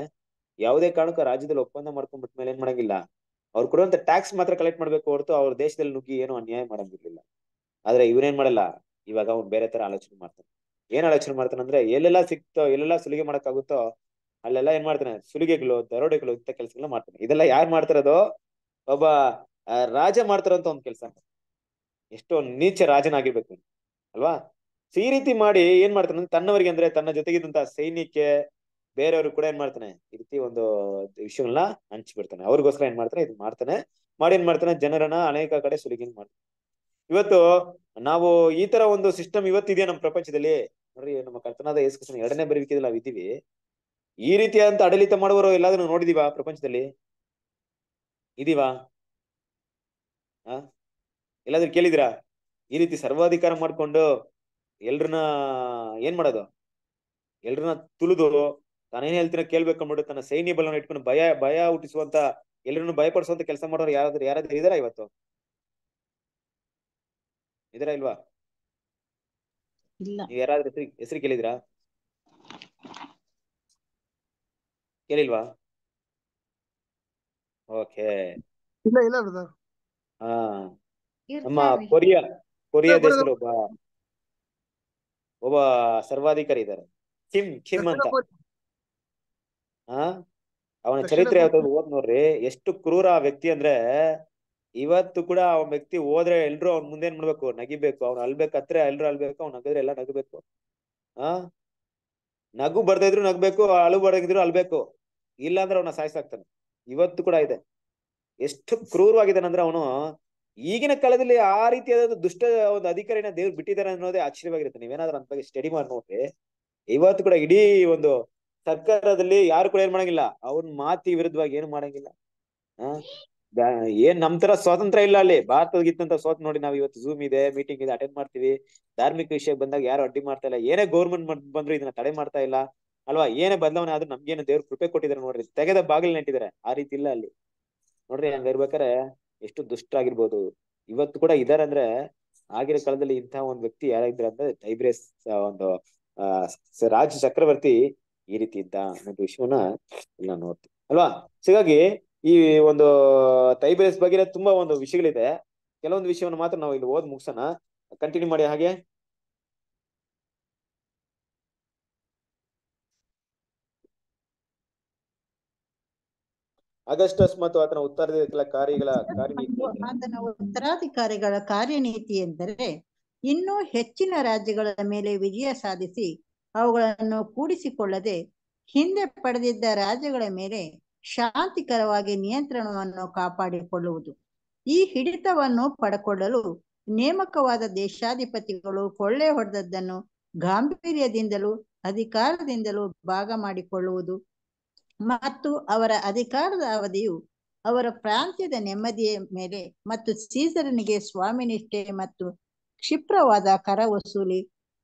ಯಾವುದೇ ಕಾರಣಕ್ಕೂ ರಾಜ್ಯದಲ್ಲಿ ಒಪ್ಪಂದ ಮೇಲೆ ಏನ್ ಮಾಡಂಗಿಲ್ಲ ಅವ್ರು ಕೊಡುವಂತ ಟ್ಯಾಕ್ಸ್ ಮಾತ್ರ ಕಲೆಕ್ಟ್ ಮಾಡ್ಬೇಕು ಹೊರತು ಅವ್ರ ದೇಶದಲ್ಲಿ ನುಗ್ಗಿ ಏನು ಅನ್ಯಾಯ ಮಾಡಂಗಿರ್ಲಿಲ್ಲ ಆದ್ರೆ ಇವ್ರೇನ್ ಮಾಡಲ್ಲ ಇವಾಗ ಅವ್ನು ಬೇರೆ ತರ ಆಲೋಚನೆ ಮಾಡ್ತಾನೆ ಏನ್ ಆಲೋಚನೆ ಮಾಡ್ತಾನೆ ಅಂದ್ರೆ ಎಲ್ಲೆಲ್ಲಾ ಸಿಕ್ತೋ ಎಲ್ಲೆಲ್ಲಾ ಸುಲಿಗೆ ಮಾಡಕ್ಕಾಗುತ್ತೋ ಅಲ್ಲೆಲ್ಲ ಏನ್ ಮಾಡ್ತಾನೆ ಸುಲಿಗೆಗಳು ದರೋಡೆಗಳು ಇಂಥ ಕೆಲಸಗಳನ್ನ ಮಾಡ್ತಾನೆ ಇದೆಲ್ಲ ಯಾರು ಮಾಡ್ತಿರೋದು ಒಬ್ಬ ರಾಜ ಮಾಡ್ತಾರಂತ ಒಂದ್ ಕೆಲಸ ಎಷ್ಟೋ ನೀಚ ರಾಜನಾಗಿರ್ಬೇಕು ಅಲ್ವಾ ಈ ರೀತಿ ಮಾಡಿ ಏನ್ ಮಾಡ್ತಾನೆ ತನ್ನವರಿಗೆ ಅಂದ್ರೆ ತನ್ನ ಜೊತೆಗಿದ್ದಂತ ಸೈನಿಕೆ ಬೇರೆಯವರು ಕೂಡ ಏನ್ ಮಾಡ್ತಾನೆ ಈ ರೀತಿ ಒಂದು ವಿಷಯಗಳನ್ನ ಹಂಚಿಬಿಡ್ತಾನೆ ಅವ್ರಿಗೋಸ್ಕರ ಏನ್ ಮಾಡ್ತಾನೆ ಇದು ಮಾಡ್ತಾನೆ ಮಾಡಿ ಏನ್ ಮಾಡ್ತಾನೆ ಜನರನ್ನ ಅನೇಕ ಕಡೆ ಸುಲಿಗೆ ಮಾಡ್ತಾನೆ ಇವತ್ತು ನಾವು ಈ ತರ ಒಂದು ಸಿಸ್ಟಮ್ ಇವತ್ತಿದೆ ನಮ್ಮ ಪ್ರಪಂಚದಲ್ಲಿ ನೋಡ್ರಿ ನಮ್ಮ ಕರ್ತನಾದ ಕೃಷ್ಣ ಎರಡನೇ ಬರುವಿಕೆಯಲ್ಲಿ ನಾವು ಇದ್ದೀವಿ ಈ ರೀತಿಯಾದಂತ ಆಡಳಿತ ಮಾಡುವರು ಎಲ್ಲಾದ್ರೂ ನೋಡಿದೀವಾ ಪ್ರಪಂಚದಲ್ಲಿ ಇದೀವಾ ಆ ಎಲ್ಲಾದ್ರೂ ಕೇಳಿದಿರಾ ಈ ರೀತಿ ಸರ್ವಾಧಿಕಾರ ಮಾಡ್ಕೊಂಡು ಎಲ್ರನ್ನ ಏನ್ ಮಾಡೋದು ಎಲ್ರನ್ನ ತುಳಿದು ತಾನೇನ್ ಹೇಳ್ತೀನ ಕೇಳ್ಬೇಕಂದ್ಬಿಟ್ಟು ತನ್ನ ಸೈನ್ಯ ಬಲವನ್ನು ಇಟ್ಕೊಂಡು ಭಯ ಭಯ ಹುಟ್ಟಿಸುವಂತ ಎಲ್ರನ್ನು ಭಯಪಡಿಸುವಂತ ಕೆಲಸ ಮಾಡೋರು ಯಾರಾದ್ರೂ ಯಾರಾದ್ರೂ ಇದಾರ ಇವತ್ತು ಇದರ ಇಲ್ವಾ ಇಲ್ಲ ನೀವು ಯಾರಾದ್ರೂ ಹೆಸರು ಹೆಸರು ಕೇಳಿದಿರಾ ಕೇಳಿಲ್ವಾ ಓಕೆ ಇಲ್ಲ ಇಲ್ಲ ಬ್ರದರ್ ಹಾ ನಮ್ಮ ಕೊರಿಯಾ ಕೊರಿಯಾ ದೇಶದಲ್ಲಿ ಒಬ್ಬ ಒಬ್ಬ ಸರ್ವಾಧಿಕಾರಿ ಇದ್ದಾರೆ ಕಿಮ್ ಕಿಮ್ ಅಂತ ಹಾ ಅವನ ಚರಿತ್ರೆ ಯಾವ್ದಾದ್ರು ಓದ್ ನೋಡ್ರಿ ಎಷ್ಟು ಕ್ರೂರ ಆ ವ್ಯಕ್ತಿ ಅಂದ್ರೆ ಇವತ್ತು ಕೂಡ ಅವ್ನ ವ್ಯಕ್ತಿ ಹೋದ್ರೆ ಎಲ್ರು ಅವ್ನ ಏನ್ ಮಾಡ್ಬೇಕು ನಗಿಬೇಕು ಅಲ್ಬೇಕು ಹತ್ರ ಎಲ್ರು ಅಲ್ಬೇಕು ಅವ್ನ ನಗದ್ರೆ ಎಲ್ಲ ನಗಬೇಕು ಆ ನಗು ಬರ್ದಿದ್ರು ಇದ್ರು ನಗ್ಬೇಕು ಅಳು ಬರ್ದಿದ್ರು ಅಲ್ಬೇಕು ಇಲ್ಲ ಅಂದ್ರೆ ಅವನ ಸಾಯಿಸಾಕ್ತಾನೆ ಇವತ್ತು ಕೂಡ ಇದೆ ಎಷ್ಟು ಕ್ರೂರವಾಗಿದ್ದಾನೆ ಅಂದ್ರೆ ಅವನು ಈಗಿನ ಕಾಲದಲ್ಲಿ ಆ ರೀತಿಯಾದ ದುಷ್ಟ ಒಂದು ಅಧಿಕಾರಿನ ದೇವ್ರು ಬಿಟ್ಟಿದ್ದಾರೆ ಅನ್ನೋದೇ ಆಶ್ಚರ್ಯವಾಗಿರುತ್ತೆ ನೀವೇನಾದ್ರೂ ಅಂತ ಸ್ಟಡಿ ಮಾಡಿ ನೋಡ್ರಿ ಇವತ್ತು ಕೂಡ ಇಡೀ ಒಂದು ಸರ್ಕಾರದಲ್ಲಿ ಯಾರು ಕೂಡ ಏನ್ ಮಾಡಂಗಿಲ್ಲ ಅವ್ನ ಮಾತಿ ವಿರುದ್ಧವಾಗಿ ಏನು ಮಾಡಂಗಿಲ್ಲ ಏನ್ ನಮ್ ತರ ಸ್ವಾತಂತ್ರ್ಯ ಇಲ್ಲ ಅಲ್ಲಿ ಭಾರತದ ಸ್ವಾತಂತ್ರ್ಯ ನೋಡಿ ನಾವ್ ಇವತ್ತು ಝೂಮ್ ಇದೆ ಮೀಟಿಂಗ್ ಇದೆ ಅಟೆಂಡ್ ಮಾಡ್ತೀವಿ ಧಾರ್ಮಿಕ ವಿಷಯ ಬಂದಾಗ ಯಾರು ಅಡ್ಡಿ ಮಾಡ್ತಾ ಇಲ್ಲ ಏನೇ ಗೌರ್ಮೆಂಟ್ ಬಂದ್ರು ಇದನ್ನ ತಡೆ ಮಾಡ್ತಾ ಇಲ್ಲ ಅಲ್ವಾ ಏನೇ ಬದಲಾವಣೆ ಆದ್ರೂ ನಮ್ಗೇನು ದೇವ್ರು ಕೃಪೆ ಕೊಟ್ಟಿದ್ದಾರೆ ನೋಡ್ರಿ ತೆಗೆದ ಬಾಗಿಲು ನೆಟ್ಟಿದ್ದಾರೆ ಆ ರೀತಿ ಇಲ್ಲ ಅಲ್ಲಿ ನೋಡ್ರಿ ಹಂಗ ಇರ್ಬೇಕಾರೆ ಎಷ್ಟು ಆಗಿರ್ಬೋದು ಇವತ್ತು ಕೂಡ ಇದಾರೆ ಅಂದ್ರೆ ಆಗಿರೋ ಕಾಲದಲ್ಲಿ ಇಂತಹ ಒಂದ್ ವ್ಯಕ್ತಿ ಯಾರಾಗಿದ್ರ ಅಂದ್ರೆ ಟೈಬ್ರೇಸ್ ಒಂದು ರಾಜ ಚಕ್ರವರ್ತಿ ಈ ರೀತಿ ಇದ್ದ ಅನ್ನೋ ವಿಷಯವನ್ನ ಇಲ್ಲ ನೋಡ್ತೀವಿ ಅಲ್ವಾ ಸಿಗಾಗಿ ಈ ಒಂದು ತೈಬೇಸ್ ಬಗ್ಗೆ ತುಂಬಾ ಒಂದು ವಿಷಯಗಳಿದೆ ಕೆಲವೊಂದು ವಿಷಯವನ್ನು ಮಾತ್ರ ನಾವು ಇಲ್ಲಿ ಓದ್ ಮುಗಿಸೋಣ ಕಂಟಿನ್ಯೂ ಮಾಡಿ ಹಾಗೆ ಅಗಸ್ಟಸ್ ಮತ್ತು ಆತನ ಉತ್ತರಾಧಿಕಾರಿಗಳ ಕಾರ್ಯಗಳ ಆತನ ಉತ್ತರಾಧಿಕಾರಿಗಳ ಕಾರ್ಯನೀತಿ ಎಂದರೆ ಇನ್ನೂ ಹೆಚ್ಚಿನ ರಾಜ್ಯಗಳ ಮೇಲೆ ವಿಜಯ ಸಾಧಿಸಿ ಅವುಗಳನ್ನು ಕೂಡಿಸಿಕೊಳ್ಳದೆ ಹಿಂದೆ ಪಡೆದಿದ್ದ ರಾಜ್ಯಗಳ ಮೇಲೆ ಶಾಂತಿಕರವಾಗಿ ನಿಯಂತ್ರಣವನ್ನು ಕಾಪಾಡಿಕೊಳ್ಳುವುದು ಈ ಹಿಡಿತವನ್ನು ಪಡೆಕೊಳ್ಳಲು ನೇಮಕವಾದ ದೇಶಾಧಿಪತಿಗಳು ಕೊಳ್ಳೆ ಹೊಡೆದದ್ದನ್ನು ಗಾಂಭೀರ್ಯದಿಂದಲೂ ಅಧಿಕಾರದಿಂದಲೂ ಭಾಗ ಮಾಡಿಕೊಳ್ಳುವುದು ಮತ್ತು ಅವರ ಅಧಿಕಾರದ ಅವಧಿಯು ಅವರ ಪ್ರಾಂತ್ಯದ ನೆಮ್ಮದಿಯ ಮೇಲೆ ಮತ್ತು ಸೀಸರನಿಗೆ ಸ್ವಾಮಿನಿಷ್ಠೆ ಮತ್ತು ಕ್ಷಿಪ್ರವಾದ ಕರ ವಸೂಲಿ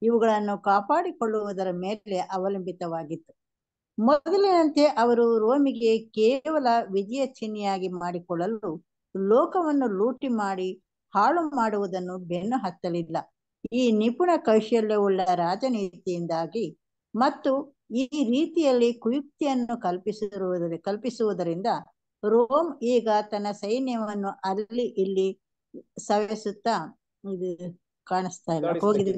ಇವುಗಳನ್ನು ಕಾಪಾಡಿಕೊಳ್ಳುವುದರ ಮೇಲೆ ಅವಲಂಬಿತವಾಗಿತ್ತು ಮೊದಲಿನಂತೆ ಅವರು ರೋಮಿಗೆ ಕೇವಲ ವಿಜಯ ಚಿಹ್ನೆಯಾಗಿ ಮಾಡಿಕೊಳ್ಳಲು ಲೋಕವನ್ನು ಲೂಟಿ ಮಾಡಿ ಹಾಳು ಮಾಡುವುದನ್ನು ಬೆನ್ನು ಹತ್ತಲಿಲ್ಲ ಈ ನಿಪುಣ ಕೌಶಲ್ಯವುಳ್ಳ ರಾಜನೀತಿಯಿಂದಾಗಿ ಮತ್ತು ಈ ರೀತಿಯಲ್ಲಿ ಕುಯುಕ್ತಿಯನ್ನು ಕಲ್ಪಿಸಿರುವುದರ ಕಲ್ಪಿಸುವುದರಿಂದ ರೋಮ್ ಈಗ ತನ್ನ ಸೈನ್ಯವನ್ನು ಅಲ್ಲಿ ಇಲ್ಲಿ ಸವೆಸುತ್ತಾ ಇದು ಕಾಣಿಸ್ತಾ ಇಲ್ಲ ಹೋಗಿದೆ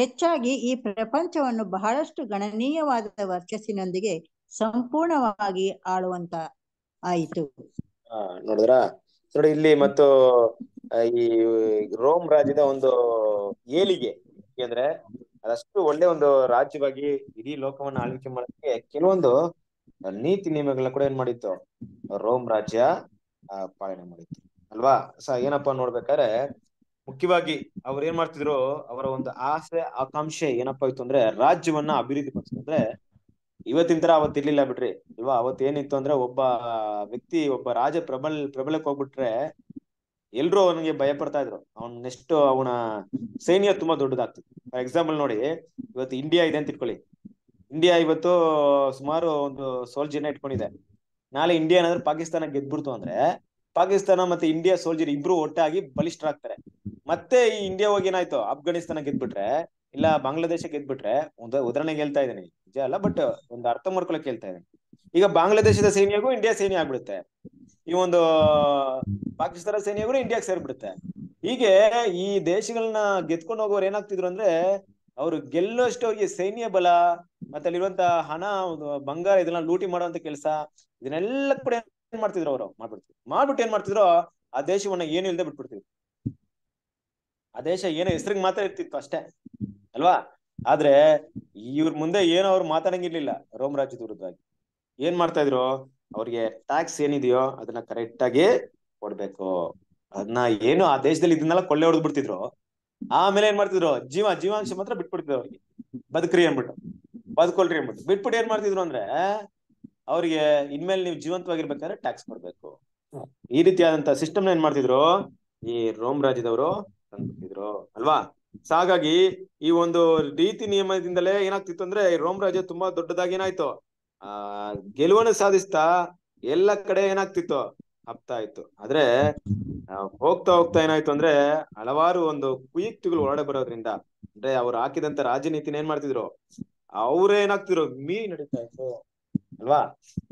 ಹೆಚ್ಚಾಗಿ ಈ ಪ್ರಪಂಚವನ್ನು ಬಹಳಷ್ಟು ಗಣನೀಯವಾದ ವರ್ಚಸ್ಸಿನೊಂದಿಗೆ ಸಂಪೂರ್ಣವಾಗಿ ಆಳುವಂತ ಆಯಿತು ನೋಡಿದ್ರ ನೋಡಿ ಇಲ್ಲಿ ಮತ್ತು ಈ ರೋಮ್ ರಾಜ್ಯದ ಒಂದು ಏಳಿಗೆ ಅಂದ್ರೆ ಅದಷ್ಟು ಒಳ್ಳೆ ಒಂದು ರಾಜ್ಯವಾಗಿ ಇಡೀ ಲೋಕವನ್ನ ಆಳ್ವಿಕೆ ಮಾಡೋದಕ್ಕೆ ಕೆಲವೊಂದು ನೀತಿ ನಿಯಮಗಳನ್ನ ಕೂಡ ಏನ್ ಮಾಡಿತ್ತು ರೋಮ್ ರಾಜ್ಯ ಪಾಲನೆ ಮಾಡಿತ್ತು ಅಲ್ವಾ ಸ ಏನಪ್ಪಾ ನೋಡ್ಬೇಕಾದ್ರೆ ಮುಖ್ಯವಾಗಿ ಅವ್ರು ಏನ್ ಮಾಡ್ತಿದ್ರು ಅವರ ಒಂದು ಆಸೆ ಆಕಾಂಕ್ಷೆ ಏನಪ್ಪಾ ಇತ್ತು ಅಂದ್ರೆ ರಾಜ್ಯವನ್ನ ಅಭಿವೃದ್ಧಿ ಪಡಿಸಿದ್ರೆ ಇವತ್ತಿನ ತರ ಅವತ್ ಇರ್ಲಿಲ್ಲ ಬಿಡ್ರಿ ಅಲ್ವಾ ಅವತ್ ಏನಿತ್ತು ಅಂದ್ರೆ ಒಬ್ಬ ವ್ಯಕ್ತಿ ಒಬ್ಬ ರಾಜ ಪ್ರಬಲ್ ಪ್ರಬಲಕ್ಕೆ ಹೋಗ್ಬಿಟ್ರೆ ಎಲ್ರು ಅವನಿಗೆ ಭಯ ಪಡ್ತಾ ಇದ್ರು ಅವನ್ ನೆಕ್ಸ್ಟ್ ಅವನ ಸೈನ್ಯ ತುಂಬಾ ದೊಡ್ಡದಾಗ್ತಿತ್ತು ಫಾರ್ ಎಕ್ಸಾಂಪಲ್ ನೋಡಿ ಇವತ್ತು ಇಂಡಿಯಾ ಇದೆ ಅಂತ ಇಟ್ಕೊಳ್ಳಿ ಇಂಡಿಯಾ ಇವತ್ತು ಸುಮಾರು ಒಂದು ಸೋಲ್ಜರ್ನ ಇಟ್ಕೊಂಡಿದೆ ನಾಳೆ ಇಂಡಿಯಾ ಏನಾದ್ರೂ ಪಾಕಿಸ್ತಾನ ಗೆದ್ಬಿಡ್ತು ಅಂದ್ರೆ ಪಾಕಿಸ್ತಾನ ಮತ್ತೆ ಇಂಡಿಯಾ ಸೋಲ್ಜರ್ ಇಬ್ರು ಒಟ್ಟಾಗಿ ಬಲಿಷ್ಠರಾಗ್ತಾರೆ ಮತ್ತೆ ಈ ಇಂಡಿಯಾ ಹೋಗಿ ಏನಾಯ್ತು ಅಫ್ಘಾನಿಸ್ತಾನ ಗೆದ್ಬಿಟ್ರೆ ಇಲ್ಲ ಬಾಂಗ್ಲಾದೇಶ ಗೆದ್ಬಿಟ್ರೆ ಒಂದು ಉದಾಹರಣೆಗೆ ಹೇಳ್ತಾ ಇದ್ದೀನಿ ನಿಜ ಅಲ್ಲ ಬಟ್ ಒಂದು ಅರ್ಥ ಮಾಡ್ಕೊಳಕ್ ಹೇಳ್ತಾ ಇದ್ದೀನಿ ಈಗ ಬಾಂಗ್ಲಾದೇಶದ ಸೇನೆಗೂ ಇಂಡಿಯಾ ಸೇನೆ ಆಗ್ಬಿಡುತ್ತೆ ಈ ಒಂದು ಪಾಕಿಸ್ತಾನ ಸೇನೆಗೂ ಇಂಡಿಯಾಗ್ ಸೇರ್ಬಿಡುತ್ತೆ ಹೀಗೆ ಈ ದೇಶಗಳನ್ನ ಗೆದ್ಕೊಂಡು ಹೋಗೋರು ಏನಾಗ್ತಿದ್ರು ಅಂದ್ರೆ ಅವ್ರು ಗೆಲ್ಲೋಷ್ಟು ಅವ್ರಿಗೆ ಸೈನ್ಯ ಬಲ ಮತ್ತೆ ಅಲ್ಲಿರುವಂತ ಹಣ ಬಂಗಾರ ಇದನ್ನ ಲೂಟಿ ಮಾಡುವಂತ ಕೆಲಸ ಇದನ್ನೆಲ್ಲ ಕೂಡ ಏನ್ ಮಾಡ್ತಿದ್ರು ಅವರು ಮಾಡ್ಬಿಡ್ತಿದ್ರು ಮಾಡ್ಬಿಟ್ಟು ಏನ್ ಮಾಡ್ತಿದ್ರು ಆ ದೇಶವನ್ನ ಏನು ಇಲ್ಲದೆ ಬಿಟ್ಬಿಡ್ತಿದ್ರು ಆ ದೇಶ ಏನೋ ಹೆಸರಿಗೆ ಮಾತ್ರ ಇರ್ತಿತ್ತು ಅಷ್ಟೇ ಅಲ್ವಾ ಆದ್ರೆ ಇವ್ರ ಮುಂದೆ ಏನೋ ಅವ್ರು ಮಾತಾಡಂಗಿರ್ಲಿಲ್ಲ ರೋಮ್ ರಾಜ್ಯದ ವಿರುದ್ಧವಾಗಿ ಏನ್ ಮಾಡ್ತಾ ಇದ್ರು ಅವ್ರಿಗೆ ಟ್ಯಾಕ್ಸ್ ಏನಿದೆಯೋ ಅದನ್ನ ಕರೆಕ್ಟ್ ಆಗಿ ಕೊಡ್ಬೇಕು ಅದನ್ನ ಏನು ಆ ದೇಶದಲ್ಲಿ ಇದನ್ನೆಲ್ಲ ಕೊಳ್ಳೆ ಹೊಡೆದ್ ಬಿಡ್ತಿದ್ರು ಆಮೇಲೆ ಏನ್ ಮಾಡ್ತಿದ್ರು ಜೀವ ಜೀವಾಂಶ ಮಾತ್ರ ಬಿಟ್ಬಿಡ್ತಿದ್ರು ಅವ್ರಿಗೆ ಬದುಕ್ರಿ ಅನ್ಬಿಟ್ಟು ಬದುಕೊಳ್ರಿ ಅನ್ಬಿಟ್ಟು ಬಿಟ್ಬಿಟ್ಟು ಏನ್ ಮಾಡ್ತಿದ್ರು ಅಂದ್ರೆ ಅವ್ರಿಗೆ ಇನ್ಮೇಲೆ ನೀವು ಜೀವಂತವಾಗಿರ್ಬೇಕಾದ್ರೆ ಟ್ಯಾಕ್ಸ್ ಕೊಡ್ಬೇಕು ಈ ರೀತಿಯಾದಂತ ಸಿಸ್ಟಮ್ ಏನ್ ಮಾಡ್ತಿದ್ರು ಈ ರೋಮ್ ರಾಜ್ಯದವರು ಅಂದ್ಬಿಟ್ಟಿದ್ರು ಅಲ್ವಾ ಸೊ ಹಾಗಾಗಿ ಈ ಒಂದು ರೀತಿ ನಿಯಮದಿಂದಲೇ ಏನಾಗ್ತಿತ್ತು ಅಂದ್ರೆ ರೋಮ್ ರಾಜ್ಯ ತುಂಬಾ ದೊಡ್ಡದಾಗಿ ಏನಾಯ್ತು ಆ ಗೆಲುವನ್ನು ಸಾಧಿಸ್ತಾ ಎಲ್ಲ ಕಡೆ ಏನಾಗ್ತಿತ್ತು ಹಪ್ತಾ ಇತ್ತು ಆದ್ರೆ ಹೋಗ್ತಾ ಹೋಗ್ತಾ ಏನಾಯ್ತು ಅಂದ್ರೆ ಹಲವಾರು ಒಂದು ಕುಯುಕ್ತಿಗಳು ಹೊರಡೆ ಬರೋದ್ರಿಂದ ಅಂದ್ರೆ ಅವ್ರು ಹಾಕಿದಂತ ರಾಜನೀತಿನ ಏನ್ ಮಾಡ್ತಿದ್ರು ಅವ್ರೇ ಮೀರಿ ಮೀ ನಡೀತಾ ಇತ್ತು ಅಲ್ವಾ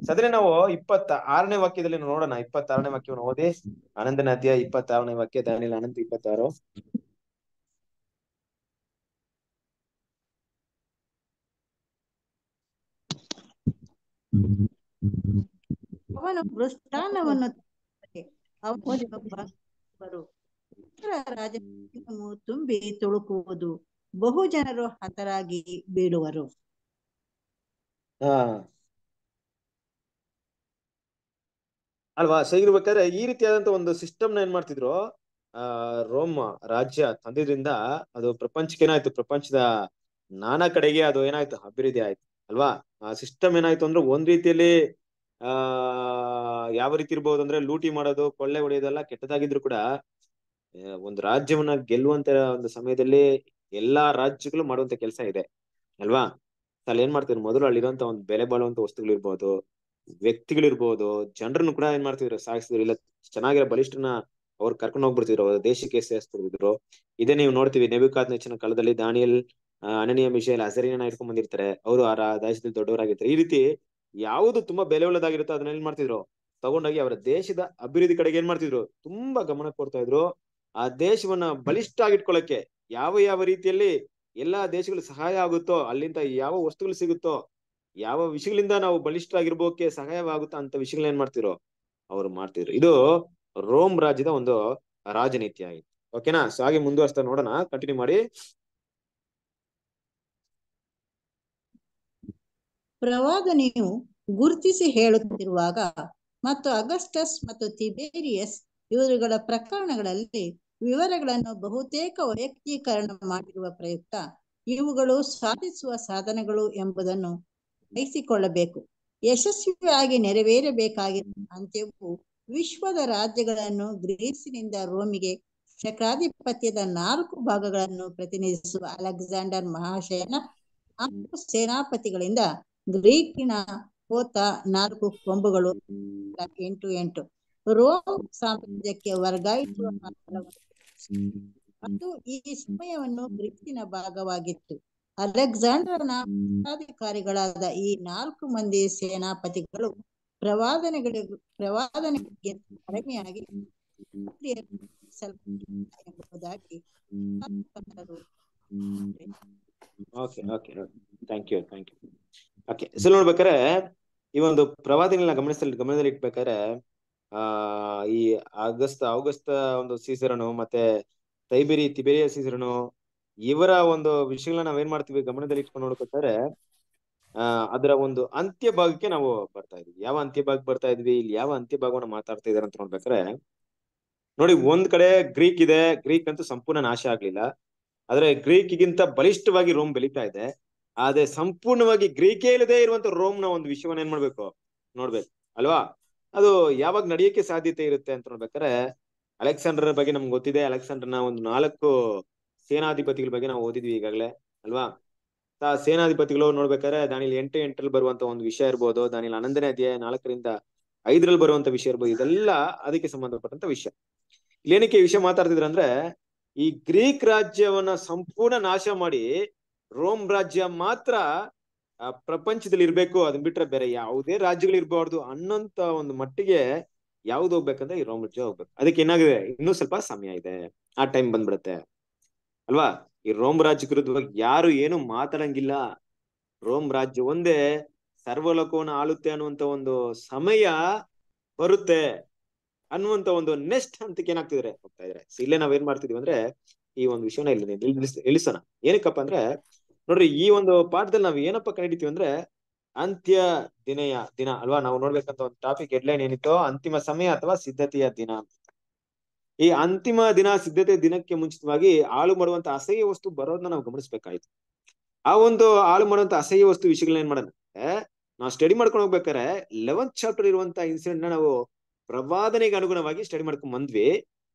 ಸದ್ರೆ ನಾವು ಇಪ್ಪತ್ತ ಆರನೇ ವಾಕ್ಯದಲ್ಲಿ ನೋಡೋಣ ಇಪ್ಪತ್ತಾರನೇ ವಾಕ್ಯವನ್ನು ಓದಿ ಆನಂದನ ಅಧ್ಯಾಯ ಇಪ್ಪತ್ತಾರನೇ ವಾಕ್ಯ ದಾನಿಲ್ ಅನಂತ ಇಪ್ಪತ್ತಾರು ಅವನು ತುಂಬಿ ತುಳುಕುವುದು ಬಹು ಜನರು ಹತರಾಗಿ ಬೀಳುವರು ಅಲ್ವಾ ಸೇಗಿರ್ಬೇಕಾದ್ರೆ ಈ ರೀತಿಯಾದಂತ ಒಂದು ಸಿಸ್ಟಮ್ ನ ಏನ್ ಮಾಡ್ತಿದ್ರು ಆ ರೋಮ್ ರಾಜ್ಯ ತಂದಿದ್ರಿಂದ ಅದು ಪ್ರಪಂಚಕ್ಕೆ ಏನಾಯ್ತು ಪ್ರಪಂಚದ ನಾನಾ ಕಡೆಗೆ ಅದು ಏನಾಯ್ತು ಅಭಿವೃದ್ಧಿ ಆಯ್ತು ಅಲ್ವಾ ಆ ಸಿಸ್ಟಮ್ ಏನಾಯ್ತು ಅಂದ್ರೆ ಒಂದ್ ರೀತಿಯಲ್ಲಿ ಆ ಯಾವ ರೀತಿ ಇರ್ಬೋದು ಅಂದ್ರೆ ಲೂಟಿ ಮಾಡೋದು ಕೊಳ್ಳೆ ಹೊಡೆಯೋದೆಲ್ಲ ಕೆಟ್ಟದಾಗಿದ್ರು ಕೂಡ ಒಂದು ರಾಜ್ಯವನ್ನ ಗೆಲ್ಲುವಂತ ಒಂದು ಸಮಯದಲ್ಲಿ ಎಲ್ಲಾ ರಾಜ್ಯಗಳು ಮಾಡುವಂತ ಕೆಲಸ ಇದೆ ಅಲ್ವಾ ಅಲ್ಲಿ ಏನ್ ಮಾಡ್ತಿದ್ರು ಮೊದಲು ಅಲ್ಲಿರುವಂತ ಒಂದು ಬೆಲೆ ಬಾಳುವಂತ ವಸ್ತುಗಳು ಇರ್ಬೋದು ವ್ಯಕ್ತಿಗಳಿರ್ಬೋದು ಜನರನ್ನು ಕೂಡ ಏನ್ ಮಾಡ್ತಿದ್ರು ಸಾಗಿಸಿದ್ರು ಇಲ್ಲ ಚೆನ್ನಾಗಿರೋ ಬಲಿಷ್ಠನ ಅವ್ರು ಕರ್ಕೊಂಡು ಹೋಗ್ಬಿಡ್ತಿದ್ರು ಅವ್ರ ದೇಶಕ್ಕೆ ಸೇರಿಸ್ತಿದ್ರು ಇದೇ ನೀವು ನೋಡ್ತೀವಿ ನೆಬಿಕಾತ್ ನೆಚ್ಚಿನ ಕಾಲದಲ್ಲಿ ದಾನಿಯಲ್ ಅನನಿಯ ಮಿಷೇಲ್ ಹಸರಿನ ಇಟ್ಕೊಂಡ್ ಬಂದಿರ್ತಾರೆ ಅವರು ಆ ದೇಶದಲ್ಲಿ ದೊಡ್ಡವರಾಗಿರ್ತಾರೆ ಈ ರೀತಿ ಯಾವುದು ತುಂಬಾ ಬೆಲೆ ಉಳ್ಳದಾಗಿರುತ್ತೋ ಅದನ್ನ ಏನ್ ಮಾಡ್ತಿದ್ರು ತಗೊಂಡೋಗಿ ಅವರ ದೇಶದ ಅಭಿವೃದ್ಧಿ ಕಡೆಗೆ ಏನ್ ಮಾಡ್ತಿದ್ರು ತುಂಬಾ ಗಮನ ಕೊಡ್ತಾ ಇದ್ರು ಆ ದೇಶವನ್ನ ಬಲಿಷ್ಠ ಆಗಿಟ್ಕೊಳ್ಳಕ್ಕೆ ಯಾವ ಯಾವ ರೀತಿಯಲ್ಲಿ ಎಲ್ಲಾ ದೇಶಗಳು ಸಹಾಯ ಆಗುತ್ತೋ ಅಲ್ಲಿಂದ ಯಾವ ವಸ್ತುಗಳು ಸಿಗುತ್ತೋ ಯಾವ ವಿಷಯಗಳಿಂದ ನಾವು ಬಲಿಷ್ಠರಾಗಿರ್ಬೋಕೆ ಸಹಾಯವಾಗುತ್ತಾ ಅಂತ ವಿಷಯಗಳನ್ನ ಏನ್ ಮಾಡ್ತಿರೋ ಅವ್ರು ಮಾಡ್ತಿದ್ರು ಇದು ರೋಮ್ ರಾಜ್ಯದ ಒಂದು ರಾಜನೀತಿ ಆಗಿತ್ತು ಓಕೆನಾ ಸೊ ಹಾಗೆ ಮುಂದುವರಿಸ್ತಾ ನೋಡೋಣ ಕಂಟಿನ್ಯೂ ಮಾಡಿ ಪ್ರವಾದನೆಯು ಗುರುತಿಸಿ ಹೇಳುತ್ತಿರುವಾಗ ಮತ್ತು ಅಗಸ್ಟಸ್ ಮತ್ತು ತಿಬೇರಿಯಸ್ ಇವರುಗಳ ಪ್ರಕರಣಗಳಲ್ಲಿ ವಿವರಗಳನ್ನು ಬಹುತೇಕ ವೈಯಕ್ತೀಕರಣ ಮಾಡಿರುವ ಪ್ರಯುಕ್ತ ಇವುಗಳು ಸಾಧಿಸುವ ಸಾಧನಗಳು ಎಂಬುದನ್ನು ವಹಿಸಿಕೊಳ್ಳಬೇಕು ಯಶಸ್ವಿಯಾಗಿ ನೆರವೇರಬೇಕಾಗಿರುವ ಅಂತ್ಯವು ವಿಶ್ವದ ರಾಜ್ಯಗಳನ್ನು ಗ್ರೀಸಿನಿಂದ ರೋಮಿಗೆ ಶಕ್ರಾಧಿಪತ್ಯದ ನಾಲ್ಕು ಭಾಗಗಳನ್ನು ಪ್ರತಿನಿಧಿಸುವ ಅಲೆಕ್ಸಾಂಡರ್ ಮಹಾಶಯನ ಸೇನಾಪತಿಗಳಿಂದ ಗ್ರೀಕಿನ ಹೋತ ನಾಲ್ಕು ಕೊಂಬುಗಳು ಎಂಟು ಎಂಟು ರೋಮ್ ಸಾಮ್ರಾಜ್ಯಕ್ಕೆ ವರ್ಗಾಯಿಸುವ ಅದು ಈ ಸಮಯವನ್ನು ಗ್ರೀಸಿನ ಭಾಗವಾಗಿತ್ತು ಅಲೆಕ್ಸಾಂಡರ್ನ ಅಧಿಕಾರಿಗಳಾದ ಈ ನಾಲ್ಕು ಮಂದಿ ಸೇನಾಪತಿಗಳು ಪ್ರವಾದನೆಗಳಿಗೆ ಪ್ರವಾದನೆಗಳಿಗೆ ಕಡಿಮೆಯಾಗಿ okay okay thank you thank you okay so ನೋಡ್ಬೇಕಾರೆ ಈ ಒಂದು ಪ್ರವಾದಿಗಳನ್ನ ಗಮನಿಸಲ್ ಗಮನದಲ್ಲಿ ಇಟ್ಬೇಕಾದ್ರೆ ಆ ಈ ಆಗಸ್ಟ್ ಆಗಸ್ಟ್ ಒಂದು ಸೀಸರನು ಮತ್ತೆ ತೈಬೇರಿ ತಿಬೇರಿಯ ಸೀಸರನು ಇವರ ಒಂದು ವಿಷಯಗಳನ್ನ ನಾವೇನ್ ಮಾಡ್ತೀವಿ ಗಮನದಲ್ಲಿ ಇಟ್ಕೊಂಡು ನೋಡ್ಕೊತಾರೆ ಅದರ ಒಂದು ಅಂತ್ಯ ಭಾಗಕ್ಕೆ ನಾವು ಬರ್ತಾ ಇದ್ವಿ ಯಾವ ಅಂತ್ಯ ಭಾಗ ಬರ್ತಾ ಇದ್ವಿ ಇಲ್ಲಿ ಯಾವ ಅಂತ್ಯ ಭಾಗವನ್ನ ಮಾತಾಡ್ತಾ ಇದಾರೆ ಅಂತ ನೋಡ್ಬೇಕಾರೆ ನೋಡಿ ಒಂದ್ ಕಡೆ ಗ್ರೀಕ್ ಇದೆ ಗ್ರೀಕ್ ಅಂತೂ ಸಂಪೂರ್ಣ ನಾಶ ಆಗ್ಲಿಲ್ಲ ಆದ್ರೆ ಗಿಂತ ಬಲಿಷ್ಠವಾಗಿ ರೋಮ್ ಬೆಳೀತಾ ಇದೆ ಆದ್ರೆ ಸಂಪೂರ್ಣವಾಗಿ ಗ್ರೀಕೇ ಇಲ್ಲದೆ ಇರುವಂತ ರೋಮ್ ನ ಒಂದು ವಿಷಯವನ್ನ ಏನ್ ಮಾಡ್ಬೇಕು ನೋಡ್ಬೇಕು ಅಲ್ವಾ ಅದು ಯಾವಾಗ ನಡೆಯಕ್ಕೆ ಸಾಧ್ಯತೆ ಇರುತ್ತೆ ಅಂತ ನೋಡ್ಬೇಕಾರೆ ಅಲೆಕ್ಸಾಂಡರ್ ಬಗ್ಗೆ ನಮ್ಗೆ ಗೊತ್ತಿದೆ ಅಲೆಕ್ಸಾಂಡರ್ನ ಒಂದು ನಾಲ್ಕು ಸೇನಾಧಿಪತಿಗಳ ಬಗ್ಗೆ ನಾವು ಓದಿದ್ವಿ ಈಗಾಗಲೇ ಅಲ್ವಾ ಸೇನಾಧಿಪತಿಗಳು ನೋಡ್ಬೇಕಾದ್ರೆ ದಾನಿಲ್ ಎಂಟು ಎಂಟರಲ್ಲಿ ಬರುವಂತ ಒಂದು ವಿಷಯ ಇರ್ಬೋದು ದಾನಿಲ್ ಹನ್ನೊಂದನೇ ಅಧ್ಯಾಯ ನಾಲ್ಕರಿಂದ ಐದರಲ್ಲಿ ಬರುವಂತ ವಿಷಯ ಇರ್ಬೋದು ಇದೆಲ್ಲ ಅದಕ್ಕೆ ಸಂಬಂಧಪಟ್ಟಂತ ವಿಷಯ ಏನಕ್ಕೆ ವಿಷಯ ಮಾತಾಡ್ತಿದ್ರ ಅಂದ್ರೆ ಈ ಗ್ರೀಕ್ ರಾಜ್ಯವನ್ನ ಸಂಪೂರ್ಣ ನಾಶ ಮಾಡಿ ರೋಮ್ ರಾಜ್ಯ ಮಾತ್ರ ಪ್ರಪಂಚದಲ್ಲಿ ಇರ್ಬೇಕು ಅದನ್ನ ಬಿಟ್ರೆ ಬೇರೆ ಯಾವುದೇ ರಾಜ್ಯಗಳು ಇರಬಾರ್ದು ಅನ್ನೋಂತ ಒಂದು ಮಟ್ಟಿಗೆ ಯಾವ್ದು ಹೋಗ್ಬೇಕಂದ್ರೆ ಈ ರೋಮ್ ರಾಜ್ಯ ಹೋಗ್ಬೇಕು ಅದಕ್ಕೆ ಏನಾಗಿದೆ ಇನ್ನೂ ಸ್ವಲ್ಪ ಸಮಯ ಇದೆ ಆ ಟೈಮ್ ಬಂದ್ಬಿಡುತ್ತೆ ಅಲ್ವಾ ಈ ರೋಮ್ ರಾಜ್ಯ ವಿರುದ್ಧವಾಗಿ ಯಾರು ಏನು ಮಾತಾಡಂಗಿಲ್ಲ ರೋಮ್ ರಾಜ್ಯ ಒಂದೇ ಸರ್ವಲೋಕವನ್ನು ಆಳುತ್ತೆ ಅನ್ನುವಂತ ಒಂದು ಸಮಯ ಬರುತ್ತೆ ಅನ್ನುವಂತ ಒಂದು ನೆಸ್ಟ್ ಹಂತಕ್ಕೆ ಏನಾಗ್ತಿದ್ರೆ ಹೋಗ್ತಾ ಇದ್ರೆ ಇಲ್ಲೇ ನಾವ್ ಏನ್ ಮಾಡ್ತಿದೀವಿ ಅಂದ್ರೆ ಈ ಒಂದು ವಿಷಯನ ಇಲ್ಲಿ ಇಳಿಸೋಣ ಏನಕ್ಕಪ್ಪ ಅಂದ್ರೆ ನೋಡ್ರಿ ಈ ಒಂದು ಪಾಠದಲ್ಲಿ ನಾವ್ ಏನಪ್ಪ ಕಂಡಿತೀವಿ ಅಂದ್ರೆ ಅಂತ್ಯ ದಿನಯ ದಿನ ಅಲ್ವಾ ನಾವು ನೋಡ್ಬೇಕಂತ ಒಂದು ಟಾಪಿಕ್ ಲೈನ್ ಏನಿತ್ತು ಅಂತಿಮ ಸಮಯ ಅಥವಾ ಸಿದ್ಧತೆಯ ದಿನ ಅಂತ ಈ ಅಂತಿಮ ದಿನ ಸಿದ್ಧತೆ ದಿನಕ್ಕೆ ಮುಂಚಿತವಾಗಿ ಹಾಳು ಮಾಡುವಂತ ಅಸಹ್ಯ ವಸ್ತು ಬರೋದನ್ನ ನಾವು ಗಮನಿಸ್ಬೇಕಾಯ್ತು ಆ ಒಂದು ಹಾಳು ಮಾಡುವಂತ ಅಸಹ್ಯ ವಸ್ತು ವಿಷಯಗಳನ್ನ ಏನ್ ಮಾಡೋಣ ನಾವು ಸ್ಟಡಿ ಮಾಡ್ಕೊಂಡು ಹೋಗ್ಬೇಕಾರೆ ಲೆವೆಂತ್ ಚಾಪ್ಟರ್ ಇರುವಂತ ಇನ್ಸಿಡೆಂಟ್ ನ ನಾವು ಪ್ರವಾದನೆಗೆ ಅನುಗುಣವಾಗಿ ಸ್ಟಡಿ ಮಾಡ್ಕೊಂಡ್ ಬಂದ್ವಿ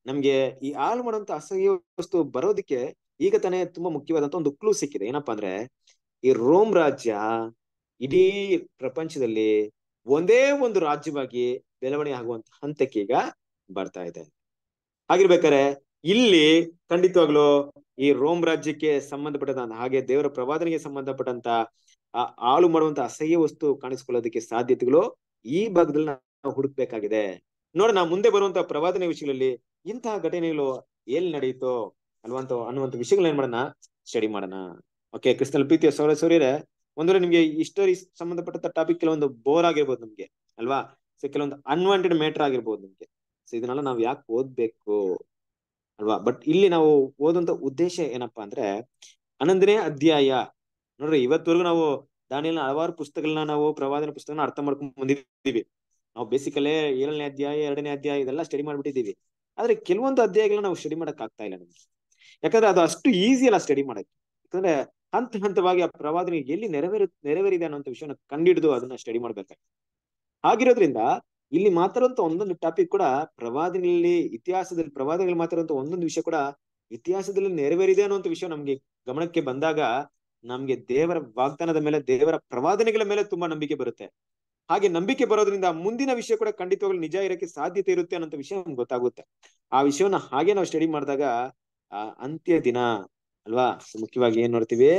ನಮ್ಗೆ ಈ ಹಾಳು ಮಾಡುವಂತ ಅಸಹ್ಯ ವಸ್ತು ಬರೋದಕ್ಕೆ ಈಗ ತಾನೇ ತುಂಬಾ ಮುಖ್ಯವಾದಂತ ಒಂದು ಕ್ಲೂ ಸಿಕ್ಕಿದೆ ಏನಪ್ಪಾ ಅಂದ್ರೆ ಈ ರೋಮ್ ರಾಜ್ಯ ಇಡೀ ಪ್ರಪಂಚದಲ್ಲಿ ಒಂದೇ ಒಂದು ರಾಜ್ಯವಾಗಿ ಬೆಳವಣಿಗೆ ಆಗುವಂತ ಹಂತಕ್ಕೆ ಈಗ ಬರ್ತಾ ಇದೆ ಆಗಿರ್ಬೇಕಾರೆ ಇಲ್ಲಿ ಖಂಡಿತವಾಗ್ಲು ಈ ರೋಮ್ ರಾಜ್ಯಕ್ಕೆ ಸಂಬಂಧಪಟ್ಟಂತ ಹಾಗೆ ದೇವರ ಪ್ರವಾದನೆಗೆ ಸಂಬಂಧಪಟ್ಟಂತ ಹಾಳು ಮಾಡುವಂತ ಅಸಹ್ಯ ವಸ್ತು ಕಾಣಿಸ್ಕೊಳ್ಳೋದಕ್ಕೆ ಸಾಧ್ಯತೆಗಳು ಈ ಭಾಗದಲ್ಲಿ ನಾವು ಹುಡುಕ್ಬೇಕಾಗಿದೆ ನಾ ಮುಂದೆ ಬರುವಂತ ಪ್ರವಾದನೆ ವಿಷಯಗಳಲ್ಲಿ ಇಂತಹ ಘಟನೆಗಳು ಎಲ್ಲಿ ನಡೆಯಿತು ಅಲ್ವಂತ ಅನ್ನುವಂತ ವಿಷಯಗಳನ್ನ ಏನ್ ಮಾಡೋಣ ಸ್ಟಡಿ ಮಾಡೋಣ ಓಕೆ ಕ್ರಿಸ್ತಲ್ ಪ್ರೀತಿಯ ಸೌರ ಸೌರ್ಯರೇ ಒಂದ್ರೆ ನಿಮ್ಗೆ ಹಿಸ್ಟರಿ ಸಂಬಂಧಪಟ್ಟಂತ ಟಾಪಿಕ್ ಕೆಲವೊಂದು ಬೋರ್ ಆಗಿರ್ಬೋದು ನಮ್ಗೆ ಅಲ್ವಾ ಕೆಲವೊಂದು ಅನ್ವಾಂಟೆಡ್ ಮ್ಯಾಟರ್ ಆಗಿರ್ಬೋದು ನಿಮ್ಗೆ ಸೊ ಇದನ್ನೆಲ್ಲ ನಾವು ಯಾಕೆ ಓದ್ಬೇಕು ಅಲ್ವಾ ಬಟ್ ಇಲ್ಲಿ ನಾವು ಓದುವಂತ ಉದ್ದೇಶ ಏನಪ್ಪಾ ಅಂದ್ರೆ ಹನ್ನೊಂದನೇ ಅಧ್ಯಾಯ ನೋಡ್ರಿ ಇವತ್ತವರೆಗೂ ನಾವು ದಾನಿಯಲ್ನ ಹಲವಾರು ಪುಸ್ತಕಗಳನ್ನ ನಾವು ಪ್ರವಾದನ ಪುಸ್ತಕನ ಅರ್ಥ ಮಾಡ್ಕೊಂಡ್ ಬಂದಿದ್ದೀವಿ ನಾವು ಬೇಸಿಕಲಿ ಏಳನೇ ಅಧ್ಯಾಯ ಎರಡನೇ ಅಧ್ಯಾಯ ಇದೆಲ್ಲ ಸ್ಟಡಿ ಮಾಡ್ಬಿಟ್ಟಿದ್ದೀವಿ ಆದ್ರೆ ಕೆಲವೊಂದು ಅಧ್ಯಾಯಗಳನ್ನ ನಾವು ಸ್ಟಡಿ ಮಾಡಕ್ ಆಗ್ತಾ ಇಲ್ಲ ನಮ್ಗೆ ಯಾಕಂದ್ರೆ ಅದು ಅಷ್ಟು ಈಸಿ ಅಲ್ಲ ಸ್ಟಡಿ ಮಾಡಕ್ಕೆ ಯಾಕಂದ್ರೆ ಹಂತ ಹಂತವಾಗಿ ಆ ಪ್ರವಾದನೆ ಎಲ್ಲಿ ನೆರವೇರು ನೆರವೇರಿದೆ ಅನ್ನೋ ವಿಷಯನ ಕಂಡಿಡಿದು ಅದನ್ನ ಸ್ಟಡಿ ಮಾಡ್ಬೇಕಾಗ್ತದೆ ಹಾಗಿರೋದ್ರಿಂದ ಇಲ್ಲಿ ಮಾತಾಡುವಂತ ಒಂದೊಂದು ಟಾಪಿಕ್ ಕೂಡ ಪ್ರವಾದಿನಲ್ಲಿ ಇತಿಹಾಸದಲ್ಲಿ ಪ್ರವಾದಗಳಲ್ಲಿ ಅಂತ ಒಂದೊಂದು ವಿಷಯ ಕೂಡ ಇತಿಹಾಸದಲ್ಲಿ ನೆರವೇರಿದೆ ಅನ್ನೋಂತ ವಿಷಯ ನಮ್ಗೆ ಗಮನಕ್ಕೆ ಬಂದಾಗ ನಮ್ಗೆ ದೇವರ ವಾಗ್ದಾನದ ಮೇಲೆ ದೇವರ ಪ್ರವಾದನೆಗಳ ಮೇಲೆ ತುಂಬಾ ನಂಬಿಕೆ ಬರುತ್ತೆ ಹಾಗೆ ನಂಬಿಕೆ ಬರೋದ್ರಿಂದ ಮುಂದಿನ ವಿಷಯ ಕೂಡ ಖಂಡಿತವಾಗ್ಲು ನಿಜ ಇರಕ್ಕೆ ಸಾಧ್ಯತೆ ಇರುತ್ತೆ ಅನ್ನೋ ವಿಷಯ ನಮ್ಗೆ ಗೊತ್ತಾಗುತ್ತೆ ಆ ವಿಷಯವನ್ನ ಹಾಗೆ ನಾವು ಸ್ಟಡಿ ಮಾಡಿದಾಗ ಆ ಅಂತ್ಯ ದಿನ ಅಲ್ವಾ ಮುಖ್ಯವಾಗಿ ಏನ್ ನೋಡ್ತೀವಿ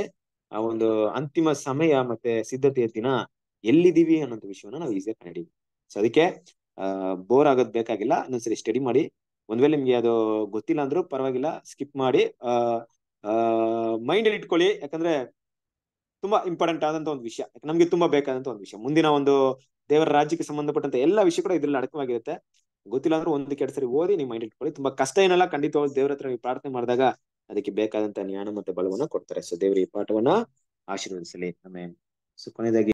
ಆ ಒಂದು ಅಂತಿಮ ಸಮಯ ಮತ್ತೆ ಸಿದ್ಧತೆಯ ದಿನ ಎಲ್ಲಿದ್ದೀವಿ ಅನ್ನೋಂತ ವಿಷಯವನ್ನ ನಾವು ಈಸಿಯಾಗಿ ಕಂಡಿದ್ವಿ ಸೊ ಅದಕ್ಕೆ ಬೋರ್ ಆಗೋದ್ ಬೇಕಾಗಿಲ್ಲ ಇನ್ನೊಂದ್ಸರಿ ಸ್ಟಡಿ ಮಾಡಿ ಒಂದ್ ವೇಳೆ ನಿಮ್ಗೆ ಅದು ಗೊತ್ತಿಲ್ಲ ಅಂದ್ರೂ ಪರವಾಗಿಲ್ಲ ಸ್ಕಿಪ್ ಮಾಡಿ ಮೈಂಡ್ ಅಲ್ಲಿ ಇಟ್ಕೊಳ್ಳಿ ಯಾಕಂದ್ರೆ ತುಂಬಾ ಇಂಪಾರ್ಟೆಂಟ್ ಆದಂತ ಒಂದು ವಿಷಯ ನಮ್ಗೆ ತುಂಬಾ ಬೇಕಾದಂತ ಒಂದು ವಿಷಯ ಮುಂದಿನ ಒಂದು ದೇವರ ರಾಜ್ಯಕ್ಕೆ ಸಂಬಂಧಪಟ್ಟಂತ ಎಲ್ಲ ವಿಷಯ ಕೂಡ ಇದ್ರಲ್ಲಿ ಅಡಕವಾಗಿರುತ್ತೆ ಗೊತ್ತಿಲ್ಲ ಅಂದ್ರೆ ಒಂದ್ ಎರಡು ಸರಿ ಓದಿ ನೀವು ಮೈಂಡ್ ಇಟ್ಕೊಳ್ಳಿ ತುಂಬಾ ಕಷ್ಟ ಏನಲ್ಲ ಖಂಡಿತವಾಗಿ ದೇವ್ರ ಹತ್ರ ನೀವು ಪ್ರಾರ್ಥನೆ ಮಾಡಿದಾಗ ಅದಕ್ಕೆ ಬೇಕಾದಂತ ಜ್ಞಾನ ಮತ್ತೆ ಬಲವನ್ನ ಕೊಡ್ತಾರೆ ಸೊ ದೇವರ ಈ ಪಾಠವನ್ನ ಆಶೀರ್ವದಿಸಲಿ ಆಮೇಲೆ ಸೊ ಕೊನೆಯದಾಗಿ